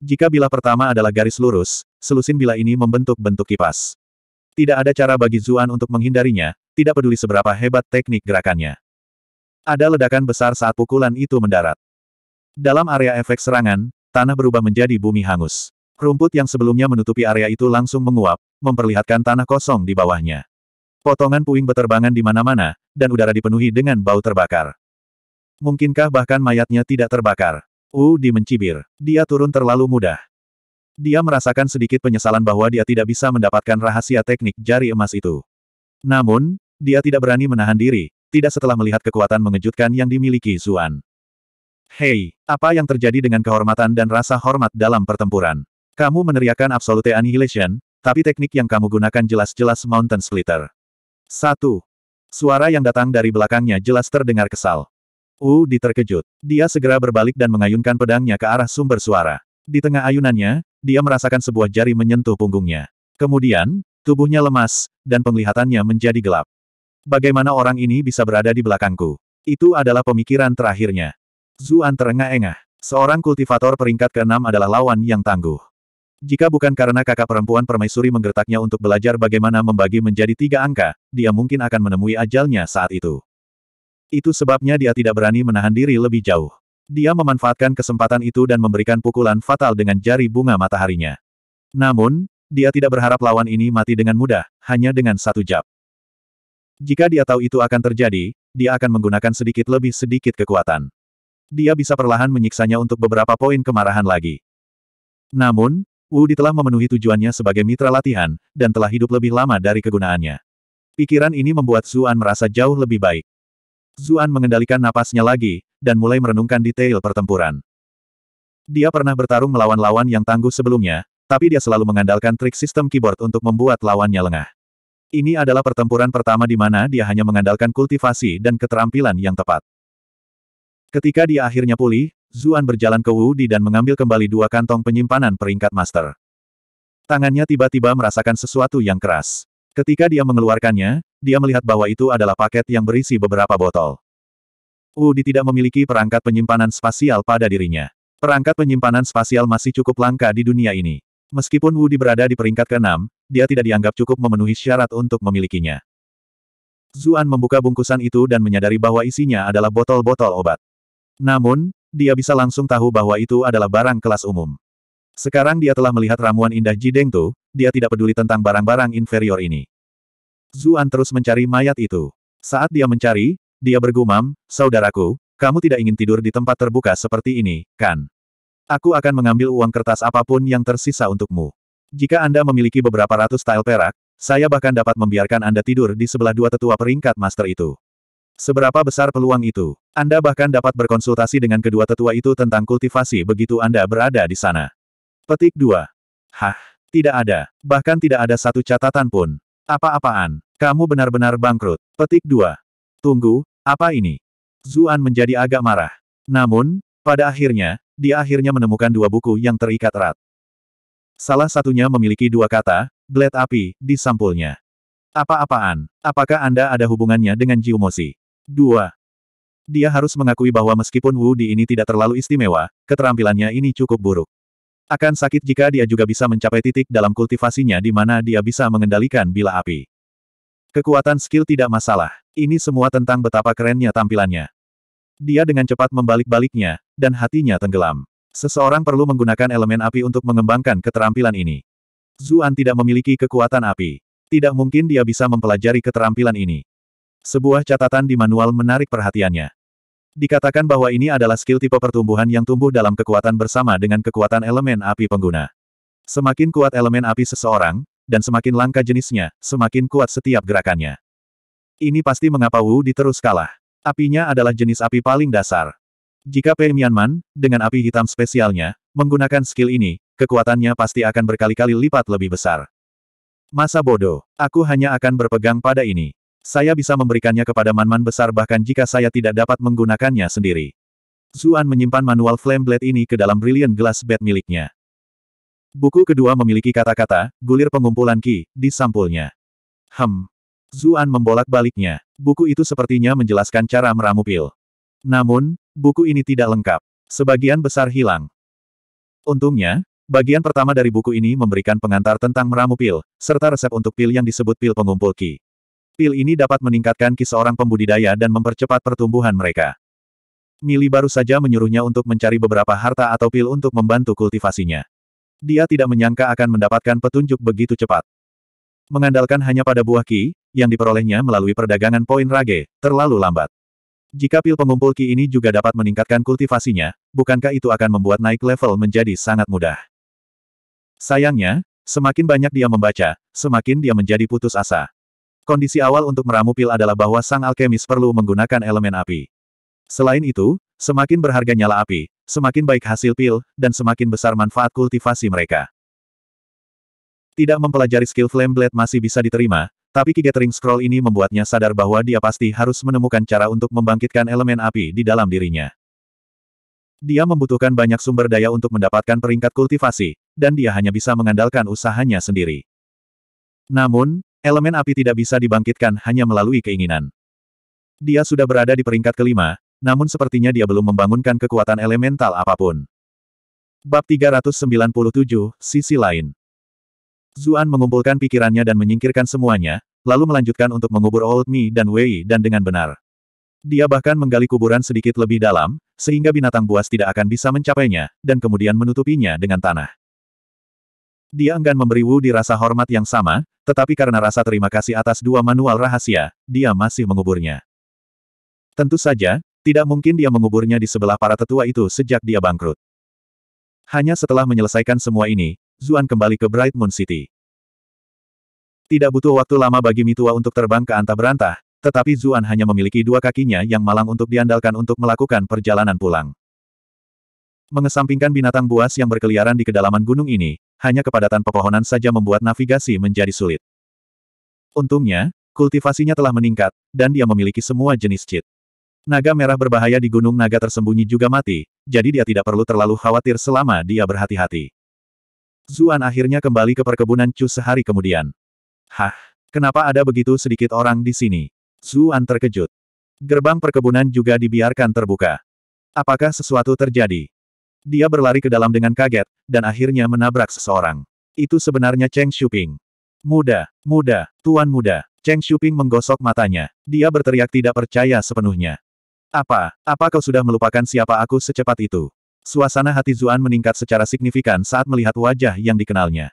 Jika bilah pertama adalah garis lurus, selusin bilah ini membentuk bentuk kipas. Tidak ada cara bagi Zuan untuk menghindarinya, tidak peduli seberapa hebat teknik gerakannya. Ada ledakan besar saat pukulan itu mendarat. Dalam area efek serangan, tanah berubah menjadi bumi hangus. Rumput yang sebelumnya menutupi area itu langsung menguap, memperlihatkan tanah kosong di bawahnya. Potongan puing beterbangan di mana-mana, dan udara dipenuhi dengan bau terbakar. Mungkinkah bahkan mayatnya tidak terbakar? Di mencibir. Dia turun terlalu mudah. Dia merasakan sedikit penyesalan bahwa dia tidak bisa mendapatkan rahasia teknik jari emas itu. Namun, dia tidak berani menahan diri, tidak setelah melihat kekuatan mengejutkan yang dimiliki Zuan. Hei, apa yang terjadi dengan kehormatan dan rasa hormat dalam pertempuran? Kamu meneriakan Absolute Annihilation, tapi teknik yang kamu gunakan jelas-jelas Mountain Splitter. 1. Suara yang datang dari belakangnya jelas terdengar kesal. Wu terkejut. Dia segera berbalik dan mengayunkan pedangnya ke arah sumber suara. Di tengah ayunannya, dia merasakan sebuah jari menyentuh punggungnya. Kemudian, tubuhnya lemas, dan penglihatannya menjadi gelap. Bagaimana orang ini bisa berada di belakangku? Itu adalah pemikiran terakhirnya. Zuan terengah-engah. Seorang kultivator peringkat ke-6 adalah lawan yang tangguh. Jika bukan karena kakak perempuan permaisuri menggertaknya untuk belajar bagaimana membagi menjadi tiga angka, dia mungkin akan menemui ajalnya saat itu. Itu sebabnya dia tidak berani menahan diri lebih jauh. Dia memanfaatkan kesempatan itu dan memberikan pukulan fatal dengan jari bunga mataharinya. Namun, dia tidak berharap lawan ini mati dengan mudah, hanya dengan satu jab. Jika dia tahu itu akan terjadi, dia akan menggunakan sedikit lebih sedikit kekuatan. Dia bisa perlahan menyiksanya untuk beberapa poin kemarahan lagi. Namun, Wudi telah memenuhi tujuannya sebagai mitra latihan, dan telah hidup lebih lama dari kegunaannya. Pikiran ini membuat Zuan merasa jauh lebih baik. Zuan mengendalikan napasnya lagi, dan mulai merenungkan detail pertempuran. Dia pernah bertarung melawan lawan yang tangguh sebelumnya, tapi dia selalu mengandalkan trik sistem keyboard untuk membuat lawannya lengah. Ini adalah pertempuran pertama di mana dia hanya mengandalkan kultivasi dan keterampilan yang tepat. Ketika dia akhirnya pulih, Zuan berjalan ke Wudi dan mengambil kembali dua kantong penyimpanan peringkat master. Tangannya tiba-tiba merasakan sesuatu yang keras. Ketika dia mengeluarkannya, dia melihat bahwa itu adalah paket yang berisi beberapa botol. Udi tidak memiliki perangkat penyimpanan spasial pada dirinya. Perangkat penyimpanan spasial masih cukup langka di dunia ini. Meskipun Wudi berada di peringkat ke-6, dia tidak dianggap cukup memenuhi syarat untuk memilikinya. Zuan membuka bungkusan itu dan menyadari bahwa isinya adalah botol-botol obat. Namun, dia bisa langsung tahu bahwa itu adalah barang kelas umum. Sekarang dia telah melihat ramuan indah Jideng dia tidak peduli tentang barang-barang inferior ini. Zuan terus mencari mayat itu. Saat dia mencari, dia bergumam, Saudaraku, kamu tidak ingin tidur di tempat terbuka seperti ini, kan? Aku akan mengambil uang kertas apapun yang tersisa untukmu. Jika Anda memiliki beberapa ratus tile perak, saya bahkan dapat membiarkan Anda tidur di sebelah dua tetua peringkat master itu. Seberapa besar peluang itu? Anda bahkan dapat berkonsultasi dengan kedua tetua itu tentang kultivasi begitu Anda berada di sana. Petik 2. Hah, tidak ada. Bahkan tidak ada satu catatan pun. Apa-apaan? Kamu benar-benar bangkrut. Petik 2. Tunggu, apa ini? Zuan menjadi agak marah. Namun, pada akhirnya, dia akhirnya menemukan dua buku yang terikat erat. Salah satunya memiliki dua kata, Blade Api, di sampulnya. Apa-apaan? Apakah Anda ada hubungannya dengan Jiumosi? 2. Dia harus mengakui bahwa meskipun Wu Di ini tidak terlalu istimewa, keterampilannya ini cukup buruk. Akan sakit jika dia juga bisa mencapai titik dalam kultivasinya di mana dia bisa mengendalikan bila api. Kekuatan skill tidak masalah. Ini semua tentang betapa kerennya tampilannya. Dia dengan cepat membalik-baliknya, dan hatinya tenggelam. Seseorang perlu menggunakan elemen api untuk mengembangkan keterampilan ini. Zuan tidak memiliki kekuatan api. Tidak mungkin dia bisa mempelajari keterampilan ini. Sebuah catatan di manual menarik perhatiannya. Dikatakan bahwa ini adalah skill tipe pertumbuhan yang tumbuh dalam kekuatan bersama dengan kekuatan elemen api pengguna. Semakin kuat elemen api seseorang, dan semakin langka jenisnya, semakin kuat setiap gerakannya. Ini pasti mengapa Wu diterus kalah. Apinya adalah jenis api paling dasar. Jika Pei Mianman, dengan api hitam spesialnya, menggunakan skill ini, kekuatannya pasti akan berkali-kali lipat lebih besar. Masa bodoh, aku hanya akan berpegang pada ini. Saya bisa memberikannya kepada manman -man besar bahkan jika saya tidak dapat menggunakannya sendiri. Zuan menyimpan manual Flame Blade ini ke dalam Brilliant Glass Bed miliknya. Buku kedua memiliki kata-kata, gulir pengumpulan Ki, di sampulnya. Hem. Zuan membolak-baliknya. Buku itu sepertinya menjelaskan cara meramu pil. Namun, buku ini tidak lengkap. Sebagian besar hilang. Untungnya, bagian pertama dari buku ini memberikan pengantar tentang meramu pil, serta resep untuk pil yang disebut pil pengumpul Ki. Pil ini dapat meningkatkan ki seorang pembudidaya dan mempercepat pertumbuhan mereka. Mili baru saja menyuruhnya untuk mencari beberapa harta atau pil untuk membantu kultivasinya. Dia tidak menyangka akan mendapatkan petunjuk begitu cepat. Mengandalkan hanya pada buah ki, yang diperolehnya melalui perdagangan poin rage, terlalu lambat. Jika pil pengumpul ki ini juga dapat meningkatkan kultivasinya, bukankah itu akan membuat naik level menjadi sangat mudah? Sayangnya, semakin banyak dia membaca, semakin dia menjadi putus asa. Kondisi awal untuk meramu pil adalah bahwa sang alkemis perlu menggunakan elemen api. Selain itu, semakin berharga nyala api, semakin baik hasil pil, dan semakin besar manfaat kultivasi mereka. Tidak mempelajari skill Flame Blade masih bisa diterima, tapi Ki Gathering Scroll ini membuatnya sadar bahwa dia pasti harus menemukan cara untuk membangkitkan elemen api di dalam dirinya. Dia membutuhkan banyak sumber daya untuk mendapatkan peringkat kultivasi, dan dia hanya bisa mengandalkan usahanya sendiri. Namun, Elemen api tidak bisa dibangkitkan hanya melalui keinginan. Dia sudah berada di peringkat kelima, namun sepertinya dia belum membangunkan kekuatan elemental apapun. Bab 397, Sisi Lain Zuan mengumpulkan pikirannya dan menyingkirkan semuanya, lalu melanjutkan untuk mengubur Old Mi dan Wei dan dengan benar. Dia bahkan menggali kuburan sedikit lebih dalam, sehingga binatang buas tidak akan bisa mencapainya, dan kemudian menutupinya dengan tanah. Dia enggan memberi Wu di hormat yang sama, tetapi karena rasa terima kasih atas dua manual rahasia, dia masih menguburnya. Tentu saja, tidak mungkin dia menguburnya di sebelah para tetua itu sejak dia bangkrut. Hanya setelah menyelesaikan semua ini, Zuan kembali ke Bright Moon City. Tidak butuh waktu lama bagi Mitua untuk terbang ke Anta Berantah, tetapi Zuan hanya memiliki dua kakinya yang malang untuk diandalkan untuk melakukan perjalanan pulang. Mengesampingkan binatang buas yang berkeliaran di kedalaman gunung ini, hanya kepadatan pepohonan saja membuat navigasi menjadi sulit. Untungnya, kultivasinya telah meningkat, dan dia memiliki semua jenis cit. Naga merah berbahaya di gunung naga tersembunyi juga mati, jadi dia tidak perlu terlalu khawatir selama dia berhati-hati. Zuan akhirnya kembali ke perkebunan Chu sehari kemudian. Hah, kenapa ada begitu sedikit orang di sini? Zuan terkejut. Gerbang perkebunan juga dibiarkan terbuka. Apakah sesuatu terjadi? Dia berlari ke dalam dengan kaget, dan akhirnya menabrak seseorang. Itu sebenarnya Cheng Shuping. Muda, muda, tuan muda. Cheng Shuping menggosok matanya. Dia berteriak tidak percaya sepenuhnya. Apa, apa kau sudah melupakan siapa aku secepat itu? Suasana hati Zuan meningkat secara signifikan saat melihat wajah yang dikenalnya.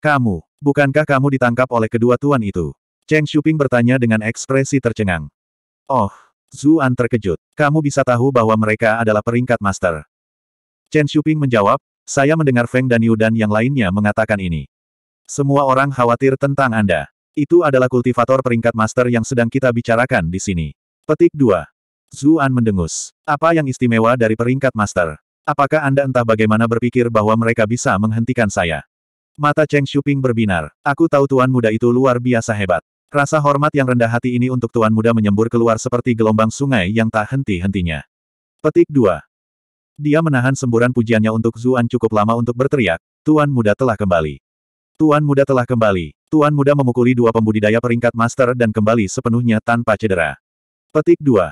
Kamu, bukankah kamu ditangkap oleh kedua tuan itu? Cheng Shuping bertanya dengan ekspresi tercengang. Oh, Zuan terkejut. Kamu bisa tahu bahwa mereka adalah peringkat master. Chen Shuping menjawab, saya mendengar Feng Yu dan yang lainnya mengatakan ini. Semua orang khawatir tentang Anda. Itu adalah kultivator peringkat master yang sedang kita bicarakan di sini. Petik 2. Zuan mendengus. Apa yang istimewa dari peringkat master? Apakah Anda entah bagaimana berpikir bahwa mereka bisa menghentikan saya? Mata Cheng Shuping berbinar. Aku tahu tuan muda itu luar biasa hebat. Rasa hormat yang rendah hati ini untuk tuan muda menyembur keluar seperti gelombang sungai yang tak henti-hentinya. Petik 2. Dia menahan semburan pujiannya untuk Zuan cukup lama untuk berteriak, Tuan Muda telah kembali. Tuan Muda telah kembali. Tuan Muda memukuli dua pembudidaya peringkat master dan kembali sepenuhnya tanpa cedera. Petik 2.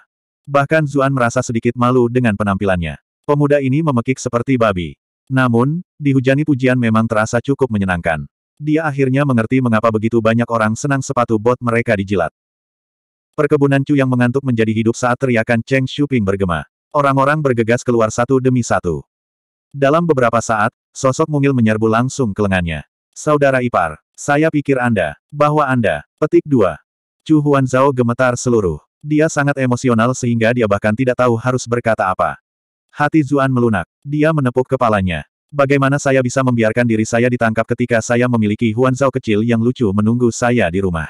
Bahkan Zuan merasa sedikit malu dengan penampilannya. Pemuda ini memekik seperti babi. Namun, dihujani pujian memang terasa cukup menyenangkan. Dia akhirnya mengerti mengapa begitu banyak orang senang sepatu bot mereka dijilat. Perkebunan Chu yang mengantuk menjadi hidup saat teriakan Cheng Shuping bergema. Orang-orang bergegas keluar satu demi satu. Dalam beberapa saat, sosok mungil menyerbu langsung ke lengannya. Saudara ipar, saya pikir Anda, bahwa Anda, petik dua. Chu Huan Zhao gemetar seluruh. Dia sangat emosional sehingga dia bahkan tidak tahu harus berkata apa. Hati Zuan melunak. Dia menepuk kepalanya. Bagaimana saya bisa membiarkan diri saya ditangkap ketika saya memiliki Huan Zhao kecil yang lucu menunggu saya di rumah?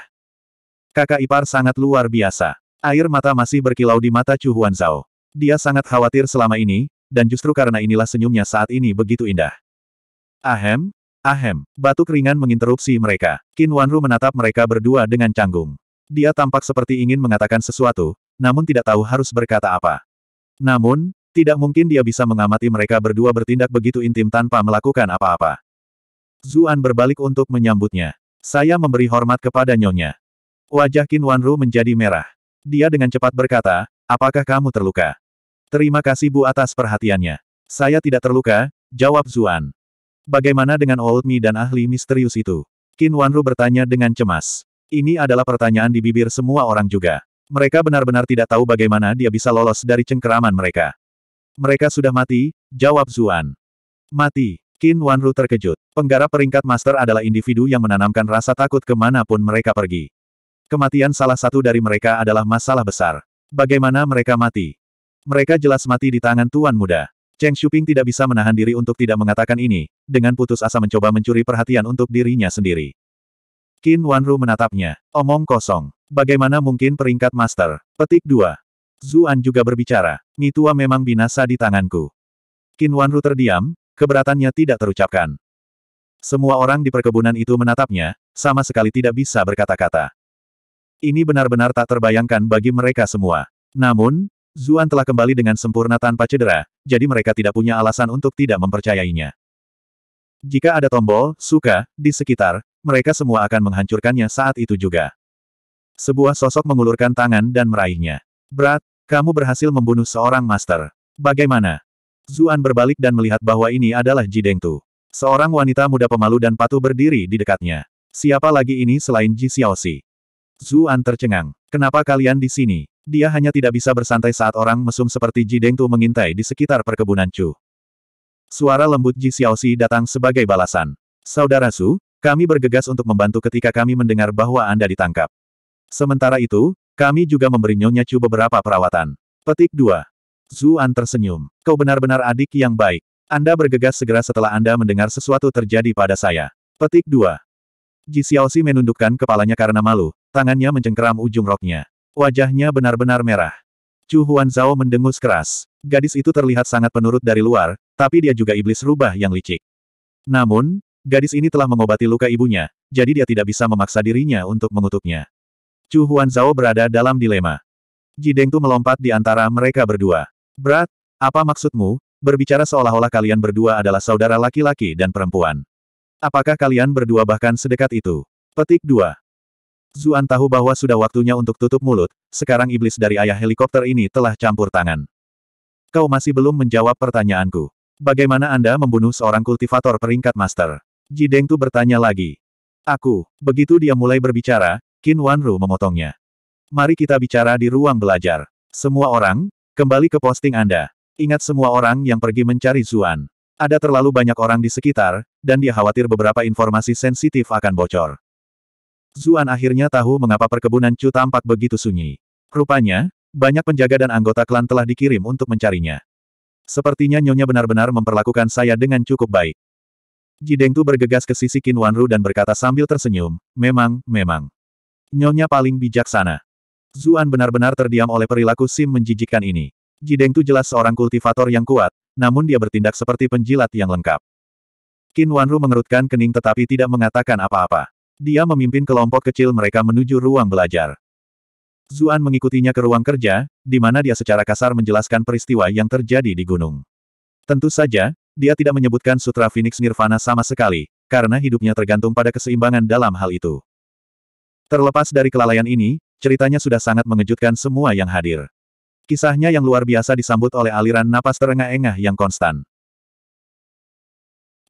Kakak ipar sangat luar biasa. Air mata masih berkilau di mata Chu Huan Zhao. Dia sangat khawatir selama ini, dan justru karena inilah senyumnya saat ini begitu indah. Ahem, ahem, batuk ringan menginterupsi mereka. Qin Wanru menatap mereka berdua dengan canggung. Dia tampak seperti ingin mengatakan sesuatu, namun tidak tahu harus berkata apa. Namun, tidak mungkin dia bisa mengamati mereka berdua bertindak begitu intim tanpa melakukan apa-apa. Zuan berbalik untuk menyambutnya. Saya memberi hormat kepada nyonya. Wajah Qin Wanru menjadi merah. Dia dengan cepat berkata, apakah kamu terluka? Terima kasih Bu atas perhatiannya. Saya tidak terluka, jawab Zuan. Bagaimana dengan Old Mi dan ahli misterius itu? Qin Wanru bertanya dengan cemas. Ini adalah pertanyaan di bibir semua orang juga. Mereka benar-benar tidak tahu bagaimana dia bisa lolos dari cengkeraman mereka. Mereka sudah mati, jawab Zuan. Mati. Qin Wanru terkejut. Penggarap peringkat master adalah individu yang menanamkan rasa takut kemanapun mereka pergi. Kematian salah satu dari mereka adalah masalah besar. Bagaimana mereka mati? Mereka jelas mati di tangan Tuan Muda. Cheng Shuping tidak bisa menahan diri untuk tidak mengatakan ini, dengan putus asa mencoba mencuri perhatian untuk dirinya sendiri. Qin Wanru menatapnya. Omong kosong. Bagaimana mungkin peringkat master? Petik 2. Zuan juga berbicara. Mitua memang binasa di tanganku. Qin Wanru terdiam, keberatannya tidak terucapkan. Semua orang di perkebunan itu menatapnya, sama sekali tidak bisa berkata-kata. Ini benar-benar tak terbayangkan bagi mereka semua. Namun, Zuan telah kembali dengan sempurna tanpa cedera, jadi mereka tidak punya alasan untuk tidak mempercayainya. Jika ada tombol, suka, di sekitar, mereka semua akan menghancurkannya saat itu juga. Sebuah sosok mengulurkan tangan dan meraihnya. Berat, kamu berhasil membunuh seorang master. Bagaimana? Zuan berbalik dan melihat bahwa ini adalah Ji Dengtu. Seorang wanita muda pemalu dan patuh berdiri di dekatnya. Siapa lagi ini selain Ji Xiaoxi? Zuan tercengang. Kenapa kalian di sini? Dia hanya tidak bisa bersantai saat orang mesum seperti Ji Deng Tu mengintai di sekitar perkebunan Chu. Suara lembut Ji Xiaoxi datang sebagai balasan. Saudara Su, kami bergegas untuk membantu ketika kami mendengar bahwa Anda ditangkap. Sementara itu, kami juga memberi Nyonya Chu beberapa perawatan. Petik 2. Zuan tersenyum. Kau benar-benar adik yang baik. Anda bergegas segera setelah Anda mendengar sesuatu terjadi pada saya. Petik 2. Ji Xiaoxi menundukkan kepalanya karena malu, Tangannya mencengkeram ujung roknya. Wajahnya benar-benar merah. Chu Huan Zhao mendengus keras. Gadis itu terlihat sangat penurut dari luar, tapi dia juga iblis rubah yang licik. Namun, gadis ini telah mengobati luka ibunya, jadi dia tidak bisa memaksa dirinya untuk mengutuknya. Chu Huan Zhao berada dalam dilema. Jideng Tu melompat di antara mereka berdua. Berat, apa maksudmu? Berbicara seolah-olah kalian berdua adalah saudara laki-laki dan perempuan. Apakah kalian berdua bahkan sedekat itu? Petik 2. Zuan tahu bahwa sudah waktunya untuk tutup mulut, sekarang iblis dari ayah helikopter ini telah campur tangan. Kau masih belum menjawab pertanyaanku. Bagaimana Anda membunuh seorang kultivator peringkat master? Jideng Tu bertanya lagi. Aku, begitu dia mulai berbicara, Qin Wanru memotongnya. Mari kita bicara di ruang belajar. Semua orang, kembali ke posting Anda. Ingat semua orang yang pergi mencari Zuan. Ada terlalu banyak orang di sekitar, dan dia khawatir beberapa informasi sensitif akan bocor. Zuan akhirnya tahu mengapa perkebunan Chu tampak begitu sunyi. Rupanya, banyak penjaga dan anggota klan telah dikirim untuk mencarinya. Sepertinya Nyonya benar-benar memperlakukan saya dengan cukup baik. Jidengtu bergegas ke sisi Qin Wanru dan berkata sambil tersenyum, memang, memang. Nyonya paling bijaksana. Zuan benar-benar terdiam oleh perilaku Sim menjijikkan ini. Jidengtu jelas seorang kultivator yang kuat, namun dia bertindak seperti penjilat yang lengkap. Qin Wanru mengerutkan kening tetapi tidak mengatakan apa-apa. Dia memimpin kelompok kecil mereka menuju ruang belajar. Zuan mengikutinya ke ruang kerja, di mana dia secara kasar menjelaskan peristiwa yang terjadi di gunung. Tentu saja, dia tidak menyebutkan Sutra Phoenix Nirvana sama sekali, karena hidupnya tergantung pada keseimbangan dalam hal itu. Terlepas dari kelalaian ini, ceritanya sudah sangat mengejutkan semua yang hadir. Kisahnya yang luar biasa disambut oleh aliran napas terengah-engah yang konstan.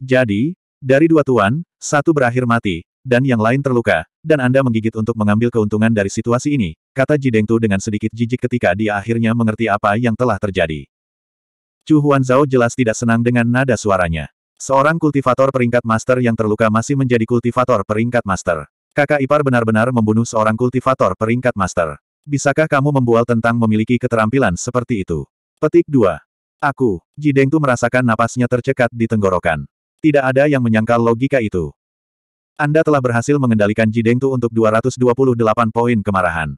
Jadi, dari dua tuan, satu berakhir mati, dan yang lain terluka, dan Anda menggigit untuk mengambil keuntungan dari situasi ini, kata Jideng Tu dengan sedikit jijik ketika dia akhirnya mengerti apa yang telah terjadi. Chu Zhao jelas tidak senang dengan nada suaranya. Seorang kultivator peringkat master yang terluka masih menjadi kultivator peringkat master. Kakak ipar benar-benar membunuh seorang kultivator peringkat master. Bisakah kamu membual tentang memiliki keterampilan seperti itu? Petik 2. Aku, Tu merasakan napasnya tercekat di tenggorokan. Tidak ada yang menyangkal logika itu. Anda telah berhasil mengendalikan Jidengtu untuk 228 poin kemarahan.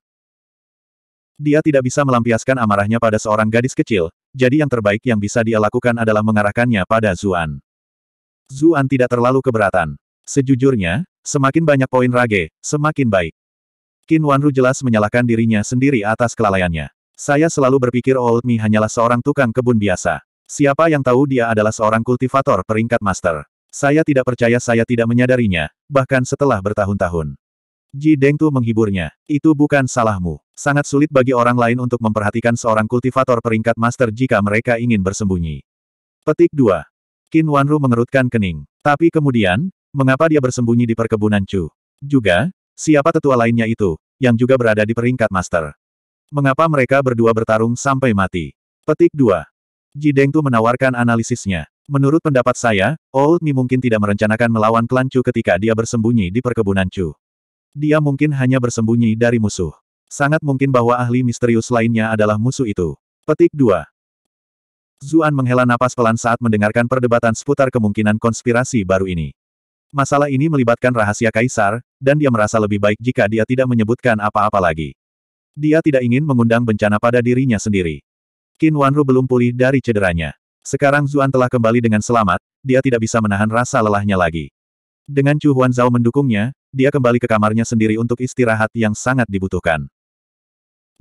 Dia tidak bisa melampiaskan amarahnya pada seorang gadis kecil, jadi yang terbaik yang bisa dia lakukan adalah mengarahkannya pada Zuan. Zuan tidak terlalu keberatan. Sejujurnya, semakin banyak poin Rage, semakin baik. Qin Wanru jelas menyalahkan dirinya sendiri atas kelalaiannya. Saya selalu berpikir Old Mi hanyalah seorang tukang kebun biasa. Siapa yang tahu dia adalah seorang kultivator peringkat master. Saya tidak percaya saya tidak menyadarinya, bahkan setelah bertahun-tahun. Ji Dengtu menghiburnya. Itu bukan salahmu. Sangat sulit bagi orang lain untuk memperhatikan seorang kultivator peringkat master jika mereka ingin bersembunyi. Petik 2. Qin Wanru mengerutkan kening. Tapi kemudian, mengapa dia bersembunyi di perkebunan Chu? Juga, siapa tetua lainnya itu, yang juga berada di peringkat master? Mengapa mereka berdua bertarung sampai mati? Petik 2. Ji Dengtu menawarkan analisisnya. Menurut pendapat saya, Old Mi mungkin tidak merencanakan melawan klan Chu ketika dia bersembunyi di perkebunan Chu. Dia mungkin hanya bersembunyi dari musuh. Sangat mungkin bahwa ahli misterius lainnya adalah musuh itu. Petik 2. Zuan menghela napas pelan saat mendengarkan perdebatan seputar kemungkinan konspirasi baru ini. Masalah ini melibatkan rahasia kaisar, dan dia merasa lebih baik jika dia tidak menyebutkan apa-apa lagi. Dia tidak ingin mengundang bencana pada dirinya sendiri. Qin Wanru belum pulih dari cederanya. Sekarang Zuan telah kembali dengan selamat, dia tidak bisa menahan rasa lelahnya lagi. Dengan Chu Huan Zhao mendukungnya, dia kembali ke kamarnya sendiri untuk istirahat yang sangat dibutuhkan.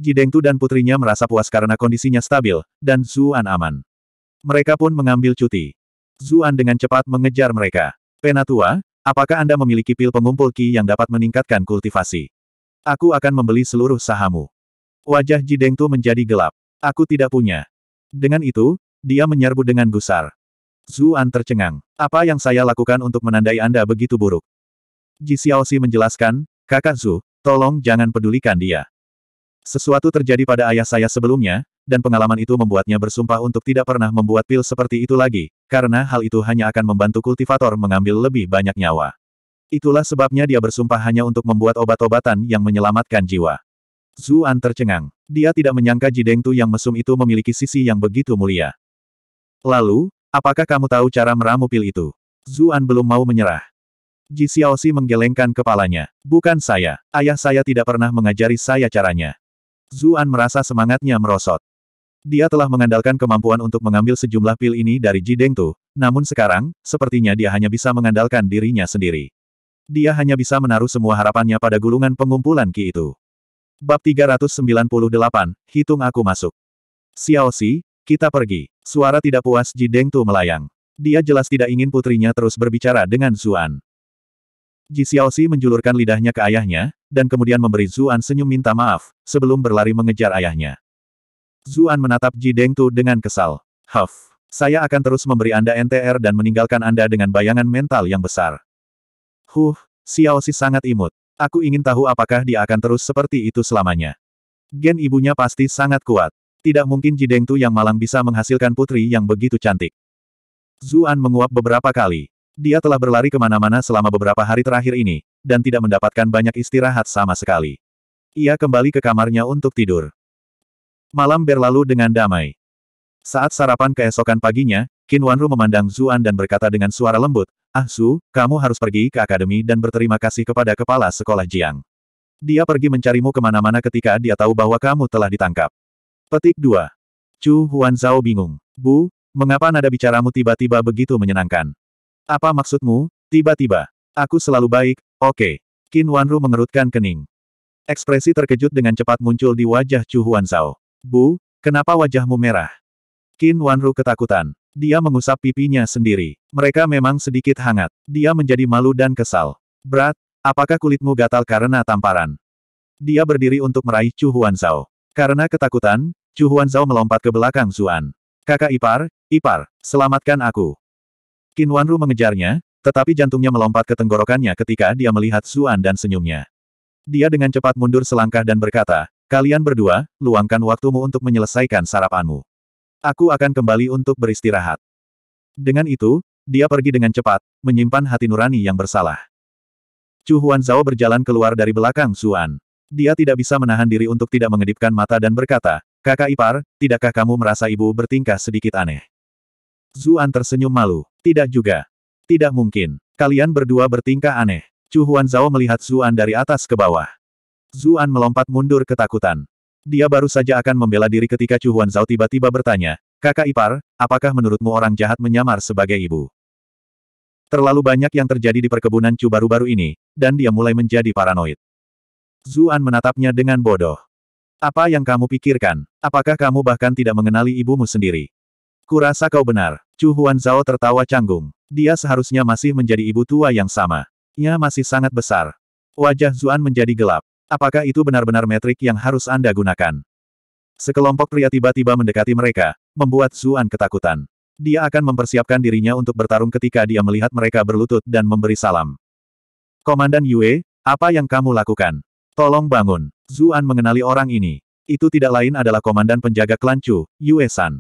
Tu dan putrinya merasa puas karena kondisinya stabil, dan Zuan aman. Mereka pun mengambil cuti. Zuan dengan cepat mengejar mereka. Penatua, apakah Anda memiliki pil pengumpul Ki yang dapat meningkatkan kultivasi? Aku akan membeli seluruh sahamu. Wajah Tu menjadi gelap. Aku tidak punya. Dengan itu, dia menyerbu dengan gusar. Zuan tercengang. Apa yang saya lakukan untuk menandai Anda begitu buruk? Ji Xiaoxi menjelaskan, kakak Zu, tolong jangan pedulikan dia. Sesuatu terjadi pada ayah saya sebelumnya, dan pengalaman itu membuatnya bersumpah untuk tidak pernah membuat pil seperti itu lagi, karena hal itu hanya akan membantu kultivator mengambil lebih banyak nyawa. Itulah sebabnya dia bersumpah hanya untuk membuat obat-obatan yang menyelamatkan jiwa. Zuan tercengang. Dia tidak menyangka Jideng Tu yang mesum itu memiliki sisi yang begitu mulia. Lalu, apakah kamu tahu cara meramu pil itu? Zuan belum mau menyerah. Ji Xiaoxi menggelengkan kepalanya. Bukan saya. Ayah saya tidak pernah mengajari saya caranya. Zuan merasa semangatnya merosot. Dia telah mengandalkan kemampuan untuk mengambil sejumlah pil ini dari Ji Dengtu, namun sekarang, sepertinya dia hanya bisa mengandalkan dirinya sendiri. Dia hanya bisa menaruh semua harapannya pada gulungan pengumpulan Ki itu. Bab 398, Hitung Aku Masuk. Xiaoxi, kita pergi. Suara tidak puas Ji Tu melayang. Dia jelas tidak ingin putrinya terus berbicara dengan Zuan. Ji Xiaoxi menjulurkan lidahnya ke ayahnya, dan kemudian memberi Zuan senyum minta maaf, sebelum berlari mengejar ayahnya. Zuan menatap Ji Tu dengan kesal. Huff. Saya akan terus memberi Anda NTR dan meninggalkan Anda dengan bayangan mental yang besar. Huh, Xiaoxi sangat imut. Aku ingin tahu apakah dia akan terus seperti itu selamanya. Gen ibunya pasti sangat kuat. Tidak mungkin Jideng Tu yang malang bisa menghasilkan putri yang begitu cantik. Zuan menguap beberapa kali. Dia telah berlari kemana-mana selama beberapa hari terakhir ini, dan tidak mendapatkan banyak istirahat sama sekali. Ia kembali ke kamarnya untuk tidur. Malam berlalu dengan damai. Saat sarapan keesokan paginya, Qin Wanru memandang Zuan dan berkata dengan suara lembut, Ah Su, kamu harus pergi ke akademi dan berterima kasih kepada kepala sekolah Jiang. Dia pergi mencarimu kemana-mana ketika dia tahu bahwa kamu telah ditangkap. Petik 2. Chu Huan Zhao bingung. Bu, mengapa nada bicaramu tiba-tiba begitu menyenangkan? Apa maksudmu, tiba-tiba? Aku selalu baik, oke. Okay. Qin Wanru mengerutkan kening. Ekspresi terkejut dengan cepat muncul di wajah Chu Huan Zhao. Bu, kenapa wajahmu merah? Qin Wanru ketakutan. Dia mengusap pipinya sendiri. Mereka memang sedikit hangat. Dia menjadi malu dan kesal. Berat, apakah kulitmu gatal karena tamparan? Dia berdiri untuk meraih Chu Huan Zhao. Karena ketakutan, Chu Huan Zhao melompat ke belakang Zuan. Kakak ipar, ipar, selamatkan aku. Qin Wanru mengejarnya, tetapi jantungnya melompat ke tenggorokannya ketika dia melihat Zuan dan senyumnya. Dia dengan cepat mundur selangkah dan berkata, kalian berdua, luangkan waktumu untuk menyelesaikan sarapanmu. Aku akan kembali untuk beristirahat. Dengan itu, dia pergi dengan cepat, menyimpan hati nurani yang bersalah. Chu Huan Zhao berjalan keluar dari belakang Zuan. Dia tidak bisa menahan diri untuk tidak mengedipkan mata dan berkata, Kakak Ipar, tidakkah kamu merasa ibu bertingkah sedikit aneh? Zuan tersenyum malu. Tidak juga. Tidak mungkin. Kalian berdua bertingkah aneh. Chu Huan Zhao melihat Zuan dari atas ke bawah. Zuan melompat mundur ketakutan. Dia baru saja akan membela diri ketika Chu Huan Zhao tiba-tiba bertanya, Kakak Ipar, apakah menurutmu orang jahat menyamar sebagai ibu? Terlalu banyak yang terjadi di perkebunan Chu baru-baru ini, dan dia mulai menjadi paranoid. Zuan menatapnya dengan bodoh. Apa yang kamu pikirkan? Apakah kamu bahkan tidak mengenali ibumu sendiri? Kurasa kau benar. Chu Huan Zhao tertawa canggung. Dia seharusnya masih menjadi ibu tua yang sama. Ia masih sangat besar. Wajah Zuan menjadi gelap. Apakah itu benar-benar metrik yang harus Anda gunakan? Sekelompok pria tiba-tiba mendekati mereka, membuat Zuan ketakutan. Dia akan mempersiapkan dirinya untuk bertarung ketika dia melihat mereka berlutut dan memberi salam. Komandan Yue, apa yang kamu lakukan? Tolong bangun. Zuan mengenali orang ini. Itu tidak lain adalah komandan penjaga klan Chu, Yue San.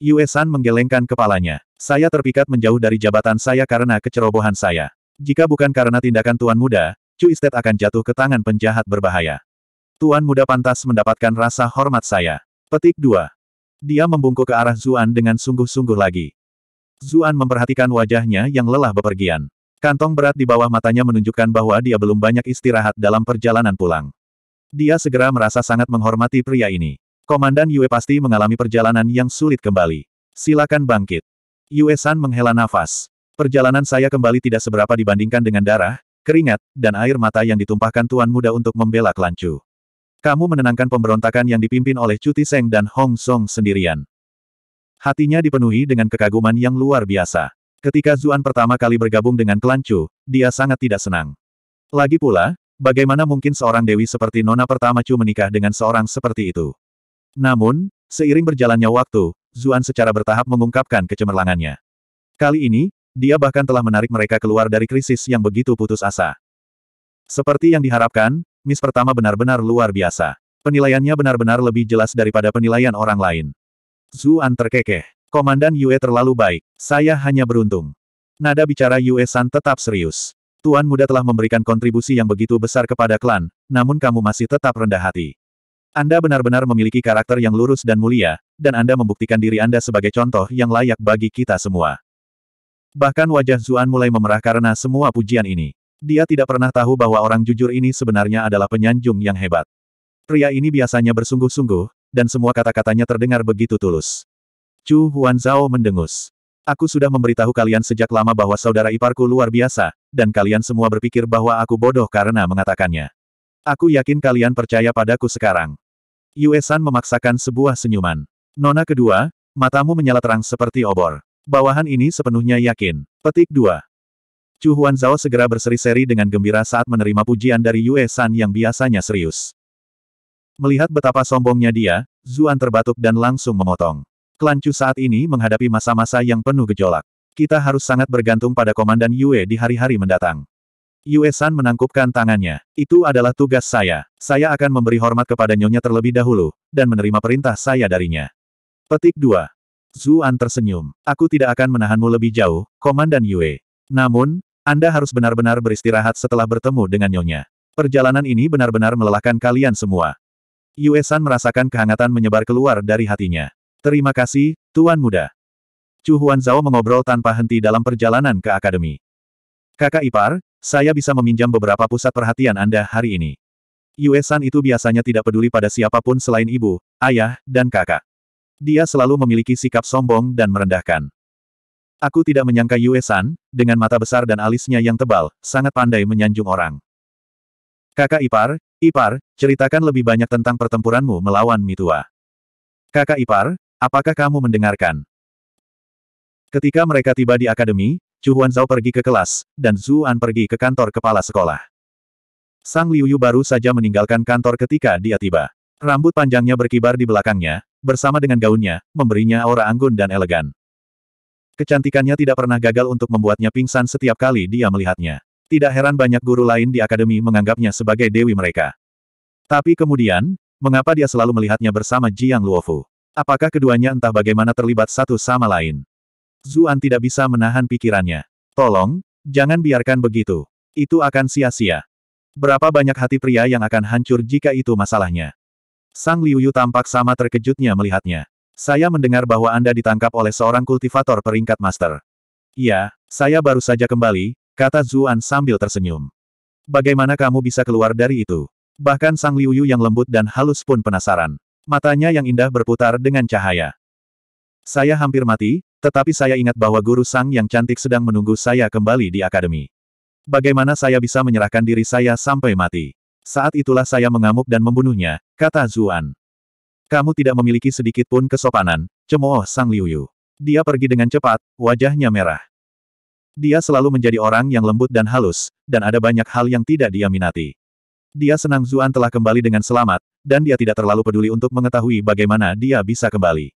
Yue San menggelengkan kepalanya. Saya terpikat menjauh dari jabatan saya karena kecerobohan saya. Jika bukan karena tindakan Tuan Muda, Chu Estate akan jatuh ke tangan penjahat berbahaya. Tuan Muda pantas mendapatkan rasa hormat saya. Petik 2. Dia membungkuk ke arah Zuan dengan sungguh-sungguh lagi. Zuan memperhatikan wajahnya yang lelah bepergian. Kantong berat di bawah matanya menunjukkan bahwa dia belum banyak istirahat dalam perjalanan pulang. Dia segera merasa sangat menghormati pria ini. Komandan Yue pasti mengalami perjalanan yang sulit kembali. Silakan bangkit. Yue San menghela nafas. Perjalanan saya kembali tidak seberapa dibandingkan dengan darah, keringat, dan air mata yang ditumpahkan tuan muda untuk membela Kelancu. Kamu menenangkan pemberontakan yang dipimpin oleh Cuti Seng dan Hong Song sendirian. Hatinya dipenuhi dengan kekaguman yang luar biasa. Ketika Zuan pertama kali bergabung dengan klan Chu, dia sangat tidak senang. Lagi pula, bagaimana mungkin seorang dewi seperti Nona pertama Chu menikah dengan seorang seperti itu? Namun, seiring berjalannya waktu, Zuan secara bertahap mengungkapkan kecemerlangannya. Kali ini, dia bahkan telah menarik mereka keluar dari krisis yang begitu putus asa. Seperti yang diharapkan, Miss pertama benar-benar luar biasa. Penilaiannya benar-benar lebih jelas daripada penilaian orang lain. Zuan terkekeh. Komandan Yue terlalu baik. Saya hanya beruntung. Nada bicara Yue San tetap serius. Tuan muda telah memberikan kontribusi yang begitu besar kepada klan, namun kamu masih tetap rendah hati. Anda benar-benar memiliki karakter yang lurus dan mulia, dan Anda membuktikan diri Anda sebagai contoh yang layak bagi kita semua. Bahkan wajah Zuan mulai memerah karena semua pujian ini. Dia tidak pernah tahu bahwa orang jujur ini sebenarnya adalah penyanjung yang hebat. Pria ini biasanya bersungguh-sungguh, dan semua kata-katanya terdengar begitu tulus. Chu Huanzao mendengus. Aku sudah memberitahu kalian sejak lama bahwa saudara iparku luar biasa, dan kalian semua berpikir bahwa aku bodoh karena mengatakannya. Aku yakin kalian percaya padaku sekarang. Yuesan memaksakan sebuah senyuman. Nona kedua, matamu menyala terang seperti obor. Bawahan ini sepenuhnya yakin. Petik 2. Chu Huanzao segera berseri-seri dengan gembira saat menerima pujian dari Yuesan yang biasanya serius. Melihat betapa sombongnya dia, Zuan terbatuk dan langsung memotong. Klan Chu saat ini menghadapi masa-masa yang penuh gejolak. Kita harus sangat bergantung pada Komandan Yue di hari-hari mendatang. Yue San menangkupkan tangannya. Itu adalah tugas saya. Saya akan memberi hormat kepada nyonya terlebih dahulu, dan menerima perintah saya darinya. Petik 2. Zuan tersenyum. Aku tidak akan menahanmu lebih jauh, Komandan Yue. Namun, Anda harus benar-benar beristirahat setelah bertemu dengan nyonya. Perjalanan ini benar-benar melelahkan kalian semua. Yue San merasakan kehangatan menyebar keluar dari hatinya. Terima kasih, Tuan Muda. Chu Huan Zhao mengobrol tanpa henti dalam perjalanan ke akademi. Kakak ipar, saya bisa meminjam beberapa pusat perhatian Anda hari ini. Yuesan itu biasanya tidak peduli pada siapapun selain ibu, ayah, dan kakak. Dia selalu memiliki sikap sombong dan merendahkan. Aku tidak menyangka Yuesan, dengan mata besar dan alisnya yang tebal, sangat pandai menyanjung orang. Kakak ipar, ipar, ceritakan lebih banyak tentang pertempuranmu melawan Mitua. Kakak ipar, Apakah kamu mendengarkan? Ketika mereka tiba di akademi, Chu Zhao pergi ke kelas, dan Zhu An pergi ke kantor kepala sekolah. Sang Liu Yu baru saja meninggalkan kantor ketika dia tiba. Rambut panjangnya berkibar di belakangnya, bersama dengan gaunnya, memberinya aura anggun dan elegan. Kecantikannya tidak pernah gagal untuk membuatnya pingsan setiap kali dia melihatnya. Tidak heran banyak guru lain di akademi menganggapnya sebagai dewi mereka. Tapi kemudian, mengapa dia selalu melihatnya bersama Jiang Luofu? Apakah keduanya entah bagaimana terlibat satu sama lain? Zuan tidak bisa menahan pikirannya. Tolong, jangan biarkan begitu. Itu akan sia-sia. Berapa banyak hati pria yang akan hancur jika itu masalahnya? Sang Liuyu tampak sama terkejutnya melihatnya. Saya mendengar bahwa Anda ditangkap oleh seorang kultivator peringkat master. Ya, saya baru saja kembali, kata Zuan sambil tersenyum. Bagaimana kamu bisa keluar dari itu? Bahkan Sang Liuyu yang lembut dan halus pun penasaran. Matanya yang indah berputar dengan cahaya. Saya hampir mati, tetapi saya ingat bahwa guru sang yang cantik sedang menunggu saya kembali di akademi. Bagaimana saya bisa menyerahkan diri saya sampai mati? Saat itulah saya mengamuk dan membunuhnya, kata Zuan. Kamu tidak memiliki sedikit pun kesopanan, cemooh Sang Liuyu. Dia pergi dengan cepat, wajahnya merah. Dia selalu menjadi orang yang lembut dan halus, dan ada banyak hal yang tidak dia minati. Dia senang Zuan telah kembali dengan selamat, dan dia tidak terlalu peduli untuk mengetahui bagaimana dia bisa kembali.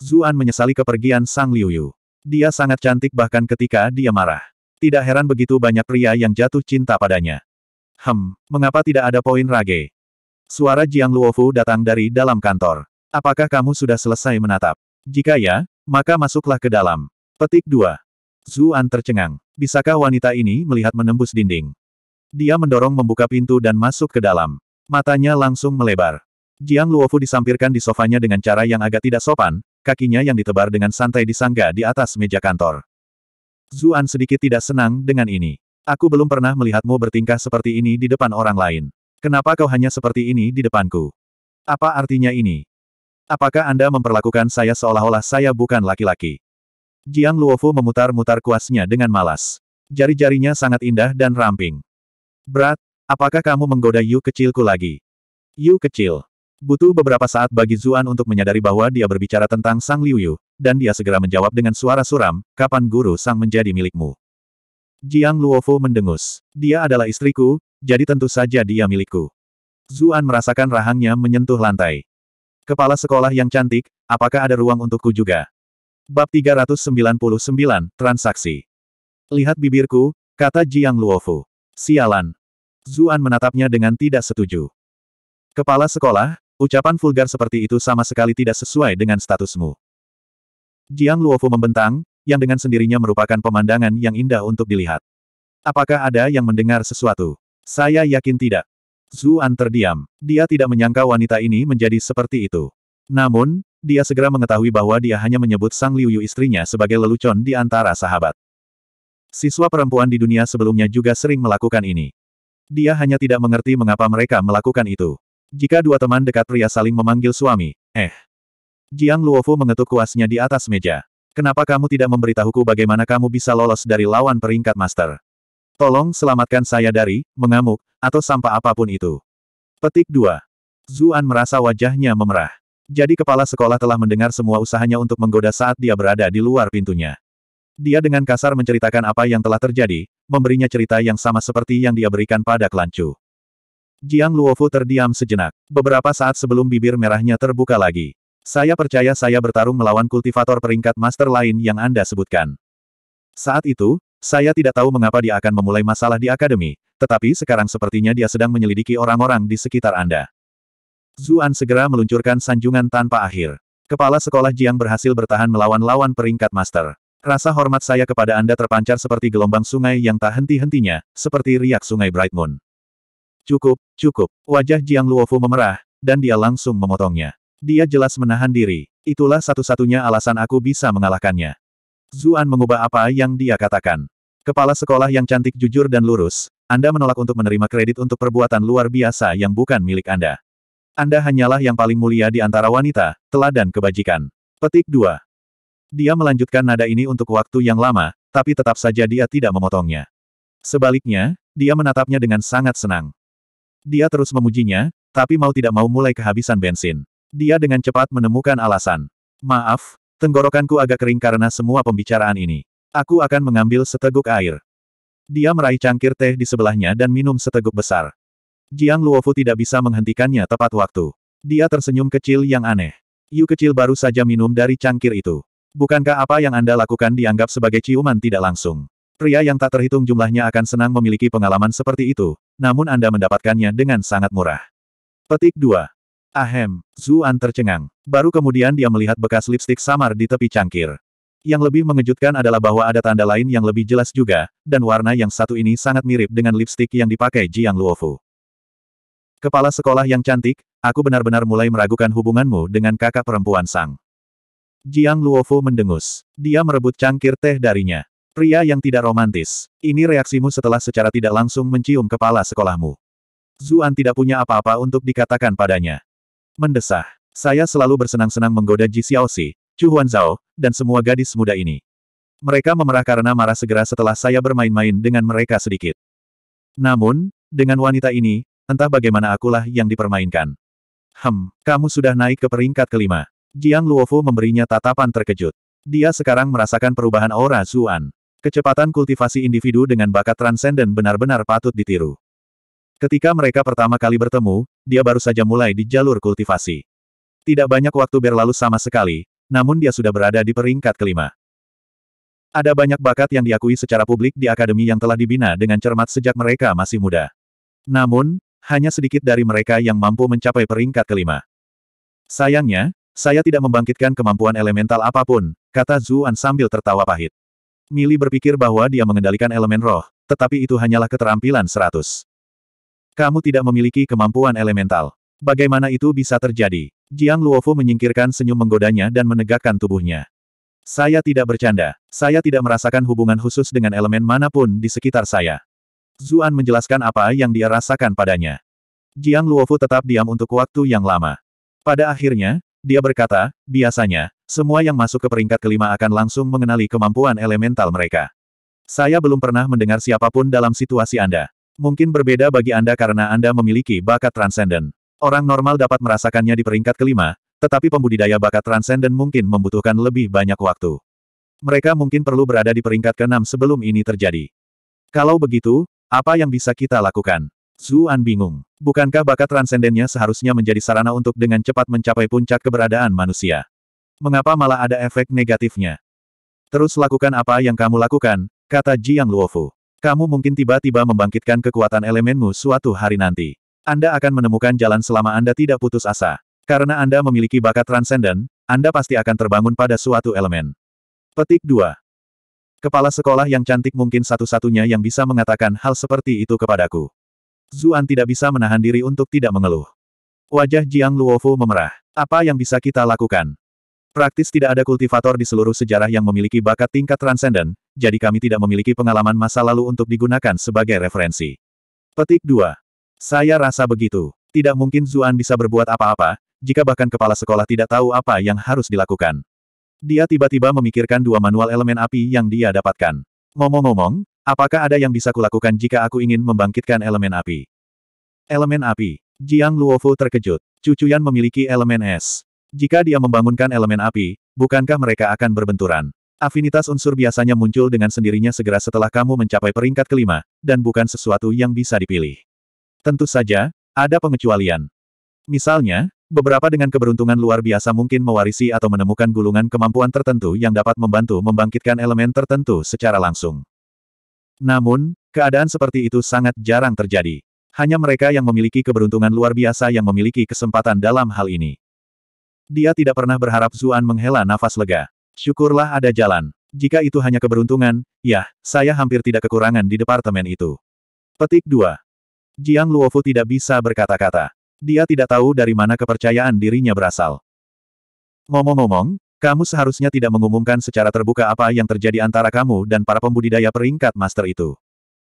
Zuan menyesali kepergian Sang Liuyu. Dia sangat cantik bahkan ketika dia marah. Tidak heran begitu banyak pria yang jatuh cinta padanya. Hem, mengapa tidak ada poin rage? Suara Jiang Luofu datang dari dalam kantor. Apakah kamu sudah selesai menatap? Jika ya, maka masuklah ke dalam. Petik 2. Zuan tercengang. Bisakah wanita ini melihat menembus dinding? Dia mendorong membuka pintu dan masuk ke dalam. Matanya langsung melebar. Jiang Luofu disampirkan di sofanya dengan cara yang agak tidak sopan, kakinya yang ditebar dengan santai disangga di atas meja kantor. Zuan sedikit tidak senang dengan ini. Aku belum pernah melihatmu bertingkah seperti ini di depan orang lain. Kenapa kau hanya seperti ini di depanku? Apa artinya ini? Apakah Anda memperlakukan saya seolah-olah saya bukan laki-laki? Jiang Luofu memutar-mutar kuasnya dengan malas. Jari-jarinya sangat indah dan ramping. Berat, Apakah kamu menggoda Yu kecilku lagi? Yu kecil. Butuh beberapa saat bagi Zuan untuk menyadari bahwa dia berbicara tentang Sang Liu dan dia segera menjawab dengan suara suram, kapan guru Sang menjadi milikmu? Jiang Luofu mendengus. Dia adalah istriku, jadi tentu saja dia milikku. Zuan merasakan rahangnya menyentuh lantai. Kepala sekolah yang cantik, apakah ada ruang untukku juga? Bab 399, Transaksi. Lihat bibirku, kata Jiang Luofu. Sialan, Zuan menatapnya dengan tidak setuju. Kepala sekolah, ucapan vulgar seperti itu sama sekali tidak sesuai dengan statusmu. Jiang Luofu membentang, yang dengan sendirinya merupakan pemandangan yang indah untuk dilihat. Apakah ada yang mendengar sesuatu? Saya yakin tidak. Zuan terdiam. Dia tidak menyangka wanita ini menjadi seperti itu. Namun, dia segera mengetahui bahwa dia hanya menyebut Sang Liuyu istrinya sebagai lelucon di antara sahabat. Siswa perempuan di dunia sebelumnya juga sering melakukan ini. Dia hanya tidak mengerti mengapa mereka melakukan itu. Jika dua teman dekat pria saling memanggil suami, eh. Jiang Luofu mengetuk kuasnya di atas meja. Kenapa kamu tidak memberitahuku bagaimana kamu bisa lolos dari lawan peringkat master? Tolong selamatkan saya dari, mengamuk, atau sampah apapun itu. Petik 2. Zuan merasa wajahnya memerah. Jadi kepala sekolah telah mendengar semua usahanya untuk menggoda saat dia berada di luar pintunya. Dia dengan kasar menceritakan apa yang telah terjadi, memberinya cerita yang sama seperti yang dia berikan pada Kelancu. Jiang Luofu terdiam sejenak. Beberapa saat sebelum bibir merahnya terbuka lagi. Saya percaya saya bertarung melawan kultivator peringkat master lain yang Anda sebutkan. Saat itu, saya tidak tahu mengapa dia akan memulai masalah di akademi, tetapi sekarang sepertinya dia sedang menyelidiki orang-orang di sekitar Anda. Zuan segera meluncurkan sanjungan tanpa akhir. Kepala sekolah Jiang berhasil bertahan melawan lawan peringkat master. Rasa hormat saya kepada Anda terpancar seperti gelombang sungai yang tak henti-hentinya, seperti riak sungai Bright Moon. Cukup, cukup. Wajah Jiang Luofu memerah, dan dia langsung memotongnya. Dia jelas menahan diri. Itulah satu-satunya alasan aku bisa mengalahkannya. Zuan mengubah apa yang dia katakan. Kepala sekolah yang cantik jujur dan lurus, Anda menolak untuk menerima kredit untuk perbuatan luar biasa yang bukan milik Anda. Anda hanyalah yang paling mulia di antara wanita, teladan kebajikan. Petik 2. Dia melanjutkan nada ini untuk waktu yang lama, tapi tetap saja dia tidak memotongnya. Sebaliknya, dia menatapnya dengan sangat senang. Dia terus memujinya, tapi mau tidak mau mulai kehabisan bensin. Dia dengan cepat menemukan alasan. Maaf, tenggorokanku agak kering karena semua pembicaraan ini. Aku akan mengambil seteguk air. Dia meraih cangkir teh di sebelahnya dan minum seteguk besar. Jiang Luofu tidak bisa menghentikannya tepat waktu. Dia tersenyum kecil yang aneh. Yu kecil baru saja minum dari cangkir itu. Bukankah apa yang Anda lakukan dianggap sebagai ciuman tidak langsung? Pria yang tak terhitung jumlahnya akan senang memiliki pengalaman seperti itu, namun Anda mendapatkannya dengan sangat murah. Petik 2. Ahem, Zuan tercengang. Baru kemudian dia melihat bekas lipstik samar di tepi cangkir. Yang lebih mengejutkan adalah bahwa ada tanda lain yang lebih jelas juga, dan warna yang satu ini sangat mirip dengan lipstik yang dipakai Jiang Luofu. Kepala sekolah yang cantik, aku benar-benar mulai meragukan hubunganmu dengan kakak perempuan Sang. Jiang Luofu mendengus. Dia merebut cangkir teh darinya. Pria yang tidak romantis. Ini reaksimu setelah secara tidak langsung mencium kepala sekolahmu. Zuan tidak punya apa-apa untuk dikatakan padanya. Mendesah. Saya selalu bersenang-senang menggoda Ji Xiaoxi, Chu Zhao, dan semua gadis muda ini. Mereka memerah karena marah segera setelah saya bermain-main dengan mereka sedikit. Namun, dengan wanita ini, entah bagaimana akulah yang dipermainkan. Hem, kamu sudah naik ke peringkat kelima. Jiang Luofu memberinya tatapan terkejut. Dia sekarang merasakan perubahan aura Zuan. Kecepatan kultivasi individu dengan bakat transenden benar-benar patut ditiru. Ketika mereka pertama kali bertemu, dia baru saja mulai di jalur kultivasi. Tidak banyak waktu berlalu sama sekali, namun dia sudah berada di peringkat kelima. Ada banyak bakat yang diakui secara publik di akademi yang telah dibina dengan cermat sejak mereka masih muda. Namun, hanya sedikit dari mereka yang mampu mencapai peringkat kelima. Sayangnya, saya tidak membangkitkan kemampuan elemental apapun, kata Zuan sambil tertawa pahit. Mili berpikir bahwa dia mengendalikan elemen roh, tetapi itu hanyalah keterampilan seratus. Kamu tidak memiliki kemampuan elemental. Bagaimana itu bisa terjadi? Jiang Luofu menyingkirkan senyum menggodanya dan menegakkan tubuhnya. Saya tidak bercanda. Saya tidak merasakan hubungan khusus dengan elemen manapun di sekitar saya. Zuan menjelaskan apa yang dia rasakan padanya. Jiang Luofu tetap diam untuk waktu yang lama. Pada akhirnya, dia berkata, biasanya, semua yang masuk ke peringkat kelima akan langsung mengenali kemampuan elemental mereka. Saya belum pernah mendengar siapapun dalam situasi Anda. Mungkin berbeda bagi Anda karena Anda memiliki bakat transenden. Orang normal dapat merasakannya di peringkat kelima, tetapi pembudidaya bakat transenden mungkin membutuhkan lebih banyak waktu. Mereka mungkin perlu berada di peringkat keenam sebelum ini terjadi. Kalau begitu, apa yang bisa kita lakukan? Zuan bingung. Bukankah bakat transendennya seharusnya menjadi sarana untuk dengan cepat mencapai puncak keberadaan manusia? Mengapa malah ada efek negatifnya? Terus lakukan apa yang kamu lakukan, kata Jiang Luofu. Kamu mungkin tiba-tiba membangkitkan kekuatan elemenmu suatu hari nanti. Anda akan menemukan jalan selama Anda tidak putus asa. Karena Anda memiliki bakat transenden, Anda pasti akan terbangun pada suatu elemen. Petik 2. Kepala sekolah yang cantik mungkin satu-satunya yang bisa mengatakan hal seperti itu kepadaku. Zuan tidak bisa menahan diri untuk tidak mengeluh. Wajah Jiang Luofu memerah. Apa yang bisa kita lakukan? Praktis tidak ada kultivator di seluruh sejarah yang memiliki bakat tingkat transenden, jadi kami tidak memiliki pengalaman masa lalu untuk digunakan sebagai referensi. Petik 2. Saya rasa begitu. Tidak mungkin Zuan bisa berbuat apa-apa, jika bahkan kepala sekolah tidak tahu apa yang harus dilakukan. Dia tiba-tiba memikirkan dua manual elemen api yang dia dapatkan. Ngomong-ngomong, Apakah ada yang bisa kulakukan jika aku ingin membangkitkan elemen api? Elemen api. Jiang Luofu terkejut. Cucu Yan memiliki elemen es. Jika dia membangunkan elemen api, bukankah mereka akan berbenturan? Afinitas unsur biasanya muncul dengan sendirinya segera setelah kamu mencapai peringkat kelima, dan bukan sesuatu yang bisa dipilih. Tentu saja, ada pengecualian. Misalnya, beberapa dengan keberuntungan luar biasa mungkin mewarisi atau menemukan gulungan kemampuan tertentu yang dapat membantu membangkitkan elemen tertentu secara langsung. Namun, keadaan seperti itu sangat jarang terjadi. Hanya mereka yang memiliki keberuntungan luar biasa yang memiliki kesempatan dalam hal ini. Dia tidak pernah berharap Zuan menghela nafas lega. Syukurlah ada jalan. Jika itu hanya keberuntungan, ya, saya hampir tidak kekurangan di departemen itu. Petik 2. Jiang Luofu tidak bisa berkata-kata. Dia tidak tahu dari mana kepercayaan dirinya berasal. Ngomong-ngomong, kamu seharusnya tidak mengumumkan secara terbuka apa yang terjadi antara kamu dan para pembudidaya peringkat master itu.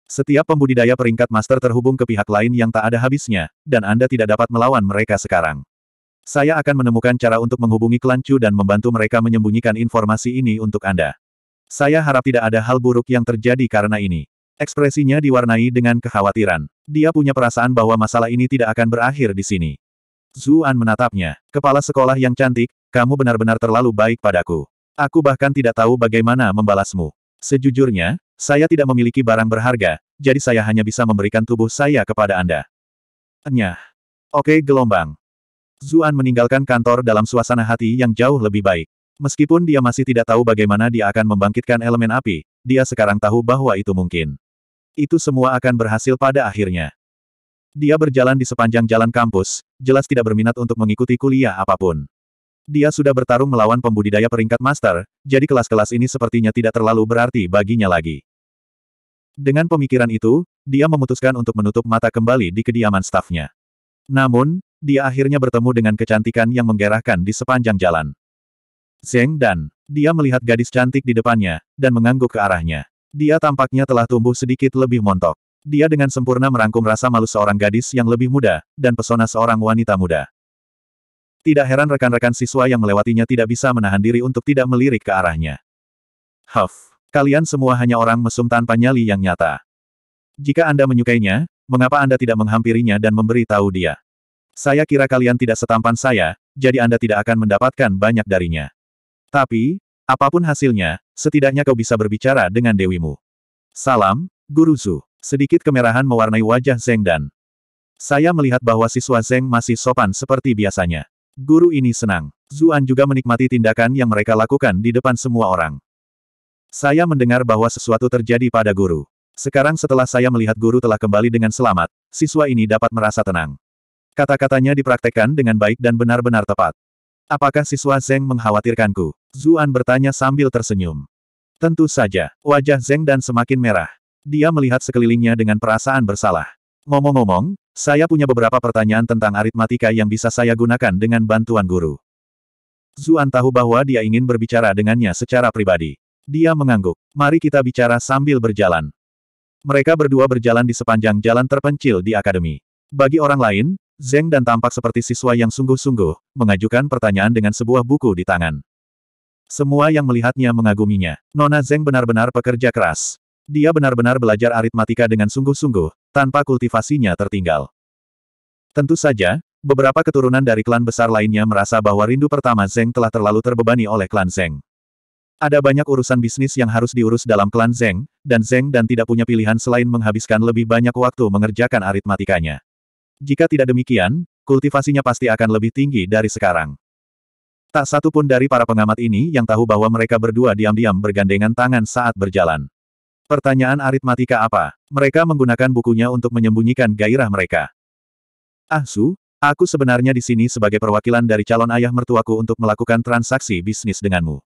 Setiap pembudidaya peringkat master terhubung ke pihak lain yang tak ada habisnya, dan Anda tidak dapat melawan mereka sekarang. Saya akan menemukan cara untuk menghubungi klan Chu dan membantu mereka menyembunyikan informasi ini untuk Anda. Saya harap tidak ada hal buruk yang terjadi karena ini. Ekspresinya diwarnai dengan kekhawatiran. Dia punya perasaan bahwa masalah ini tidak akan berakhir di sini. Zuan menatapnya. Kepala sekolah yang cantik, kamu benar-benar terlalu baik padaku. Aku bahkan tidak tahu bagaimana membalasmu. Sejujurnya, saya tidak memiliki barang berharga, jadi saya hanya bisa memberikan tubuh saya kepada Anda. Enyah. Oke gelombang. Zuan meninggalkan kantor dalam suasana hati yang jauh lebih baik. Meskipun dia masih tidak tahu bagaimana dia akan membangkitkan elemen api, dia sekarang tahu bahwa itu mungkin. Itu semua akan berhasil pada akhirnya. Dia berjalan di sepanjang jalan kampus, jelas tidak berminat untuk mengikuti kuliah apapun. Dia sudah bertarung melawan pembudidaya peringkat master, jadi kelas-kelas ini sepertinya tidak terlalu berarti baginya lagi. Dengan pemikiran itu, dia memutuskan untuk menutup mata kembali di kediaman stafnya. Namun, dia akhirnya bertemu dengan kecantikan yang menggerahkan di sepanjang jalan. Zeng dan, dia melihat gadis cantik di depannya, dan mengangguk ke arahnya. Dia tampaknya telah tumbuh sedikit lebih montok. Dia dengan sempurna merangkum rasa malu seorang gadis yang lebih muda, dan pesona seorang wanita muda. Tidak heran rekan-rekan siswa yang melewatinya tidak bisa menahan diri untuk tidak melirik ke arahnya. Huff, kalian semua hanya orang mesum tanpa nyali yang nyata. Jika Anda menyukainya, mengapa Anda tidak menghampirinya dan memberi tahu dia? Saya kira kalian tidak setampan saya, jadi Anda tidak akan mendapatkan banyak darinya. Tapi, apapun hasilnya, setidaknya kau bisa berbicara dengan dewimu. Salam, Guru Zhu. Sedikit kemerahan mewarnai wajah Zeng Dan. Saya melihat bahwa siswa Zeng masih sopan seperti biasanya. Guru ini senang. Zuan juga menikmati tindakan yang mereka lakukan di depan semua orang. Saya mendengar bahwa sesuatu terjadi pada guru. Sekarang setelah saya melihat guru telah kembali dengan selamat, siswa ini dapat merasa tenang. Kata-katanya dipraktekkan dengan baik dan benar-benar tepat. Apakah siswa Zeng mengkhawatirkanku? Zuan bertanya sambil tersenyum. Tentu saja, wajah Zeng dan semakin merah. Dia melihat sekelilingnya dengan perasaan bersalah. Ngomong-ngomong, saya punya beberapa pertanyaan tentang aritmatika yang bisa saya gunakan dengan bantuan guru. Zuan tahu bahwa dia ingin berbicara dengannya secara pribadi. Dia mengangguk. Mari kita bicara sambil berjalan. Mereka berdua berjalan di sepanjang jalan terpencil di akademi. Bagi orang lain, Zeng dan tampak seperti siswa yang sungguh-sungguh, mengajukan pertanyaan dengan sebuah buku di tangan. Semua yang melihatnya mengaguminya. Nona Zeng benar-benar pekerja keras. Dia benar-benar belajar aritmatika dengan sungguh-sungguh, tanpa kultivasinya tertinggal. Tentu saja, beberapa keturunan dari klan besar lainnya merasa bahwa rindu pertama Zeng telah terlalu terbebani oleh klan Zeng. Ada banyak urusan bisnis yang harus diurus dalam klan Zeng, dan Zeng dan tidak punya pilihan selain menghabiskan lebih banyak waktu mengerjakan aritmatikanya. Jika tidak demikian, kultivasinya pasti akan lebih tinggi dari sekarang. Tak satu pun dari para pengamat ini yang tahu bahwa mereka berdua diam-diam bergandengan tangan saat berjalan. Pertanyaan aritmatika apa? Mereka menggunakan bukunya untuk menyembunyikan gairah mereka. Ah Su, aku sebenarnya di sini sebagai perwakilan dari calon ayah mertuaku untuk melakukan transaksi bisnis denganmu.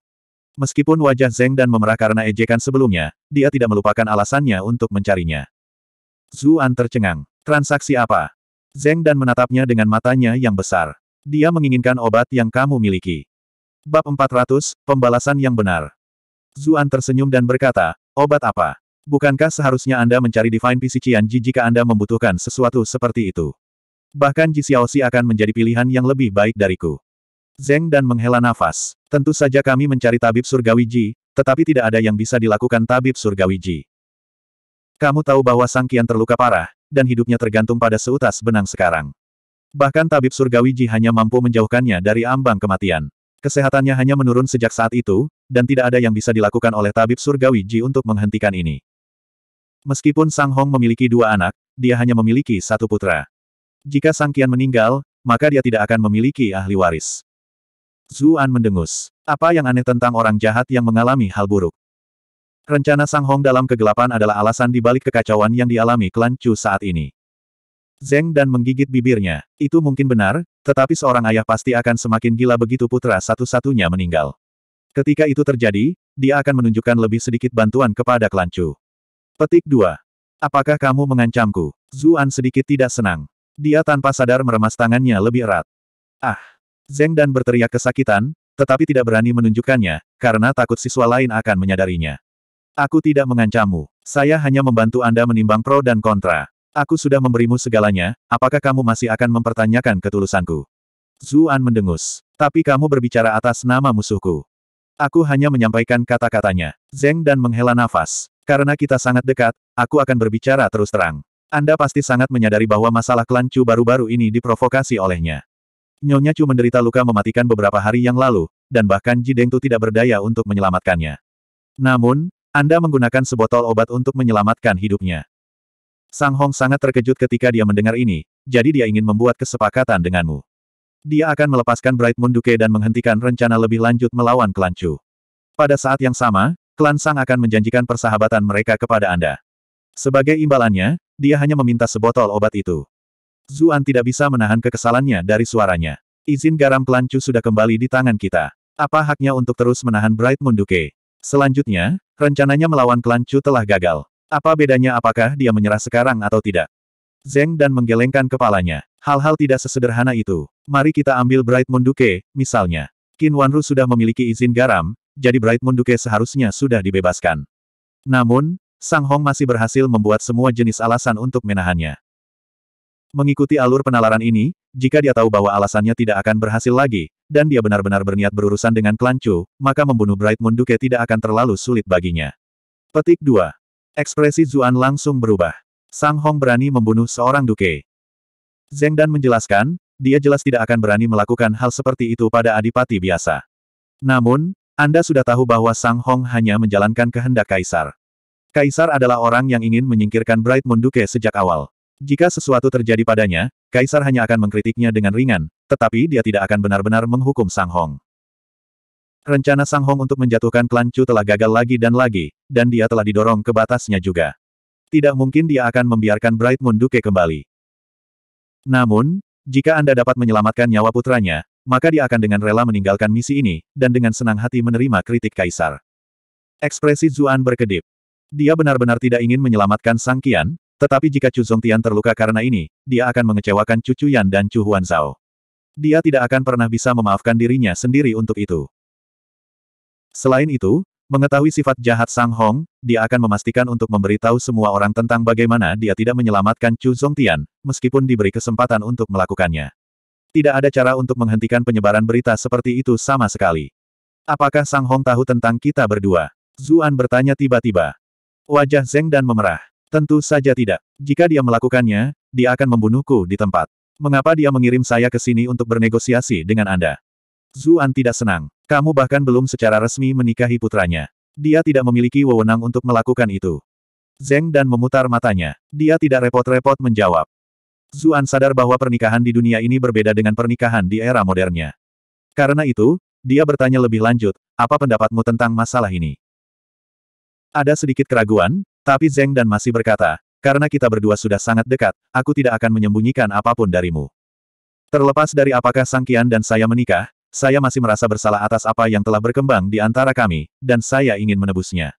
Meskipun wajah Zeng dan memerah karena ejekan sebelumnya, dia tidak melupakan alasannya untuk mencarinya. Zuan tercengang. Transaksi apa? Zeng dan menatapnya dengan matanya yang besar. Dia menginginkan obat yang kamu miliki. Bab 400, Pembalasan yang benar. Zuan tersenyum dan berkata, Obat apa? Bukankah seharusnya Anda mencari Divine Pisician Ji jika Anda membutuhkan sesuatu seperti itu? Bahkan Ji Xiaoxi akan menjadi pilihan yang lebih baik dariku. Zeng dan menghela nafas. Tentu saja kami mencari tabib surgawi Ji, tetapi tidak ada yang bisa dilakukan tabib surgawi Ji. Kamu tahu bahwa Sang Kian terluka parah, dan hidupnya tergantung pada seutas benang sekarang. Bahkan tabib surgawi Ji hanya mampu menjauhkannya dari ambang kematian. Kesehatannya hanya menurun sejak saat itu, dan tidak ada yang bisa dilakukan oleh tabib surgawi Ji untuk menghentikan ini. Meskipun Sang Hong memiliki dua anak, dia hanya memiliki satu putra. Jika Sang Kian meninggal, maka dia tidak akan memiliki ahli waris. Zuan mendengus. Apa yang aneh tentang orang jahat yang mengalami hal buruk? Rencana Sang Hong dalam kegelapan adalah alasan dibalik kekacauan yang dialami klan Chu saat ini. Zeng dan menggigit bibirnya. Itu mungkin benar, tetapi seorang ayah pasti akan semakin gila begitu putra satu-satunya meninggal. Ketika itu terjadi, dia akan menunjukkan lebih sedikit bantuan kepada klan Chu. Petik 2. Apakah kamu mengancamku? Zuan sedikit tidak senang. Dia tanpa sadar meremas tangannya lebih erat. Ah! Zeng dan berteriak kesakitan, tetapi tidak berani menunjukkannya, karena takut siswa lain akan menyadarinya. Aku tidak mengancammu. Saya hanya membantu Anda menimbang pro dan kontra. Aku sudah memberimu segalanya, apakah kamu masih akan mempertanyakan ketulusanku? Zuan mendengus. Tapi kamu berbicara atas nama musuhku. Aku hanya menyampaikan kata-katanya. Zeng dan menghela nafas. Karena kita sangat dekat, aku akan berbicara terus terang. Anda pasti sangat menyadari bahwa masalah klan Chu baru-baru ini diprovokasi olehnya. Nyonya Chu menderita luka mematikan beberapa hari yang lalu, dan bahkan Jideng Tu tidak berdaya untuk menyelamatkannya. Namun, Anda menggunakan sebotol obat untuk menyelamatkan hidupnya. Sang Hong sangat terkejut ketika dia mendengar ini, jadi dia ingin membuat kesepakatan denganmu. Dia akan melepaskan Bright Moon Duke dan menghentikan rencana lebih lanjut melawan klan Chu. Pada saat yang sama, klan Sang akan menjanjikan persahabatan mereka kepada Anda. Sebagai imbalannya, dia hanya meminta sebotol obat itu. Zuan tidak bisa menahan kekesalannya dari suaranya. Izin garam klan Chu sudah kembali di tangan kita. Apa haknya untuk terus menahan Bright Moon Duke? Selanjutnya, rencananya melawan klan Chu telah gagal. Apa bedanya apakah dia menyerah sekarang atau tidak? Zeng dan menggelengkan kepalanya. Hal-hal tidak sesederhana itu. Mari kita ambil Bright Munduke, misalnya. Qin Wanru sudah memiliki izin garam, jadi Bright Munduke seharusnya sudah dibebaskan. Namun, Sang Hong masih berhasil membuat semua jenis alasan untuk menahannya. Mengikuti alur penalaran ini, jika dia tahu bahwa alasannya tidak akan berhasil lagi, dan dia benar-benar berniat berurusan dengan Klan maka membunuh Bright Munduke tidak akan terlalu sulit baginya. Petik 2. Ekspresi Zuan langsung berubah. Sang Hong berani membunuh seorang duke. Zeng Dan menjelaskan, dia jelas tidak akan berani melakukan hal seperti itu pada adipati biasa. Namun, Anda sudah tahu bahwa Sang Hong hanya menjalankan kehendak Kaisar. Kaisar adalah orang yang ingin menyingkirkan Bright Moon Duke sejak awal. Jika sesuatu terjadi padanya, Kaisar hanya akan mengkritiknya dengan ringan, tetapi dia tidak akan benar-benar menghukum Sang Hong. Rencana Sang Hong untuk menjatuhkan klan Chu telah gagal lagi dan lagi, dan dia telah didorong ke batasnya juga. Tidak mungkin dia akan membiarkan Bright Moon Duke kembali. Namun, jika Anda dapat menyelamatkan nyawa putranya, maka dia akan dengan rela meninggalkan misi ini, dan dengan senang hati menerima kritik Kaisar. Ekspresi Zuan berkedip. Dia benar-benar tidak ingin menyelamatkan Sang Qian, tetapi jika Chu Zongtian terluka karena ini, dia akan mengecewakan Chu Chuyan dan Chu Huanzao. Dia tidak akan pernah bisa memaafkan dirinya sendiri untuk itu. Selain itu, mengetahui sifat jahat Sang Hong, dia akan memastikan untuk memberitahu semua orang tentang bagaimana dia tidak menyelamatkan Chu Zongtian, meskipun diberi kesempatan untuk melakukannya. Tidak ada cara untuk menghentikan penyebaran berita seperti itu sama sekali. Apakah Sang Hong tahu tentang kita berdua? Zuan bertanya tiba-tiba. Wajah Zeng dan memerah. Tentu saja tidak. Jika dia melakukannya, dia akan membunuhku di tempat. Mengapa dia mengirim saya ke sini untuk bernegosiasi dengan Anda? Zuan tidak senang. Kamu bahkan belum secara resmi menikahi putranya. Dia tidak memiliki wewenang untuk melakukan itu. Zeng dan memutar matanya. Dia tidak repot-repot menjawab. Zuan sadar bahwa pernikahan di dunia ini berbeda dengan pernikahan di era modernnya. Karena itu, dia bertanya lebih lanjut, apa pendapatmu tentang masalah ini? Ada sedikit keraguan, tapi Zeng dan masih berkata, karena kita berdua sudah sangat dekat, aku tidak akan menyembunyikan apapun darimu. Terlepas dari apakah Sang Kian dan saya menikah, saya masih merasa bersalah atas apa yang telah berkembang di antara kami, dan saya ingin menebusnya.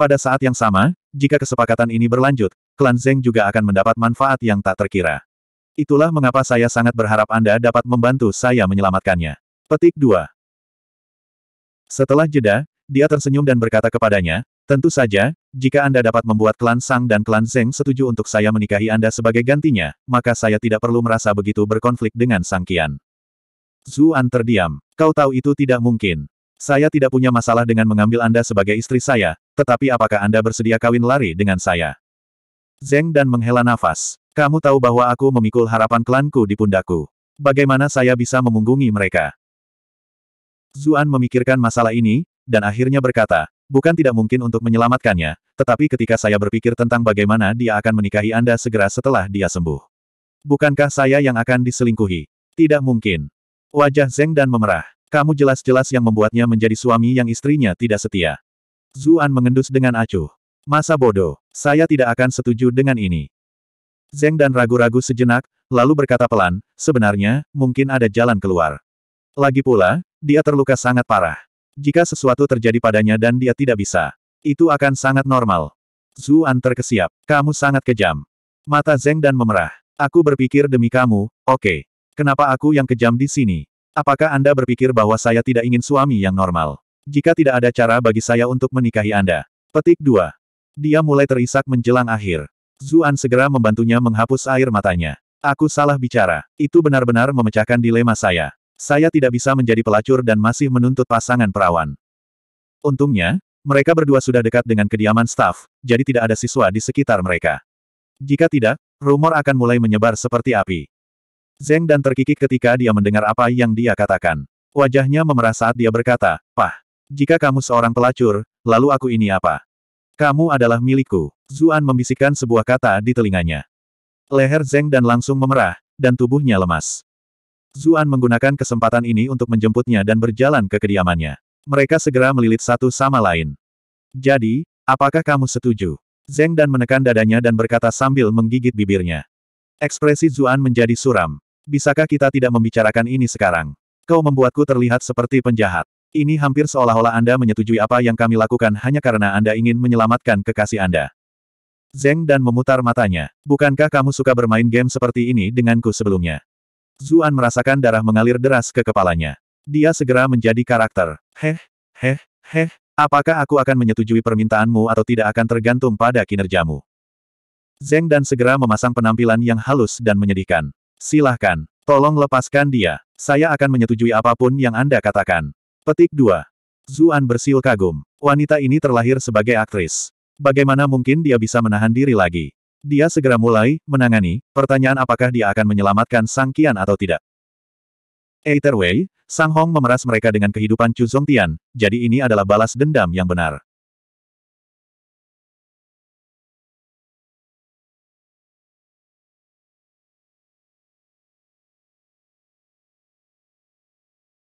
Pada saat yang sama, jika kesepakatan ini berlanjut, klan Zeng juga akan mendapat manfaat yang tak terkira. Itulah mengapa saya sangat berharap Anda dapat membantu saya menyelamatkannya. Petik 2 Setelah jeda, dia tersenyum dan berkata kepadanya, Tentu saja, jika Anda dapat membuat klan Sang dan klan Zeng setuju untuk saya menikahi Anda sebagai gantinya, maka saya tidak perlu merasa begitu berkonflik dengan Sang Qian. Zuan terdiam. Kau tahu itu tidak mungkin. Saya tidak punya masalah dengan mengambil Anda sebagai istri saya, tetapi apakah Anda bersedia kawin lari dengan saya? Zeng dan menghela nafas. Kamu tahu bahwa aku memikul harapan klanku di pundaku. Bagaimana saya bisa memunggungi mereka? Zuan memikirkan masalah ini, dan akhirnya berkata, bukan tidak mungkin untuk menyelamatkannya, tetapi ketika saya berpikir tentang bagaimana dia akan menikahi Anda segera setelah dia sembuh. Bukankah saya yang akan diselingkuhi? Tidak mungkin. Wajah Zeng dan memerah. Kamu jelas-jelas yang membuatnya menjadi suami yang istrinya tidak setia. Zuan mengendus dengan acuh. Masa bodoh, saya tidak akan setuju dengan ini. Zeng dan ragu-ragu sejenak, lalu berkata pelan, sebenarnya, mungkin ada jalan keluar. Lagi pula, dia terluka sangat parah. Jika sesuatu terjadi padanya dan dia tidak bisa, itu akan sangat normal. Zuan terkesiap, kamu sangat kejam. Mata Zeng dan memerah. Aku berpikir demi kamu, oke. Okay. Kenapa aku yang kejam di sini? Apakah Anda berpikir bahwa saya tidak ingin suami yang normal? Jika tidak ada cara bagi saya untuk menikahi Anda. Petik 2. Dia mulai terisak menjelang akhir. Zuan segera membantunya menghapus air matanya. Aku salah bicara. Itu benar-benar memecahkan dilema saya. Saya tidak bisa menjadi pelacur dan masih menuntut pasangan perawan. Untungnya, mereka berdua sudah dekat dengan kediaman staf, jadi tidak ada siswa di sekitar mereka. Jika tidak, rumor akan mulai menyebar seperti api. Zeng dan terkikik ketika dia mendengar apa yang dia katakan. Wajahnya memerah saat dia berkata, Pah, jika kamu seorang pelacur, lalu aku ini apa? Kamu adalah milikku. Zuan membisikkan sebuah kata di telinganya. Leher Zeng dan langsung memerah, dan tubuhnya lemas. Zuan menggunakan kesempatan ini untuk menjemputnya dan berjalan ke kediamannya. Mereka segera melilit satu sama lain. Jadi, apakah kamu setuju? Zeng dan menekan dadanya dan berkata sambil menggigit bibirnya. Ekspresi Zuan menjadi suram. Bisakah kita tidak membicarakan ini sekarang? Kau membuatku terlihat seperti penjahat. Ini hampir seolah-olah Anda menyetujui apa yang kami lakukan hanya karena Anda ingin menyelamatkan kekasih Anda. Zeng dan memutar matanya. Bukankah kamu suka bermain game seperti ini denganku sebelumnya? Zuan merasakan darah mengalir deras ke kepalanya. Dia segera menjadi karakter. Heh, heh, heh, apakah aku akan menyetujui permintaanmu atau tidak akan tergantung pada kinerjamu? Zeng dan segera memasang penampilan yang halus dan menyedihkan. Silahkan. Tolong lepaskan dia. Saya akan menyetujui apapun yang Anda katakan. Petik 2. Zuan bersiul kagum. Wanita ini terlahir sebagai aktris. Bagaimana mungkin dia bisa menahan diri lagi? Dia segera mulai, menangani, pertanyaan apakah dia akan menyelamatkan Sang Kian atau tidak. Either way, Sang Hong memeras mereka dengan kehidupan Chu Tian, jadi ini adalah balas dendam yang benar.